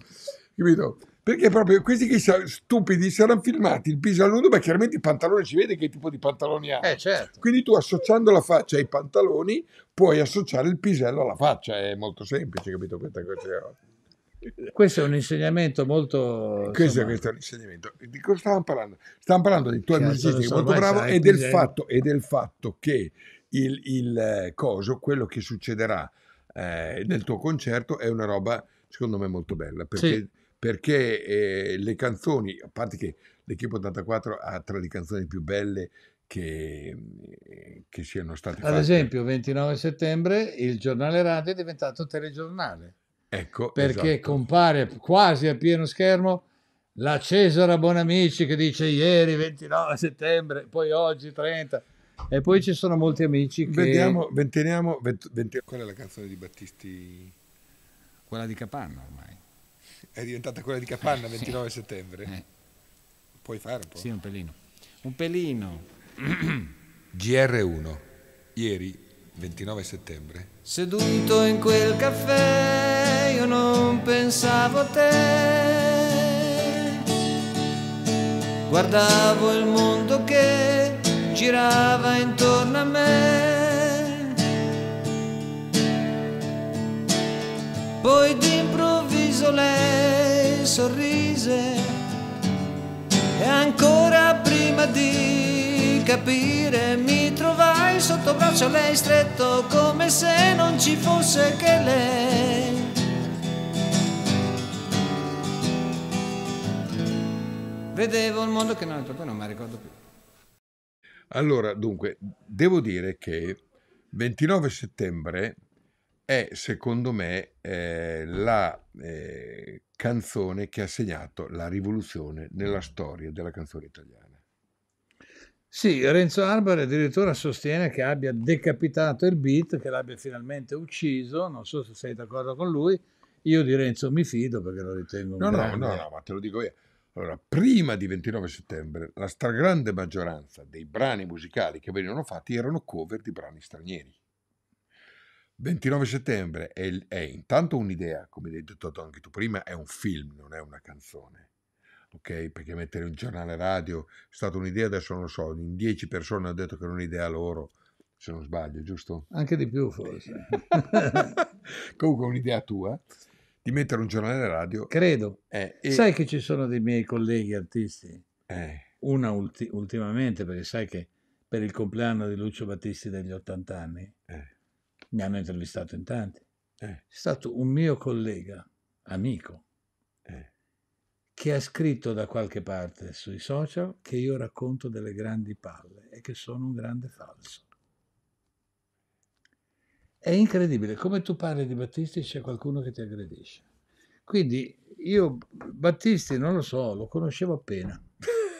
Capito? Perché proprio questi che sa, stupidi saranno filmati il piso nudo, ma chiaramente il pantalone si vede che tipo di pantaloni ha. Eh, certo. Quindi tu associando la faccia ai pantaloni puoi associare il pisello alla faccia, è molto semplice, capito questa cosa? Eh. Questo è un insegnamento molto... Questo, insomma... questo è un insegnamento. Di cosa stavamo parlando? Stavamo parlando di tuo certo, musicisti so, molto bravo e del, fatto, e del, fatto, che il, il eh, coso, quello che succederà eh, nel tuo concerto è una roba secondo me molto bella perché, sì. perché eh, le canzoni, a parte che l'Equipe 84 ha tra le canzoni più belle che, eh, che siano state fatte. Ad esempio, 29 settembre il giornale radio è diventato telegiornale. Ecco, perché esatto. compare quasi a pieno schermo la Cesara Bonamici che dice ieri 29 settembre, poi oggi 30. E poi ci sono molti amici che... Vediamo, venteniamo, vent, venteniamo. Qual è la canzone di Battisti? Quella di Capanna ormai. È diventata quella di Capanna, 29 eh, sì. settembre. Eh. Puoi fare un po'? Sì, un pelino. Un pelino. GR1, ieri 29 settembre. Seduto in quel caffè io non pensavo a te. Guardavo il mondo che girava intorno a me. Poi d'improvviso lei sorrise e ancora prima di capire mi trovai sotto braccio a lei stretto come se non ci fosse che lei. Vedevo il mondo che non, proprio non mi ricordo più. Allora, dunque, devo dire che 29 settembre è, secondo me, eh, la eh, canzone che ha segnato la rivoluzione nella storia della canzone italiana. Sì, Renzo Arbari addirittura sostiene che abbia decapitato il beat, che l'abbia finalmente ucciso, non so se sei d'accordo con lui, io di Renzo mi fido perché lo ritengo un no, grande... No, no, no, ma te lo dico io. Allora, prima di 29 settembre, la stragrande maggioranza dei brani musicali che venivano fatti erano cover di brani stranieri. 29 settembre è, è intanto un'idea, come hai detto anche tu prima, è un film, non è una canzone. Ok? Perché mettere un giornale radio è stata un'idea, adesso non lo so, in 10 persone hanno detto che era un'idea loro, se non sbaglio, giusto? Anche di più forse. Comunque è un'idea tua di mettere un giornale radio. Credo. Eh, e... Sai che ci sono dei miei colleghi artisti? Eh. Una ulti- ultimamente, perché sai che per il compleanno di Lucio Battisti degli 80 anni eh. mi hanno intervistato in tanti. Eh. È stato un mio collega, amico, eh. che ha scritto da qualche parte sui social che io racconto delle grandi palle e che sono un grande falso. È incredibile, come tu parli di Battisti c'è qualcuno che ti aggredisce. Quindi io Battisti non lo so, lo conoscevo appena.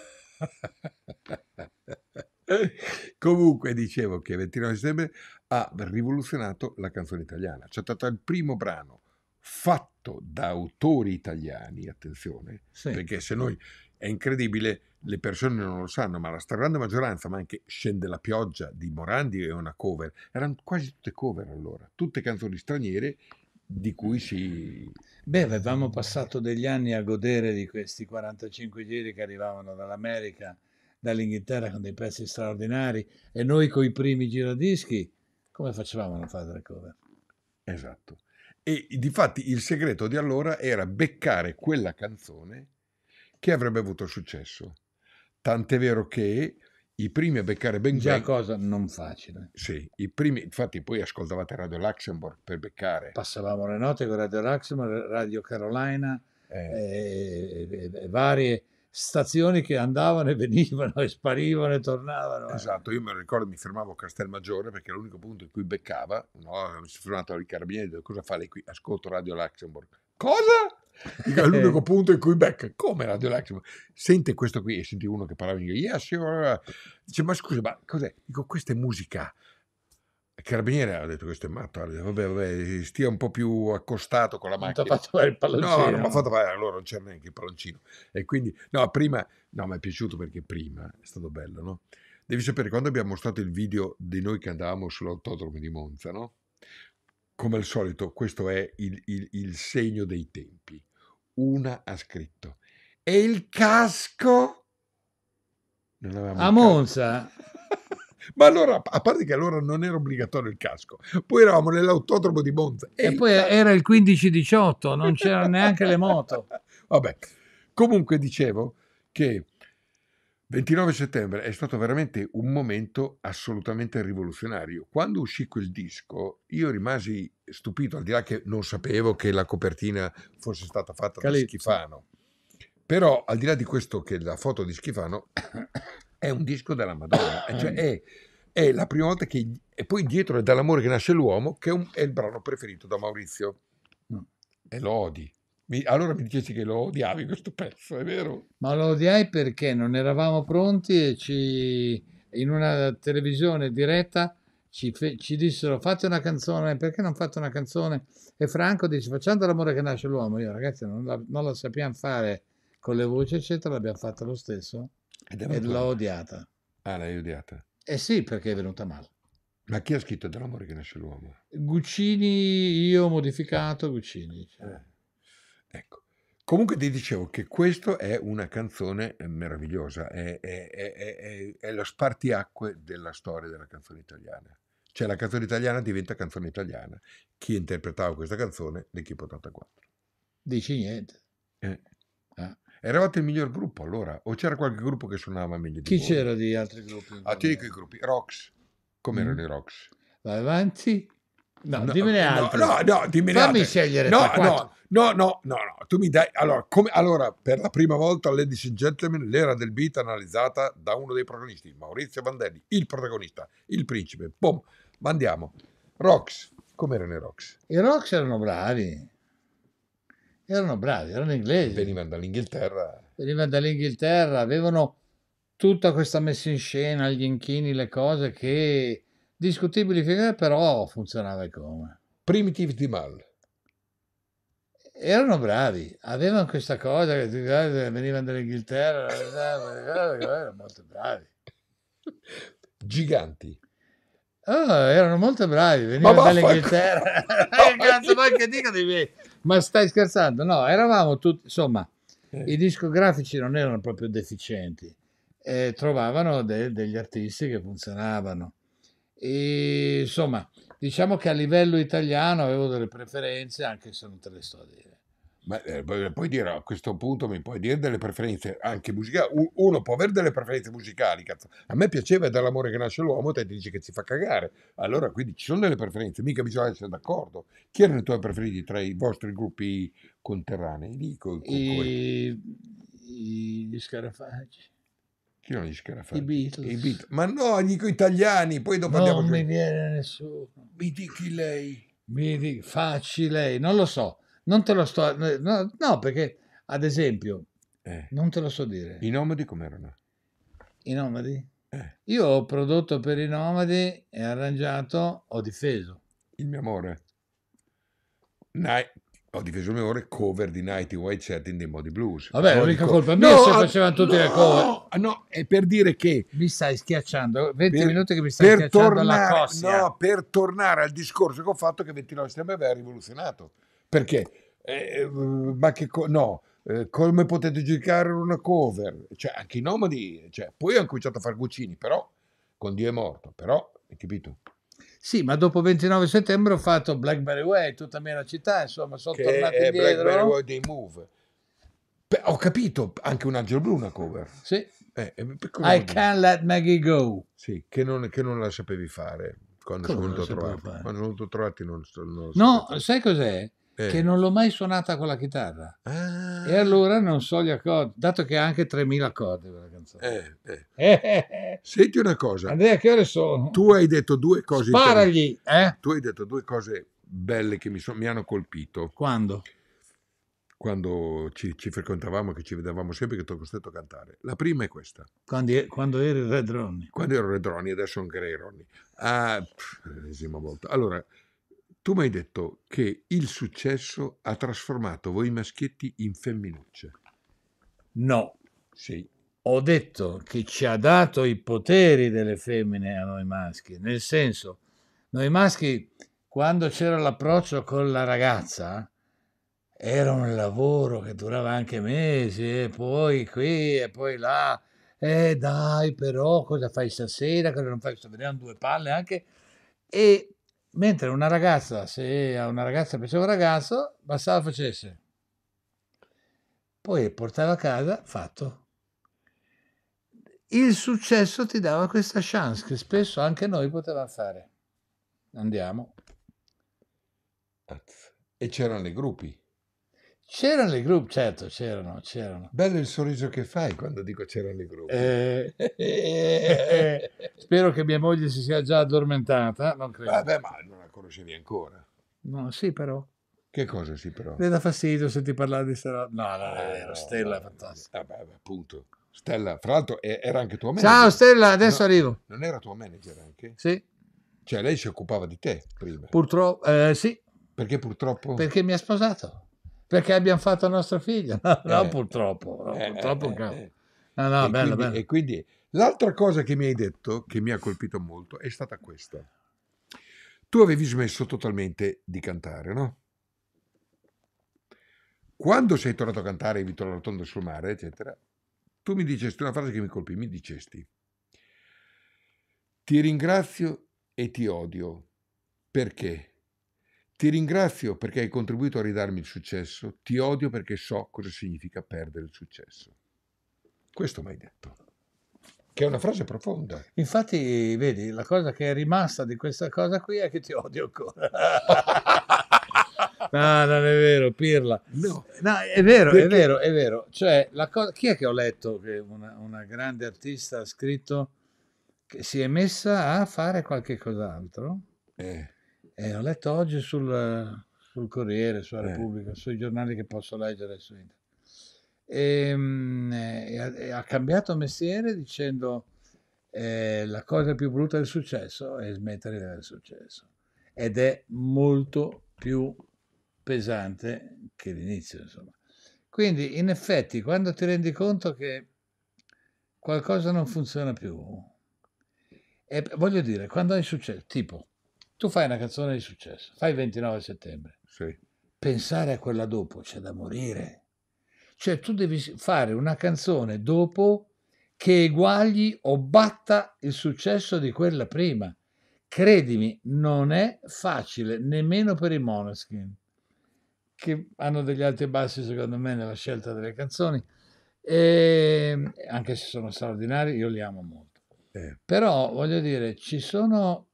Comunque dicevo che 29 settembre ha rivoluzionato la canzone italiana. C'è stato il primo brano fatto da autori italiani, attenzione, sì. perché se noi è incredibile, le persone non lo sanno, ma la stragrande maggioranza, ma anche Scende la pioggia di Morandi è una cover. Erano quasi tutte cover allora, tutte canzoni straniere di cui si... Beh, avevamo passato degli anni a godere di questi 45 giri che arrivavano dall'America, dall'Inghilterra con dei pezzi straordinari e noi con i primi giradischi come facevamo a fare delle cover? Esatto. E difatti il segreto di allora era beccare quella canzone che avrebbe avuto successo. Tant'è vero che i primi a beccare Beng Già cosa non facile. Sì, i primi, infatti poi ascoltavate Radio Luxembourg per beccare. Passavamo le note con Radio Luxembourg, Radio Carolina eh. e, e, e varie stazioni che andavano e venivano e sparivano e tornavano. Esatto, io me lo ricordo, mi fermavo a Castelmaggiore perché era l'unico punto in cui beccava. No, mi sono fermato ai carabinieri, cosa fa lei qui? Ascolto Radio Luxembourg. Cosa? Dico, l'unico eh. punto in cui Beck, come Radio Lacrima, sente questo qui e senti uno che parla in inglese, yes, dice ma scusa, ma cos'è? Dico, questa è musica. Il carabiniere ha detto questo è matto, detto, vabbè, vabbè, stia un po' più accostato con la macchina. Non ti ha fatto fare il palloncino. No, non mi ha fatto fare, allora non c'era neanche il palloncino. E quindi, no, prima, no, mi è piaciuto perché prima è stato bello, no? Devi sapere, quando abbiamo mostrato il video di noi che andavamo sull'autodromo di Monza, no? Come al solito, questo è il, il, il segno dei tempi una ha scritto. E il casco? Non avevamo a Monza. Ma allora, a parte che allora non era obbligatorio il casco, poi eravamo nell'autodromo di Monza. E, e poi casco. era il 15-18, non c'erano neanche le moto. Vabbè, comunque dicevo che 29 settembre è stato veramente un momento assolutamente rivoluzionario. Quando uscì quel disco, io rimasi stupito, al di là che non sapevo che la copertina fosse stata fatta Calizzo. da Schifano. Però, al di là di questo, che la foto di Schifano è un disco della Madonna, eh, cioè è, è, la prima volta che. E poi dietro è Dall'amore che nasce l'uomo, che è, un, è il brano preferito da Maurizio. Mm. E lo odi. Mi, allora mi dicesti che lo odiavi questo pezzo, è vero? Ma lo odiai perché non eravamo pronti e ci, in una televisione diretta ci, fe, ci, dissero fate una canzone, perché non fate una canzone? E Franco dice facciamo l'amore che nasce l'uomo, io ragazzi non la, non la sappiamo fare con le voci eccetera, l'abbiamo fatta lo stesso Ed e l'ho odiata. Ah, l'hai odiata? Eh sì, perché è venuta male. Ma chi ha scritto dell'amore che nasce l'uomo? Guccini, io ho modificato Guccini. Cioè. Eh. Ecco. Comunque ti dicevo che questa è una canzone eh, meravigliosa, è, è, è, è, lo spartiacque della storia della canzone italiana. Cioè la canzone italiana diventa canzone italiana. Chi interpretava questa canzone? L'Equipe 84. Dici niente. Eh. Ah. Eravate il miglior gruppo allora? O c'era qualche gruppo che suonava meglio Chi di Chi c'era di altri gruppi? Ah, ti dico i gruppi. Rox. Come mm. i Rox? Vai avanti. No, no, dimmene altro. No, no, no Fammi altre. scegliere no, tra no, no, no, no, no, tu mi dai... Allora, come, allora per la prima volta Ladies and Gentlemen, l'era del beat analizzata da uno dei protagonisti, Maurizio Vandelli, il protagonista, il principe. Boom, ma andiamo. Rox, com'erano i Rox? I Rox erano bravi. Erano bravi, erano inglesi. Venivano dall'Inghilterra. Venivano dall'Inghilterra, avevano tutta questa messa in scena, gli inchini, le cose che discutibili figure, però funzionava come. Primitive di Mal. Erano bravi, avevano questa cosa che venivano dall'Inghilterra, erano molto bravi. Giganti. Oh, erano molto bravi, venivano dall'Inghilterra. Eh, cazzo vuoi che dica di me? Ma stai scherzando? No, eravamo tutti, insomma, eh. i discografici non erano proprio deficienti, eh, trovavano de- degli artisti che funzionavano. E, insomma, diciamo che a livello italiano avevo delle preferenze, anche se non te le sto a dire. Ma eh, puoi eh, dire a questo punto mi puoi dire delle preferenze anche musicali. Uno può avere delle preferenze musicali, cazzo. A me piaceva dall'amore che nasce l'uomo, te ti dici che ti fa cagare. Allora quindi ci sono delle preferenze, mica bisogna essere d'accordo. Chi erano i tuoi preferiti tra i vostri gruppi conterranei? Lì, I, i, gli scarafaggi. Chi non gli scarafaggi? I Beatles. I Beatles. Ma no, dico italiani, poi dopo andiamo... Non mi viene nessuno. Mi dichi lei. Mi dici, facci lei, non lo so. Non te lo sto... No, no perché, ad esempio, eh. non te lo so dire. I nomadi com'erano? I nomadi? Eh. Io ho prodotto per i nomadi e arrangiato, ho difeso. Il mio amore. Night ho oh, difeso le ore cover di Nighty White Setting dei Modi Blues. Vabbè, l'unica dico... colpa mia ah, no, se facevano tutte no, le cover. Ah, no, è per dire che... Mi stai schiacciando, 20 per, minuti che mi stai schiacciando tornare, alla coscia. No, per tornare al discorso che ho fatto che 29 settembre aveva rivoluzionato. Perché? Eh, eh, ma che... Co- no, eh, come potete giudicare una cover? Cioè, anche i nomadi... Cioè, poi ho cominciato a fare Guccini, però... Con Dio è morto, però... Hai capito? Sì, ma dopo 29 settembre ho fatto Blackberry Way, tutta mia la città, insomma, sono che tornato è indietro. Blackberry Way dei Move. Beh, ho capito, anche un angelo blu una cover. Sì. Eh, eh I can't let Maggie go. Sì, che non, che non la sapevi fare quando Come sono venuto a trovarti. Quando sono venuto a trovarti non, non No, sai cos'è? che non l'ho mai suonata con la chitarra. Ah. E allora non so gli accordi, dato che ha anche 3.000 accordi quella canzone. Eh, eh, eh. Senti una cosa. Andrea, che ore sono? Tu hai detto due cose... Sparagli! Eh? Tu hai detto due cose belle che mi, so, mi hanno colpito. Quando? Quando ci, ci, frequentavamo, che ci vedevamo sempre, che ti ho costretto a cantare. La prima è questa. Quando, quando eri Red Ronnie? Quando ero Red Ronnie, adesso anche Ray Ronnie. Ah, pff, volta. Allora, tu mi hai detto che il successo ha trasformato voi maschietti in femminucce. No. Sì. Ho detto che ci ha dato i poteri delle femmine a noi maschi, nel senso, noi maschi, quando c'era l'approccio con la ragazza, era un lavoro che durava anche mesi, e poi qui e poi là, e eh dai, però cosa fai stasera, cosa non fai, stavano due palle anche, e Mentre una ragazza, se a una ragazza piaceva un ragazzo, bastava facesse. Poi portava a casa, fatto. Il successo ti dava questa chance che spesso anche noi potevamo fare. Andiamo. E c'erano i gruppi. C'erano i group, certo, c'erano, c'erano. Bello il sorriso che fai quando dico c'erano i group. Eh, eh, spero che mia moglie si sia già addormentata, non credo. Vabbè, ma non la conoscevi ancora. No, sì però. Che cosa sì però? Le dà fastidio senti parlare di Stella. No, no, è vero, ah, Stella è fantastica. Vabbè, appunto. Stella, fra l'altro era anche tua manager. Ciao Stella, adesso no, arrivo. Non era tua manager anche? Sì. Cioè lei si occupava di te prima. Purtroppo, eh, sì. Perché purtroppo? Perché mi ha sposato perché abbiamo fatto nostro figlio. No, no eh, purtroppo, no, eh, purtroppo. Eh, eh, no, no, e, bello, quindi, bello. e quindi l'altra cosa che mi hai detto, che mi ha colpito molto, è stata questa. Tu avevi smesso totalmente di cantare, no? Quando sei tornato a cantare Vittorio Rotondo sul mare, eccetera, tu mi dicesti una frase che mi colpì, mi dicesti, ti ringrazio e ti odio perché ti ringrazio perché hai contribuito a ridarmi il successo, ti odio perché so cosa significa perdere il successo. Questo mi detto. Che è una frase profonda. Infatti, vedi, la cosa che è rimasta di questa cosa qui è che ti odio ancora. no, non è vero, Pirla. No, no è vero, perché... è vero, è vero. Cioè, cosa... chi è che ho letto che una, una grande artista ha scritto che si è messa a fare qualche cos'altro? Eh eh, ho letto oggi sul, sul Corriere, sulla eh. Repubblica, sui giornali che posso leggere su internet. Ehm, eh, e, e, ha, cambiato mestiere dicendo eh, la cosa più brutta del successo è smettere di avere successo ed è molto più pesante che l'inizio insomma quindi in effetti quando ti rendi conto che qualcosa non funziona più e voglio dire quando hai successo tipo tu fai una canzone di successo, fai il 29 settembre. Sì. Pensare a quella dopo c'è da morire. Cioè tu devi fare una canzone dopo che eguagli o batta il successo di quella prima. Credimi, non è facile, nemmeno per i Monoskin, che hanno degli alti e bassi secondo me nella scelta delle canzoni, e, ehm, anche se sono straordinari, io li amo molto. Eh. Però voglio dire, ci sono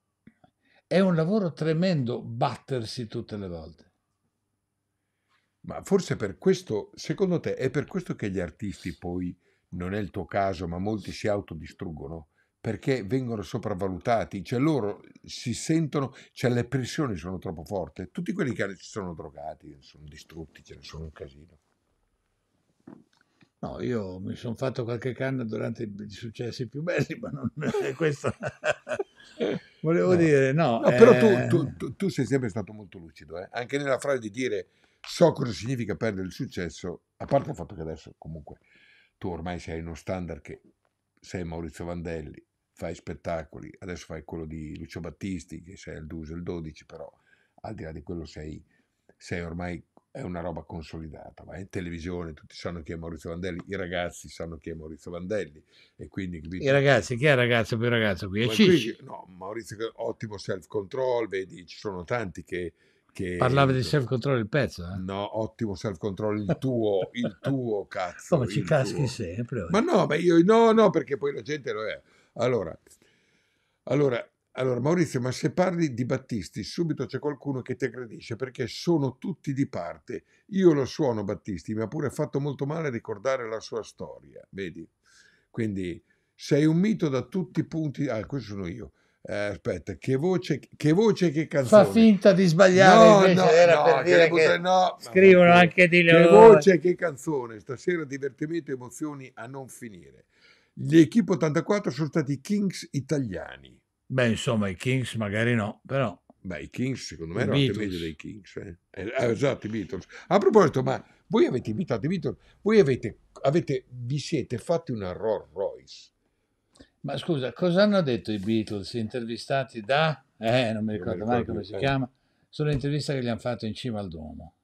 è un lavoro tremendo battersi tutte le volte. Ma forse per questo, secondo te, è per questo che gli artisti poi, non è il tuo caso, ma molti si autodistruggono, perché vengono sopravvalutati, cioè loro si sentono, cioè le pressioni sono troppo forti, tutti quelli che si sono drogati, sono distrutti, ce ne sono un casino. No, io mi sono fatto qualche canna durante i successi più belli, ma non è questo. Volevo no. Eh. dire, no. no eh... Però tu, eh. tu, tu, tu, sei sempre stato molto lucido, eh? anche nella frase di dire so cosa significa perdere il successo, a parte il fatto che adesso comunque tu ormai sei uno standard che sei Maurizio Vandelli, fai spettacoli, adesso fai quello di Lucio Battisti, che sei al Duse il 12, però al di là di quello sei, sei ormai è una roba consolidata, ma in televisione tutti sanno chi è Maurizio Vandelli, i ragazzi sanno chi è Maurizio Vandelli e quindi... I ragazzi, chi è il ragazzo più ragazzo qui? È Cicci. no, Maurizio, ottimo self-control, vedi, ci sono tanti che... che Parlava di self-control il pezzo, eh? No, ottimo self-control il tuo, il tuo cazzo. Come ci caschi tuo. sempre. Ma eh. no, ma io no, no, perché poi la gente lo è. Allora, allora allora, Maurizio, ma se parli di Battisti, subito c'è qualcuno che ti aggredisce perché sono tutti di parte. Io lo suono Battisti, mi ha pure fatto molto male ricordare la sua storia, vedi? Quindi sei un mito da tutti i punti. Ah, questo sono io. Eh, aspetta, che voce, che voce, che canzone. Fa finta di sbagliare. No, no, era no, per dire che, che... no. Scrivono ma... anche di loro. Che voce, che canzone. Stasera divertimento e emozioni a non finire. Gli Equipe 84 sono stati Kings italiani Beh, insomma, i Kings magari no, però... Beh, i Kings secondo me I erano anche meglio dei Kings. Eh. Eh, ah, esatto, i Beatles. A proposito, ma voi avete invitato i Beatles, voi avete, avete, vi siete fatti una Rolls Royce. Ma scusa, cosa hanno detto i Beatles intervistati da... Eh, non mi ricordo, non ricordo mai come si chiama. Sono l'intervista che gli hanno fatto in cima al Duomo.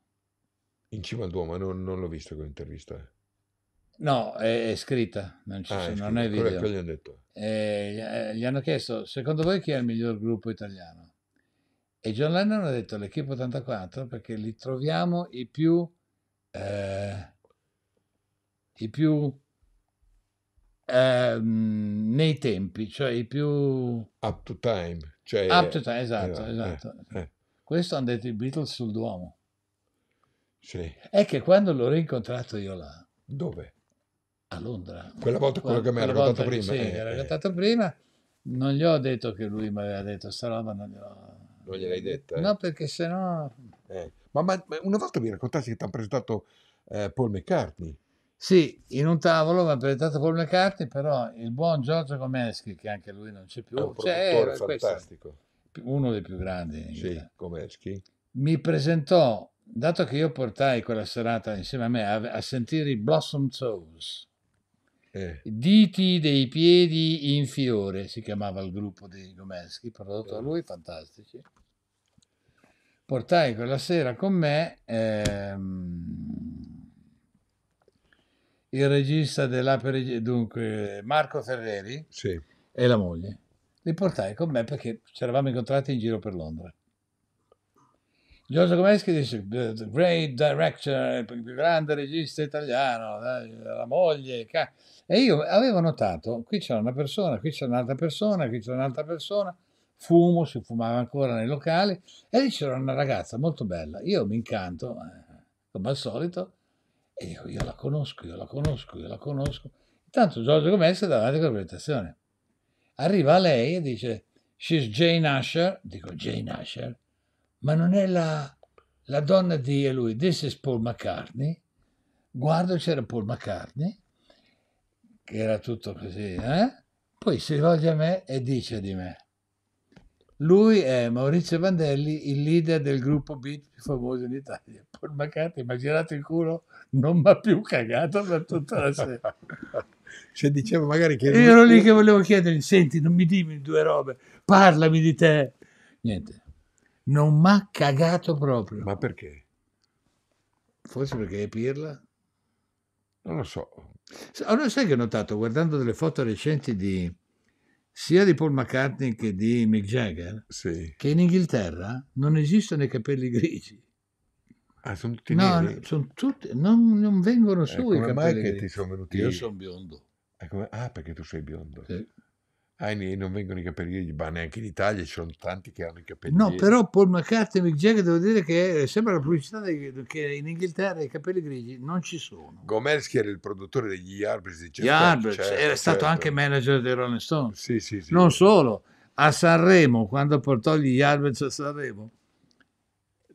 In cima al Duomo, non, non l'ho vista quell'intervista. No, è, è scritta, non, ci ah, sono, non è video. Quello, quello eh, gli, eh, gli hanno chiesto, secondo voi chi è il miglior gruppo italiano? E John Lennon ha detto l'Equipe 84 perché li troviamo i più... Eh, i più... Eh, nei tempi, cioè i più... Up to time. Cioè, up to time, esatto, eh, eh, esatto. Questo hanno detto i Beatles sul Duomo. Sì. È che quando l'ho rincontrato io là... Dove? a Londra. Quella volta quello che mi era raccontato prima. Sì, eh, era raccontato eh. prima. Non gli ho detto che lui mi aveva detto sta roba, non gliel'ho... Non gliel'hai detta? Eh? No, perché sennò... Eh. Ma, ma, ma una volta mi raccontassi che ti hanno presentato eh, Paul McCartney. Sì, in un tavolo mi ha presentato Paul McCartney, però il buon Giorgio Comeschi, che anche lui non c'è più, è un cioè, fantastico. uno dei più grandi. Sì, Comeschi. Mi presentò, dato che io portai quella serata insieme a me a, a sentire i Blossom Toes eh. Diti dei piedi in fiore si chiamava il gruppo dei Gomeschi, prodotto da lui, fantastici. Portai quella sera con me ehm, il regista della dunque Marco Ferreri sì. e la moglie. Li portai con me perché ci eravamo incontrati in giro per Londra. Giorgio Comeschi dice, the great director, il più grande regista italiano, la moglie. E io avevo notato, qui c'era una persona, qui c'era un'altra persona, qui c'era un'altra persona, fumo, si fumava ancora nei locali, e lì c'era una ragazza molto bella. Io mi incanto, eh, come al solito, e dico, io la conosco, io la conosco, io la conosco. Intanto Giorgio Comeschi è davanti con la presentazione. Arriva a lei e dice, she's Jane Asher, dico Jane Asher, ma non è la, la donna di lui, this is Paul McCartney, guardo c'era Paul McCartney, che era tutto così, eh? poi si rivolge a me e dice di me. Lui è Maurizio Vandelli, il leader del gruppo beat più famoso in Italia. Paul McCartney mi girato il culo, non mi ha più cagato per tutta la sera. cioè dicevo magari che... Io ero lì che volevo chiedergli, senti, non mi dimmi due robe, parlami di te. Niente non mi ha cagato proprio. Ma perché? Forse perché è pirla? Non lo so. Allora sai che ho notato, guardando delle foto recenti di, sia di Paul McCartney che di Mick Jagger, sì. che in Inghilterra non esistono i capelli grigi. Ah, sono tutti no, neri? Sono tutti, non, non vengono su eh, i capelli grigi. Come mai che ti sono venuti? Io sono biondo. Eh, come, ah, perché tu sei biondo. Sì. Heine non vengono i capelli ma neanche in Italia ci sono tanti che hanno i capelli no però Paul McCartney Mick Jagger devo dire che eh, sembra la pubblicità che in Inghilterra i capelli grigi non ci sono Gomersky era il produttore degli Yardbirds di Yardbirds certo, era stato certo. anche manager dei Rolling Stones sì, sì, sì, non solo a Sanremo quando portò gli Yardbirds a Sanremo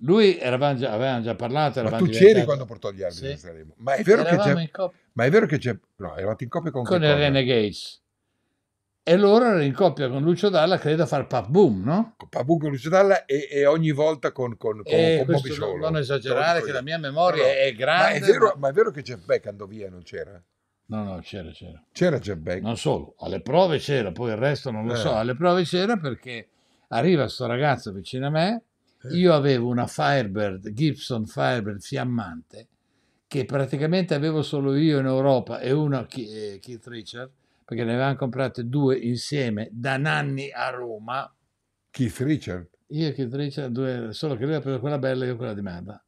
lui avevamo già, avevamo già parlato. Ma tu c'eri quando portò gli arbitri sì. a Sanremo. Ma è vero che c'è. Ma è vero che c'è. No, eravate in coppia con, con il Renegades. E loro erano in coppia con Lucio Dalla, credo, a fare Pap Boom, no? Con Pap Boom con Lucio Dalla e, e ogni volta con, con, con, eh, con Bobby Solo. Non esagerare, che la mia memoria no, no. è grande. Ma è, vero, ma è, vero, che Jeff Beck andò via, non c'era? No, no, c'era, c'era. C'era Jeff Beck? Non solo, alle prove c'era, poi il resto non lo eh. so. Alle prove c'era perché arriva sto ragazzo vicino a me, eh. io avevo una Firebird, Gibson Firebird fiammante, che praticamente avevo solo io in Europa e una eh, Keith Richard perché ne avevamo comprate due insieme da Nanni a Roma. Keith Richard. Io e Keith Richard, due, solo che lui ha preso quella bella e io quella di merda.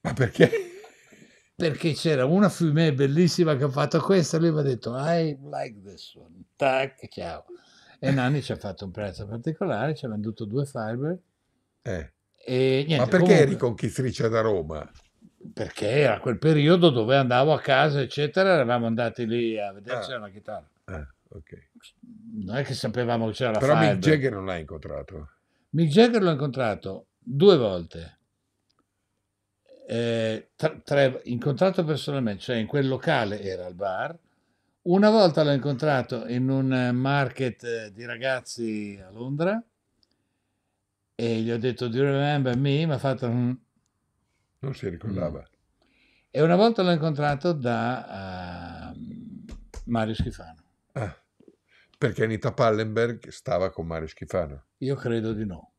Ma perché? Perché c'era una fiume bellissima che ha fatto questa, lui mi ha detto I like this one, tac, ciao. E Nanni ci ha fatto un prezzo particolare, ci ha venduto due fiber. Eh. E niente, Ma perché comunque... eri con Keith Richard a Roma? perché era quel periodo dove andavo a casa, eccetera, eravamo andati lì a vedere ah. c'era una chitarra. Ah, okay. Non è che sapevamo che c'era la Però Mick Jagger non l'ha incontrato. Mick Jagger l'ho incontrato due volte. Eh, tre, tre, incontrato personalmente, cioè in quel locale era il bar. Una volta l'ho incontrato in un market eh, di ragazzi a Londra e gli ho detto Do you remember me? Mi ha fatto un mm, non si ricordava. Mm. E una volta l'ho incontrato da uh, Mario Schifano. Ah, perché Anita Pallenberg stava con Mario Schifano? Io credo di no.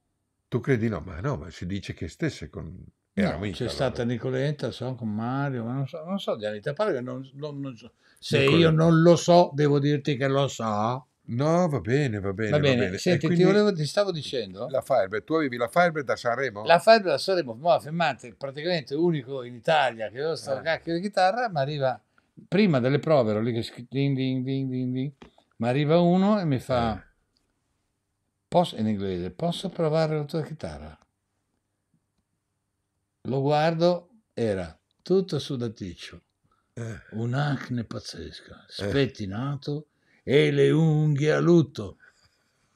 Tu credi no? Ma no, ma si dice che stesse con... Era no, amica, c'è allora. stata Nicoletta, so, con Mario, ma non so, non so di Anita Pallenberg, non, non, non so. Se Nicoletta. io non lo so, devo dirti che lo so. No, va bene, va bene. Va bene. Va bene. Senti, ti, volevo, ti, stavo dicendo. La Firebird, tu avevi la Firebird da Sanremo? La Firebird da Sanremo, nuova fermata, praticamente unico in Italia che aveva questa eh. Ah. cacchio di chitarra, ma arriva prima delle prove, ero lì che ding, ding, ding, ding, ding, ma arriva uno e mi fa, eh. posso, in inglese, posso provare la tua chitarra? Lo guardo, era tutto sudaticcio, eh. un acne pazzesca, eh. spettinato e le unghie a lutto.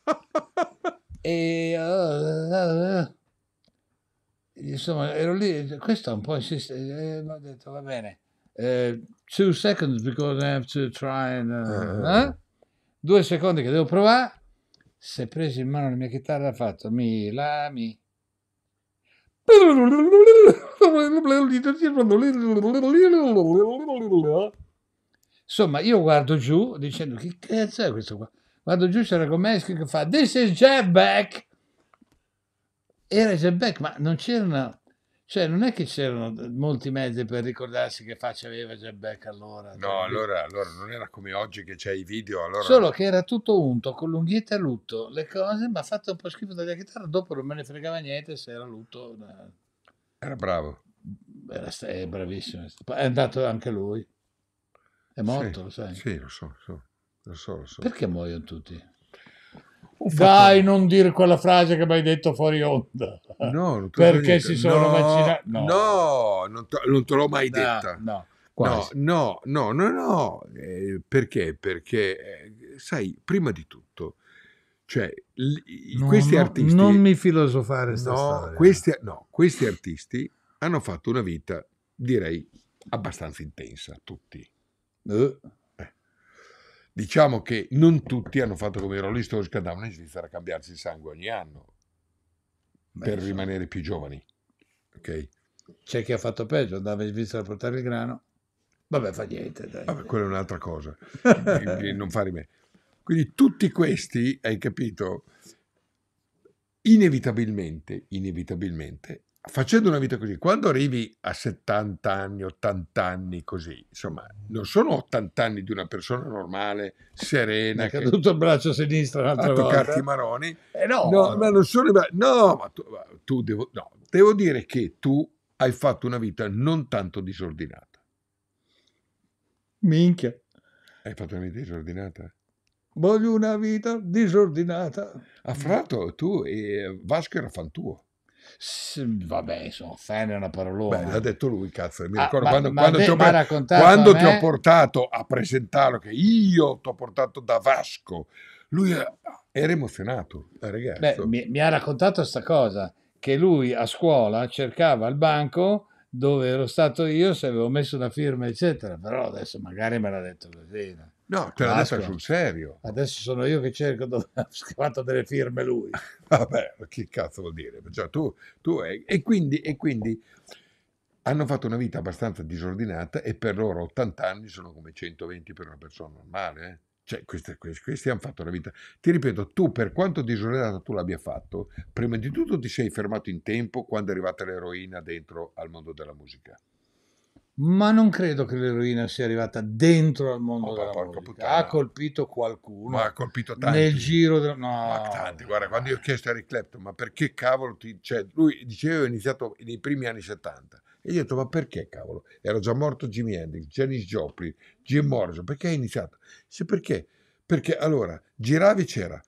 e allora, ah, ah, ah. insomma, ero lì, questo è un po' insistente, eh, ho detto va bene, eh, two seconds because I have to try and, uh, eh? Due secondi che devo provare, Si è preso in mano la mia chitarra ha fatto mi la mi. Insomma, io guardo giù dicendo che cazzo è questo qua? Guardo giù c'era Gomeschi che fa This is Jeff Beck. Era Jeff Beck, ma non c'erano, cioè non è che c'erano molti mezzi per ricordarsi che faccia aveva Jeff Beck allora. No, allora, allora, non era come oggi che c'è i video. Allora... Solo che era tutto unto, con l'unghietta a lutto, le cose, ma fatto un po' schifo dalla chitarra, dopo non me ne fregava niente se era lutto. Era bravo. Era, è bravissimo, è andato anche lui. È morto, sì, lo sai? Sì, lo so, lo so, lo so. Perché muoiono tutti? Dai, non dire quella frase che mi hai detto fuori onda. No, Perché si sono no, vaccinati. No, no non, te, non, te l'ho mai no, detta. No, no, no, no, no. Eh, perché? Perché, eh, sai, prima di tutto, cioè, l- no, questi artisti... Non mi filosofare sta no, questi, no, questi artisti hanno fatto una vita, direi, abbastanza intensa, tutti. Eh. Diciamo che non tutti hanno fatto come i Rolling Stones che andavano in Svizzera a cambiarsi il sangue ogni anno per insomma. rimanere più giovani. Okay. C'è chi ha fatto peggio, andava in Svizzera a portare il grano. Vabbè, fa niente. Dai. Vabbè, quella è un'altra cosa, non fa rimedio. Quindi tutti questi, hai capito, inevitabilmente, inevitabilmente facendo una vita così, quando arrivi a 70 anni, 80 anni così, insomma, non sono 80 anni di una persona normale, serena. che ha caduto il braccio sinistro un'altra a volta. toccarti i maroni. Eh no, no, ma non sono... No, ma tu, ma tu devo... No, devo dire che tu hai fatto una vita non tanto disordinata. Minchia. Hai fatto una vita disordinata? Voglio una vita disordinata. Ah, fra l'altro tu e eh, Vasco era fan tuo. S- vabbè, insomma, fan è una parolona. Beh, l'ha detto lui, cazzo. Mi ah, ricordo ma, quando, ma quando, ti, ho, quando ti ho portato a presentarlo, che io ti ho portato da Vasco, lui era, era emozionato, eh, ragazzo. Beh, mi, mi, ha raccontato questa cosa, che lui a scuola cercava il banco dove ero stato io, se avevo messo una firma, eccetera. Però adesso magari me l'ha detto così. No? No, te l'ha detto sul serio. Adesso sono io che cerco dove ha scavato delle firme lui. Vabbè, che cazzo vuol dire? Cioè, tu, tu è... e, quindi, e quindi hanno fatto una vita abbastanza disordinata e per loro 80 anni sono come 120 per una persona normale. Eh? Cioè, questi, questi, hanno fatto la vita. Ti ripeto, tu per quanto disordinata tu l'abbia fatto, prima di tutto ti sei fermato in tempo quando è arrivata l'eroina dentro al mondo della musica ma non credo che l'eroina sia arrivata dentro al mondo oh, della musica. Puttana. Ha colpito qualcuno. Ma ha colpito tanti. Nel giro del... No. Ma tanti. Guarda, quando io ho chiesto a Eric Clapton, ma perché cavolo ti... Cioè, lui diceva che ho iniziato nei primi anni 70. E io ho detto, ma perché cavolo? Era già morto Jimi Hendrix, Janis Joplin, Jim Morrison. Perché hai iniziato? Sì, perché? Perché allora, giravi c'era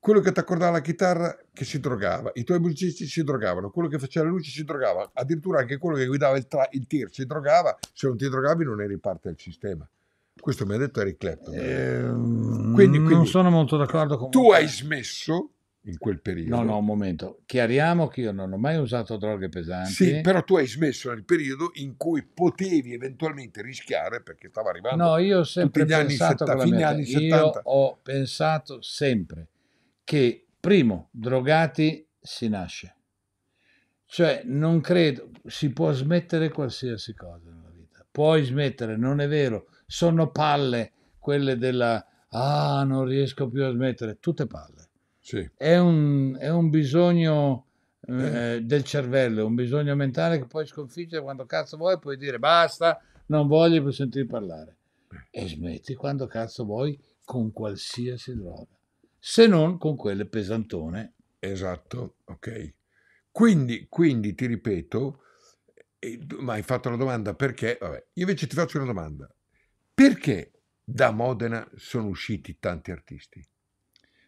quello che ti accordava la chitarra che si drogava, i tuoi musicisti si drogavano, quello che faceva la luce si drogava, addirittura anche quello che guidava il, tra- il tir si drogava, se non ti drogavi non eri parte del sistema. Questo mi ha detto Eric Clapton. Eh, quindi, quindi, non sono molto d'accordo con Tu hai smesso in quel periodo. No, no, un momento. Chiariamo che io non ho mai usato droghe pesanti. Sì, però tu hai smesso nel periodo in cui potevi eventualmente rischiare perché stava arrivando. No, io ho sempre pensato 70, fine anni 70. Io ho pensato sempre che primo, drogati si nasce. Cioè, non credo, si può smettere qualsiasi cosa nella vita. Puoi smettere, non è vero, sono palle quelle della ah, non riesco più a smettere, tutte palle. Sì. È, un, è, un, bisogno eh, eh. del cervello, un bisogno mentale che puoi sconfiggere quando cazzo vuoi, puoi dire basta, non voglio più sentire parlare. Eh. E smetti quando cazzo vuoi con qualsiasi droga se non con quelle pesantone. Esatto, ok. Quindi, quindi ti ripeto, ma hai fatto una domanda perché, vabbè, io invece ti faccio una domanda. Perché da Modena sono usciti tanti artisti?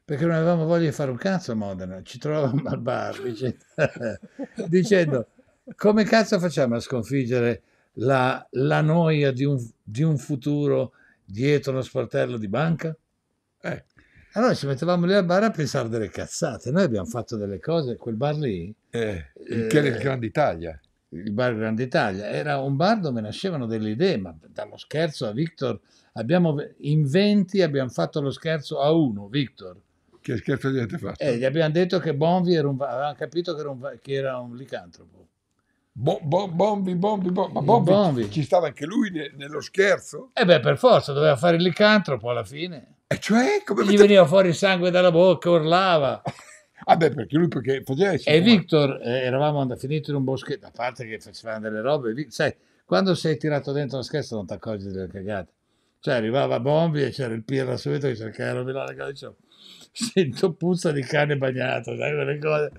Perché non avevamo voglia di fare un cazzo a Modena, ci trovavamo al bar dicendo, dicendo come cazzo facciamo a sconfiggere la, la noia di un, di un futuro dietro uno sportello di banca? Eh. Allora eh, ci mettevamo lì al bar a pensare delle cazzate. Noi abbiamo fatto delle cose, quel bar lì... Eh, eh, che era il Grande Italia. Il bar Grande Italia. Era un bar dove nascevano delle idee, ma dallo scherzo a Victor... Abbiamo, in 20 abbiamo fatto lo scherzo a uno, Victor. Che scherzo gli avete fatto? Eh, gli abbiamo detto che Bonvi era un... avevamo capito che era un, che era un licantropo. Bo, bo, bombi, bombi, bombi, ma bombi, bombi, ci stava anche lui ne, nello scherzo? Eh beh, per forza, doveva fare il licantropo alla fine. E cioè, come Gli veniva fuori il sangue dalla bocca, urlava. ah beh, perché lui perché faceva... E Victor, eh, eravamo andati finiti in un boschetto, a parte che facevano delle robe, sai, quando sei tirato dentro la scherza non ti accorgi delle cagate. Cioè arrivava Bombi e c'era il Pirra subito che cercava di rovinare la cosa, sento puzza di cane bagnato, sai quelle cose.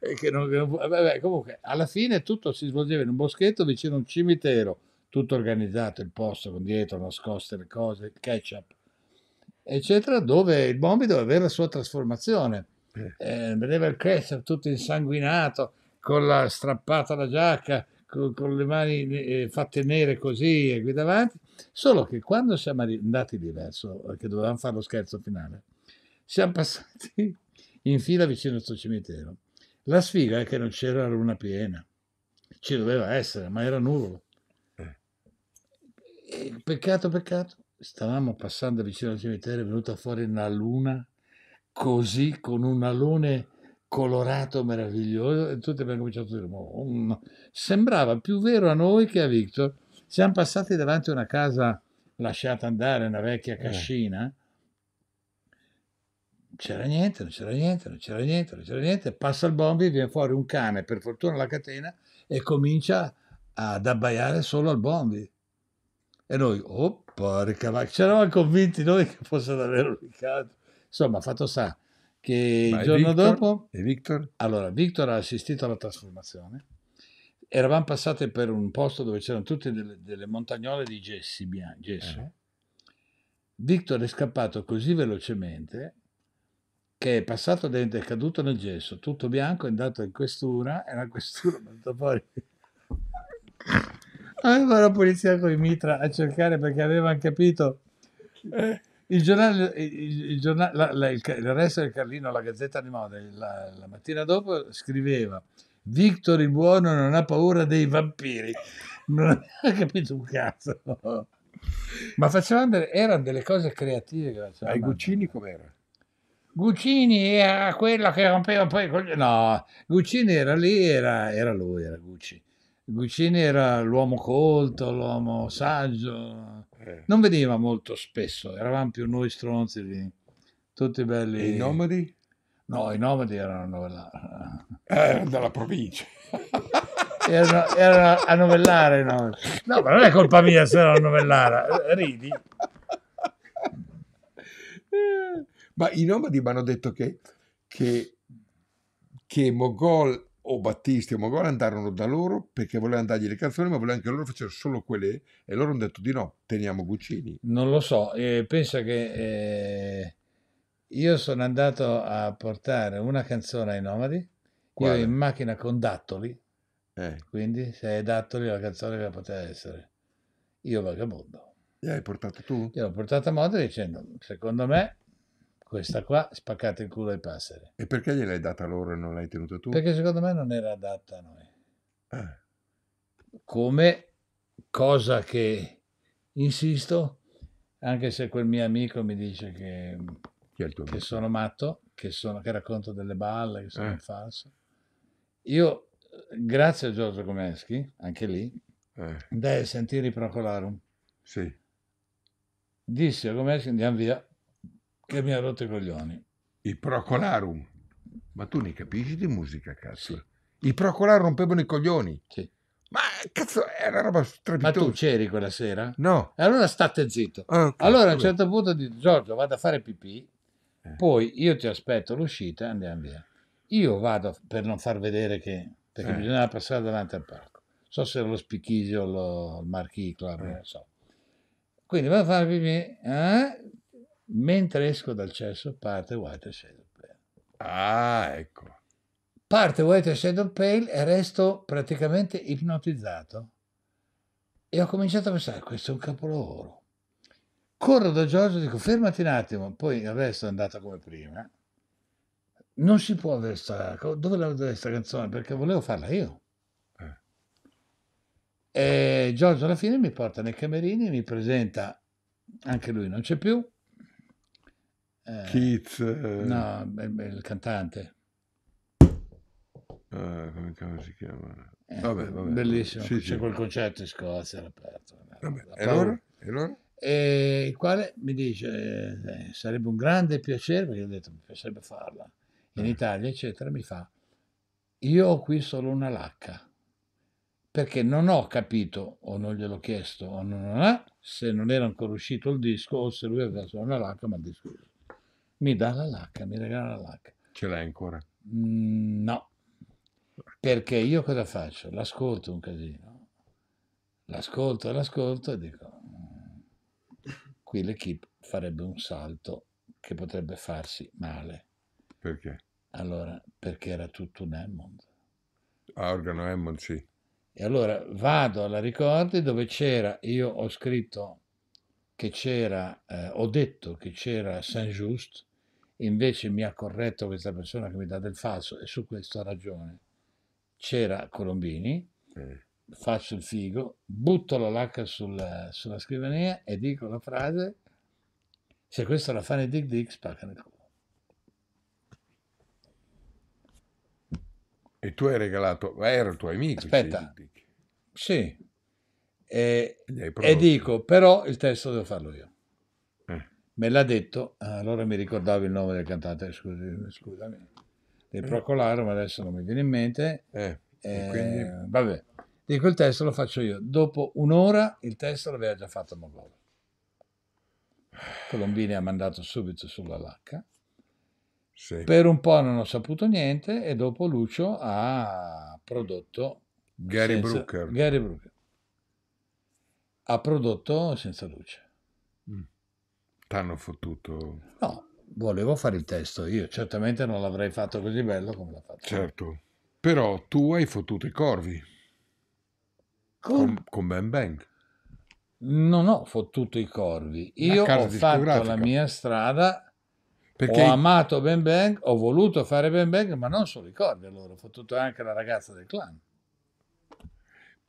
Eh. Che non, che non, eh, vabbè, comunque, alla fine tutto si svolgeva in un boschetto vicino a un cimitero, tutto organizzato, il posto con dietro, nascoste le cose, il ketchup eccetera, dove il bombido aveva la sua trasformazione. Eh, eh vedeva il Kessler tutto insanguinato, con la strappata alla giacca, con, con le mani eh, fatte nere così e qui davanti. Solo che quando siamo andati lì verso, che dovevamo fare lo scherzo finale, siamo passati in fila vicino a questo cimitero. La sfiga è che non c'era la luna piena, ci doveva essere, ma era nuvolo. Eh. Eh, peccato, peccato stavamo passando vicino al cimitero, è venuta fuori una luna così con un alone colorato meraviglioso e tutti abbiamo cominciato a dire oh, no. sembrava più vero a noi che a Victor siamo passati davanti a una casa lasciata andare una vecchia eh. cascina c'era niente, non c'era niente, non c'era niente, non c'era niente. Passa il bombi, viene fuori un cane, per fortuna la catena, e comincia ad abbaiare solo al bombi. E noi, oh, Porca, ma ci convinti noi che fosse davvero Riccardo. Insomma, fatto sa che ma il giorno Victor? dopo... E Victor? Allora, Victor ha assistito alla trasformazione. Eravamo passate per un posto dove c'erano tutte delle, delle montagnole di gessi bianchi, gesso. Eh. Victor è scappato così velocemente che è passato dentro, è caduto nel gesso, tutto bianco, è andato in questura, e la questura è andata fuori. Aveva la polizia con i mitra a cercare perché avevano capito. Eh, il giornale, il, il, giornale la, la, il, il, resto del Carlino, la Gazzetta Animale, la, la mattina dopo scriveva Victor il buono non ha paura dei vampiri. Non ha capito un cazzo. Ma facevano delle, erano delle cose creative che facevano. Ai Guccini com'era? Guccini era quello che rompeva poi... No, Guccini era lì, era, era lui, era Guccini. Guccini era l'uomo colto, l'uomo saggio, eh. non veniva molto spesso, eravamo più noi stronzi lì, tutti belli. E i nomadi? No, i nomadi erano della... Eh, della provincia. Erano, erano, a novellare, no? no, ma non è colpa mia se erano a novellare, ridi. Ma i nomadi mi hanno detto che, che, che Mogol o Battisti o Mogore andarono da loro perché volevano dargli le canzoni, ma volevano che loro facessero solo quelle e loro hanno detto di no, teniamo Guccini. Non lo so, eh, pensa che eh, io sono andato a portare una canzone ai Nomadi, Quale? io in macchina con Dattoli, eh. quindi se è Dattoli la canzone che poteva essere Io Vagabondo. Gli hai portato tu? Io l'ho portata a moda dicendo, secondo me questa qua, spaccate il culo ai passeri. E perché gliel'hai data loro e non l'hai tenuta tu? Perché secondo me non era adatta a noi. Ah. Come cosa che insisto, anche se quel mio amico mi dice che, che sono matto, che, sono, che, racconto delle balle, che sono eh. falso. Io, grazie a Giorgio Comeschi, anche lì, eh. dai sentire i Procolarum. Sì. Disse a Gomeschi andiamo via, che mi ha rotto i coglioni. I Procolarum. Ma tu ne capisci di musica, cazzo? Sì. I Procolarum rompevano i coglioni. Sì. Ma cazzo, era roba strepitosa. Ma tu c'eri quella sera? No. E allora state zitto. Ah, okay, allora a un certo punto di Giorgio vado a fare pipì, eh. poi io ti aspetto l'uscita e andiamo via. Io vado per non far vedere che... perché eh. bisognava passare davanti al parco. So se era lo Spichisio, lo, il Marchiclo, eh. so. Quindi vado a fare pipì, eh? Mentre esco dal cesso parte White Shadow Pale. Ah, ecco. Parte White Shadow Pale e resto praticamente ipnotizzato. E ho cominciato a pensare, questo è un capolavoro. Corro da Giorgio e dico, fermati un attimo, poi il resto è andato come prima. Non si può avere questa... Dove la vedo questa canzone? Perché volevo farla io. Eh. E Giorgio alla fine mi porta nei camerini mi presenta, anche lui non c'è più, eh, Keith. Eh, no, il cantante. Eh, come, come, si chiama? Eh, vabbè, vabbè. Bellissimo, sì, c'è sì. quel concerto in Scozia all'aperto. Vabbè, e allora? E allora? E il quale mi dice eh, sarebbe un grande piacere perché ho detto mi piacerebbe farla in eh. Italia eccetera mi fa io ho qui solo una lacca perché non ho capito o non gliel'ho chiesto o non, ha eh, se non era ancora uscito il disco o se lui aveva solo una lacca ma il disco mi dà la lacca, mi regala la lacca. Ce l'hai ancora? Mm, no, perché io cosa faccio? L'ascolto un casino, l'ascolto, e l'ascolto e dico, mm, qui l'equipe farebbe un salto che potrebbe farsi male. Perché? Allora, perché era tutto un Hammond. Ah, organo Hammond, sì. E allora vado alla ricordi dove c'era, io ho scritto che c'era, eh, ho detto che c'era Saint-Just, Invece mi ha corretto questa persona che mi dà del falso e su questo ha ragione. C'era Colombini, mm. faccio il figo, butto la lacca sulla, sulla scrivania e dico la frase se questo la fa Dick Dick spacca nel culo. E tu hai regalato, eh, era il tuo amico. Aspetta, sì. E, e dico, però il testo devo farlo io me l'ha detto, eh, allora mi ricordavo il nome del cantante, scusami, scusami del eh. Procolaro, ma adesso non mi viene in mente. Eh, eh, quindi... Vabbè, dico il testo lo faccio io. Dopo un'ora il testo l'aveva già fatto Mogolo. Colombini ha mandato subito sulla lacca. Sì. Per un po' non ho saputo niente e dopo Lucio ha prodotto Gary, senza, Brooker. Gary Brooker. Ha prodotto Senza Luce. T'hanno fottuto. No, volevo fare il testo io, certamente non l'avrei fatto così bello come l'ha fatto. Certo, però tu hai fottuto i corvi. Con, con, Ben Bang. Non ho fottuto i corvi, io ho fatto la mia strada, Perché... ho amato Ben Bang, ho voluto fare Ben Bang, ma non solo i corvi, allora ho fottuto anche la ragazza del clan.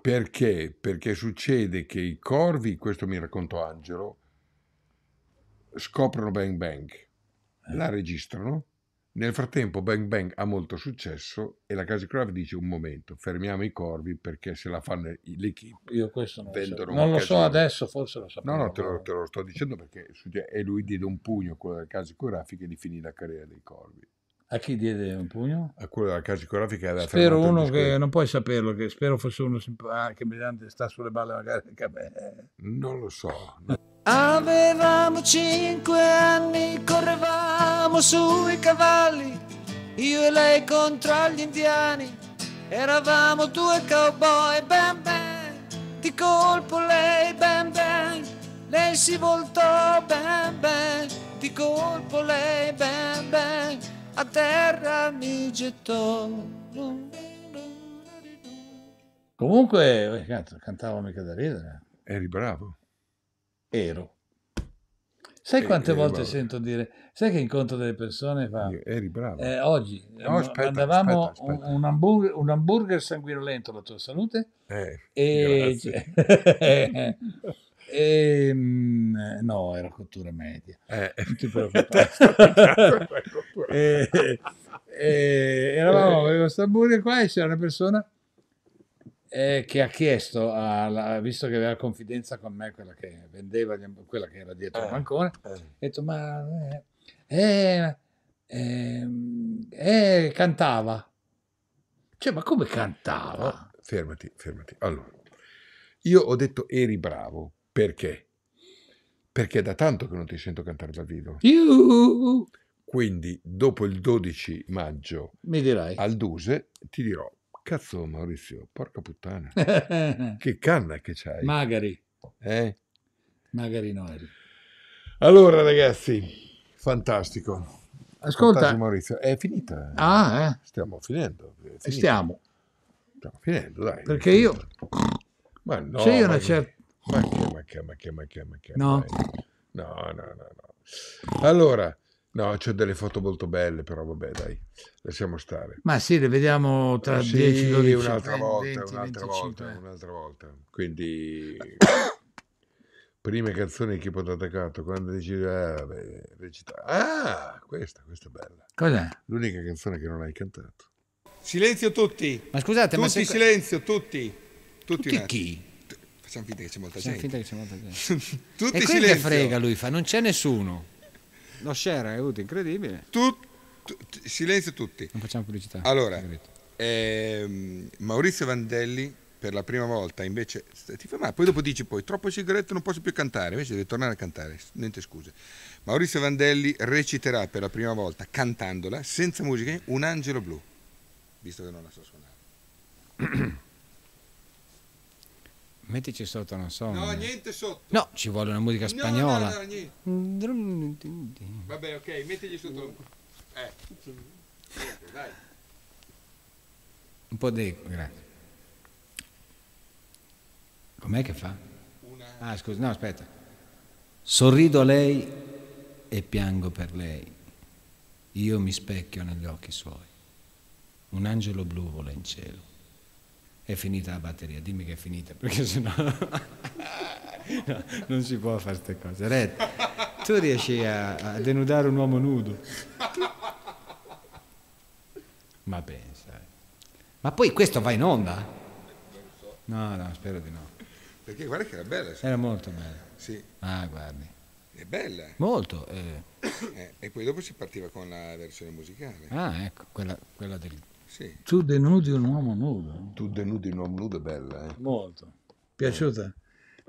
Perché? Perché succede che i corvi, questo mi raccontò Angelo, scoprono Bang Bang, eh. la registrano. Nel frattempo Bang Bang ha molto successo e la Casey Craft dice un momento, fermiamo i corvi perché se la fanno l'equipe Io questo non, vendono so. non lo so adesso, forse lo sapevo. No, no, te lo, te lo sto dicendo perché e lui diede un pugno a quella della Casey Craft che gli finì la carriera dei corvi. A chi diede un pugno? A quello della casa corafica. Spero uno che non puoi saperlo, che spero fosse uno simpatico, ah, che brillante sta sulle balle magari anche a me. Non lo so. Avevamo cinque anni, correvamo sui cavalli, io e lei contro gli indiani, eravamo due cowboy, bam bam, di colpo lei, bam bam, lei si voltò, bam bam, di colpo lei, bam bam, a terra mi gettò. Comunque, eh, cantavo mica da ridere. Eri bravo ero. Sai quante eri eh, volte bravo. sento dire, sai che incontro delle persone fa... Eri bravo. Eh, oggi no, aspetta, andavamo aspetta, aspetta. Un, hamburger, un, hamburger, sanguinolento, la tua salute. Eh, e... e... Mm, no, era cottura media. Eh. Tipo eh, e... e... eravamo, avevo eh. questo hamburger qua e c'era una persona eh, che ha chiesto, alla, visto che aveva confidenza con me, quella che vendeva, quella che era dietro eh, il bancone, eh. ha detto ma eh, eh, ehm, eh cantava. Cioè, ma come cantava? Ah, fermati, fermati. Allora, io ho detto eri bravo, perché? Perché è da tanto che non ti sento cantare dal vivo. Iuh. Quindi dopo il 12 maggio Mi dirai. al Duse ti dirò Cazzo Maurizio, porca puttana. che canna che c'hai. Magari. Eh? Magari no. Allora ragazzi, fantastico. Ascolta. Fantastico, Maurizio, è finita. Ah, eh. Stiamo finendo. Stiamo. Stiamo finendo, dai. Perché io... Ma no, C'è ma una certa... Ma che, ma che, ma che, ma che, ma che. No. Dai. No, no, no, no. Allora... No, c'è delle foto molto belle, però vabbè, dai, lasciamo stare. Ma sì, le vediamo tra sì, 10 12, un'altra 20, volta, un'altra 25. volta, un'altra volta. Quindi prime canzoni che ho attaccato quando decidi ah, beh, recita. Ah, questa, questa è bella. Cos'è? L'unica canzone che non hai cantato. Silenzio tutti. Ma scusate, tutti ma se... silenzio tutti. Tutti, tutti chi? Facciamo finta che c'è molta Facciamo gente. Facciamo finta che c'è molta gente. tutti e silenzio. che frega lui fa, non c'è nessuno. Lo share è avuto incredibile. Tut, tut, silenzio tutti. Non facciamo pubblicità. Allora, ehm, Maurizio Vandelli per la prima volta invece ti fa male, poi dopo dici poi troppo sigaretto non posso più cantare, invece devi tornare a cantare, niente scuse. Maurizio Vandelli reciterà per la prima volta cantandola senza musica un angelo blu, visto che non la so suonare. Mettici sotto, non so. No, niente sotto. No, ci vuole una musica spagnola. No, no, no, Vabbè, ok, mettigli sotto. Eh. Niente, dai. Un po' di... grazie. Com'è che fa? Ah, scusa, no, aspetta. Sorrido a lei e piango per lei. Io mi specchio negli occhi suoi. Un angelo blu vola in cielo è finita la batteria, dimmi che è finita, perché sennò no, non si può fare queste cose. Red, tu riesci a, a denudare un uomo nudo? Ma pensa. Eh. Ma poi questo va in onda? No, no, spero di no. Perché guarda che era bella. Era molto bella. Sì. Ah, guardi. È bella. Molto. Eh. Eh, e poi dopo si partiva con la versione musicale. Ah, ecco, quella, quella del sì. Tu denudi un uomo nudo. Tu denudi un uomo nudo è bella, eh? Molto. Piaciuta?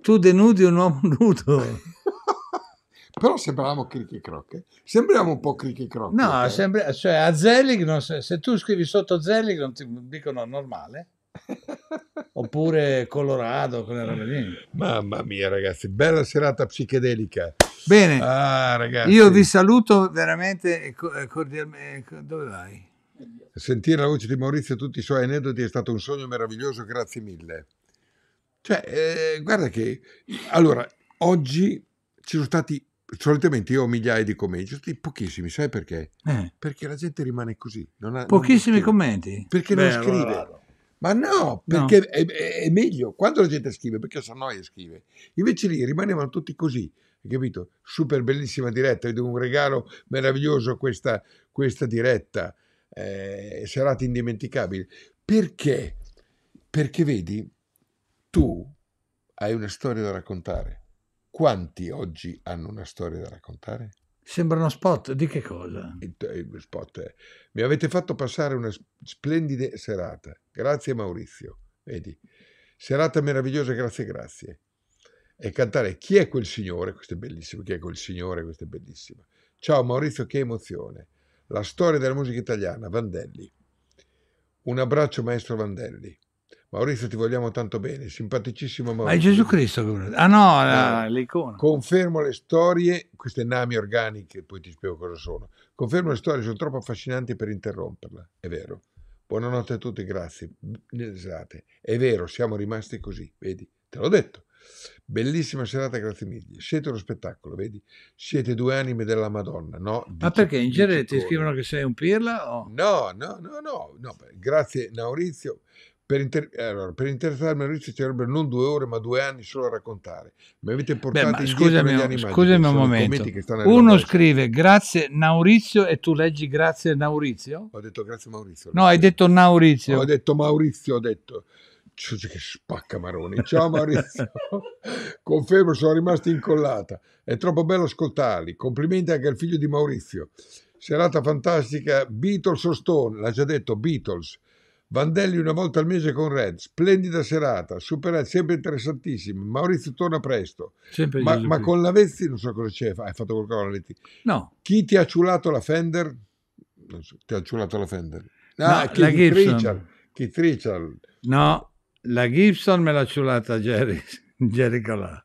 Tu denudi un uomo nudo. Però sembravamo cricchi crocche. Sembriamo un po' cricchi crocche. No, eh? sembra, cioè a Zelig, non, se, se tu scrivi sotto Zelig non ti dicono normale. Oppure Colorado, quelle robe lì. Mamma mia, ragazzi, bella serata psichedelica. Bene, ah, io vi saluto veramente cordialmente. Dove vai? Sentire la voce di Maurizio e tutti i suoi aneddoti è stato un sogno meraviglioso, grazie mille. Cioè, eh, guarda che... Allora, oggi ci sono stati... Solitamente io ho migliaia di commenti, ci sono stati pochissimi, sai perché? Eh. Perché la gente rimane così. Ha, pochissimi commenti? Perché Beh, non scrive. Allora. Ma no, perché no. È, è, meglio quando la gente scrive, perché si no e scrive. Invece lì rimanevano tutti così, hai capito? Super bellissima diretta, ed un regalo meraviglioso questa, questa diretta eh, serate indimenticabili. Perché? Perché vedi, tu hai una storia da raccontare. Quanti oggi hanno una storia da raccontare? Sembra uno spot, di che cosa? Il, eh, eh, spot è. Eh. Mi avete fatto passare una splendida serata. Grazie Maurizio, vedi. Serata meravigliosa, grazie, grazie. E cantare Chi è quel signore? Questo è bellissimo, Chi è quel signore? Questo è bellissimo. Ciao Maurizio, che emozione. La storia della musica italiana, Vandelli. Un abbraccio maestro Vandelli. Maurizio, ti vogliamo tanto bene, simpaticissimo Maurizio. Ma è Gesù Cristo che... Ah no, ah, la... l'icona. Confermo le storie, queste nami organiche, poi ti spiego cosa sono. Confermo le storie, sono troppo affascinanti per interromperla, è vero. Buonanotte a tutti, grazie. Esate. È vero, siamo rimasti così, vedi, te l'ho detto. Bellissima serata, grazie mille. Siete uno spettacolo, vedi? Siete due anime della Madonna, no? Dici, Ma perché in genere ti scrivono che sei un pirla? O? No, no, no, no, no. Grazie Maurizio. Per, inter- allora, per interessarmi Maurizio ci sarebbero non due ore ma due anni solo a raccontare. Mi avete portato Beh, ma scusami, negli animali. Scusami un momento. Uno scrive grazie Maurizio e tu leggi grazie Maurizio? Ho detto grazie Maurizio. No, hai detto Maurizio. Ho detto Maurizio, ho detto. Cioè, che spaccamaroni. Ciao Maurizio. Confermo, sono rimasta incollata. È troppo bello ascoltarli. Complimenti anche al figlio di Maurizio. Serata fantastica. Beatles o Stone, l'ha già detto, Beatles. Vandelli una volta al mese con Red. Splendida serata, super, sempre interessantissima. Maurizio torna presto. Sempre ma, ma con Lavezzi non so cosa c'è. Hai fatto qualcosa con Lavezzi? No. Chi ti ha ciulato la Fender? Non so, ti ha ciulato la Fender. Ah, no, Keith la Gibson. Richard. Keith Richard. No la Gibson me l'ha ciulata Jerry, Jerry Calà.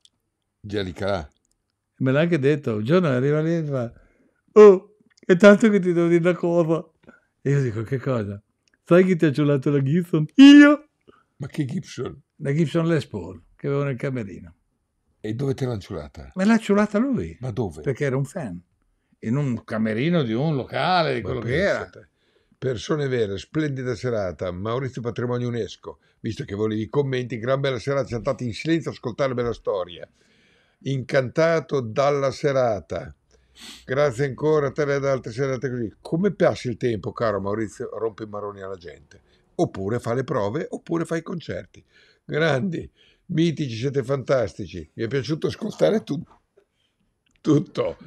Jerry Calà. Me l'ha anche detto, un giorno arriva lì e fa, oh, è tanto che ti devo dire una cosa. E io dico, che cosa? Sai chi ti ha ciulato la Gibson? Io! Ma che Gibson? La Gibson Les Paul, che avevo nel camerino. E dove te l'ha ciulata? Me l'ha ciulata lui. Ma dove? Perché era un fan. In un camerino di un locale, di quello che era. Persone vere, splendida serata, Maurizio Patrimonio UNESCO, visto che volevi i commenti, gran bella serata, siamo andati in silenzio a ascoltare la bella storia. Incantato dalla serata. Grazie ancora a te e ad altre serate così. Come passi il tempo, caro Maurizio, rompe i maroni alla gente. Oppure fa le prove, oppure fa i concerti. Grandi, mitici, siete fantastici. Mi è piaciuto ascoltare tu- tutto.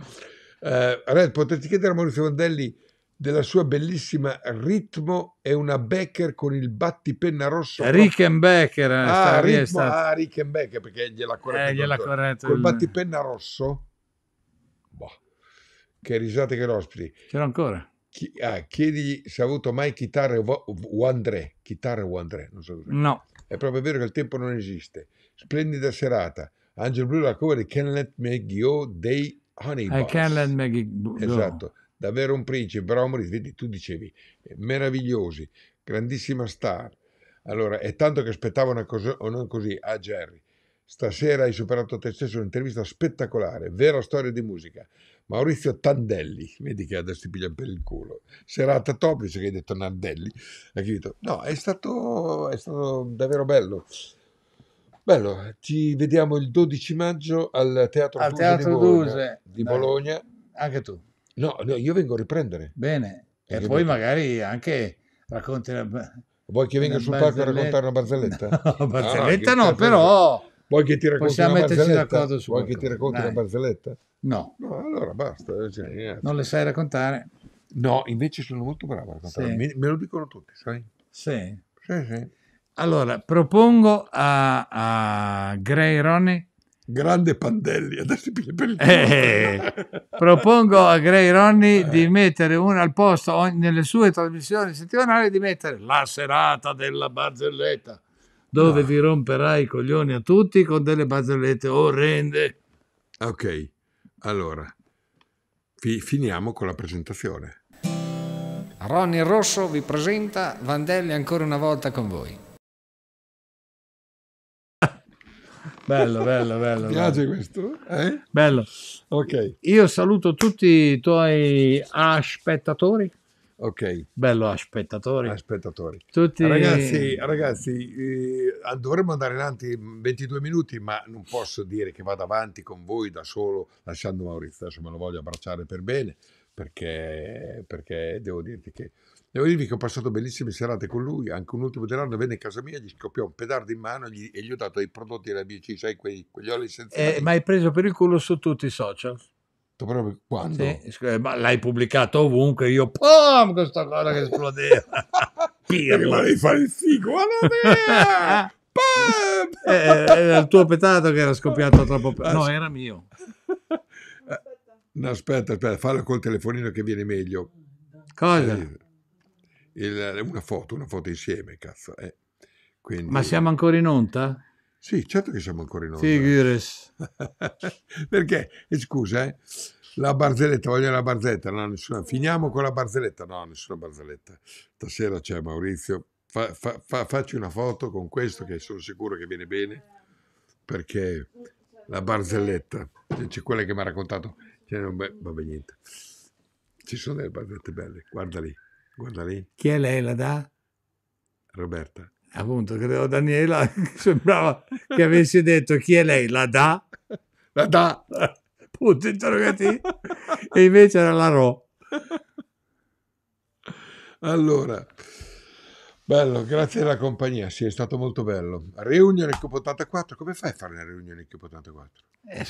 Eh, Red, potete chiedere a Maurizio Vandelli della sua bellissima Ritmo e una Becker con il battipenna rosso. Rickenbacker. Eh, ah, ritmo, ah, Rickenbacker perché gliel'ha corretto. Eh, gliel'ha corretto Col il... battipenna rosso. Boh. Che risate che l'ospiti. C'era ancora. Chi, ah, chiedigli se ha avuto mai chitarre o André. Chitarre o André, non so cos'è. No. È proprio vero che il tempo non esiste. Splendida serata. Angel Blue la cover di Can't Let Me Go dei Honey I eh, Boss. Can't Let Me Go. Esatto davvero un principe. Romris, vedi, tu dicevi, eh, meravigliosi, grandissima star. Allora, è tanto che aspettavo una cosa o non così a ah, Jerry. Stasera hai superato te stesso un'intervista spettacolare, vera storia di musica. Maurizio Tandelli, vedi che adesso ti piglia per il culo. Serata topice che hai detto Nardelli. No, è stato, è stato davvero bello. Bello, ci vediamo il 12 maggio al Teatro, al Duse, Teatro di Bologna, Duse. Di Bologna. Anche tu. No, no io vengo a riprendere. Bene, e, e poi magari anche racconti racconterà... Vuoi che venga sul palco a raccontare una barzelletta? No, barzelletta ah, no, però... Vuoi che ti racconti una barzelletta? Vuoi che ti racconti Dai. una barzelletta? No. No, allora basta. Eh, cioè, non le sai raccontare? No, invece sono molto bravo a raccontare. Sì. Me, me, lo dicono tutti, sai? Sì. Sì, sì. Allora, propongo a, a Gray Ronnie Grande Pandelli, adesso per il eh, eh. propongo a Gray Ronnie eh. di mettere una al posto nelle sue trasmissioni settimanali di mettere la serata della barzelletta dove no. Ah. vi romperai i coglioni a tutti con delle barzellette orrende. Ok, allora fi- finiamo con la presentazione. Ronnie Rosso vi presenta Vandelli ancora una volta con voi. bello, bello, bello. Mi piace bello. questo? Eh? Bello. Ok. Io saluto tutti i tuoi aspettatori. Ok. Bello aspettatori. Aspettatori. Tutti... Ragazzi, ragazzi eh, dovremmo andare avanti 22 minuti, ma non posso dire che vado avanti con voi da solo, lasciando Maurizio. Adesso me lo voglio abbracciare per bene, perché, perché devo dirti che Devo dirvi che ho passato bellissime serate con lui, anche un ultimo dell'anno venne a casa mia, gli scoppiò un pedardo in mano gli, e gli ho dato i prodotti della BC, sai, quegli, quegli oli senza... Eh, ma hai preso per il culo su tutti i social? Proprio quando? Sì, eh, ma l'hai pubblicato ovunque, io pom, questa cosa che esplodeva. Pirla. Volevi fare il figo, guarda eh, eh, era il tuo petato che era scoppiato troppo... No, era mio. Eh, no, aspetta, aspetta, fallo col telefonino che viene meglio. Cosa? Eh, il, eh, una foto, una foto insieme, cazzo. Eh. Quindi... Ma siamo ancora in onta? Sì, certo che siamo ancora in onda. Figures. Perché, eh, scusa, eh? la barzelletta, voglio la barzelletta, no, nessuna. Finiamo con la barzelletta, no, nessuna barzelletta. Stasera c'è Maurizio, fa, fa, fa, facci una foto con questo che sono sicuro che viene bene, perché la barzelletta, c'è quella che mi ha raccontato, cioè, non, beh, vabbè niente. Ci sono delle barzellette belle, guarda lì. Guarda lì. Chi è lei? La da? Roberta. Appunto, credevo Daniela, sembrava che avessi detto chi è lei? La da? La da. Punto interrogativo. e invece era la Ro. Allora, Bello, grazie della compagnia, sì, è stato molto bello. Reunione Equipo 84, come fai a fare una riunione Equipo 84?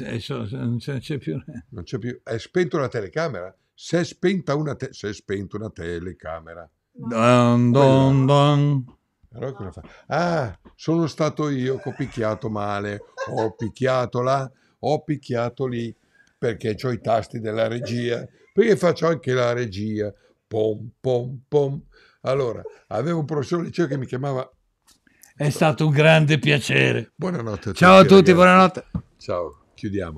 Eh, so, non, c'è, c'è più. Non c'è più. È spento la telecamera? Si è spenta una, te- se è spento una telecamera. Dun, dun, dun. Allora cosa fa? Ah, sono stato io che ho picchiato male, ho picchiato là, ho picchiato lì, perché ho i tasti della regia, perché faccio anche la regia. Pom, pom, pom. Allora, avevo un professore liceo che mi chiamava... È stato un grande piacere. Buonanotte. A tutti. Ciao a tutti, ragazzi. buonanotte. Ciao, chiudiamo.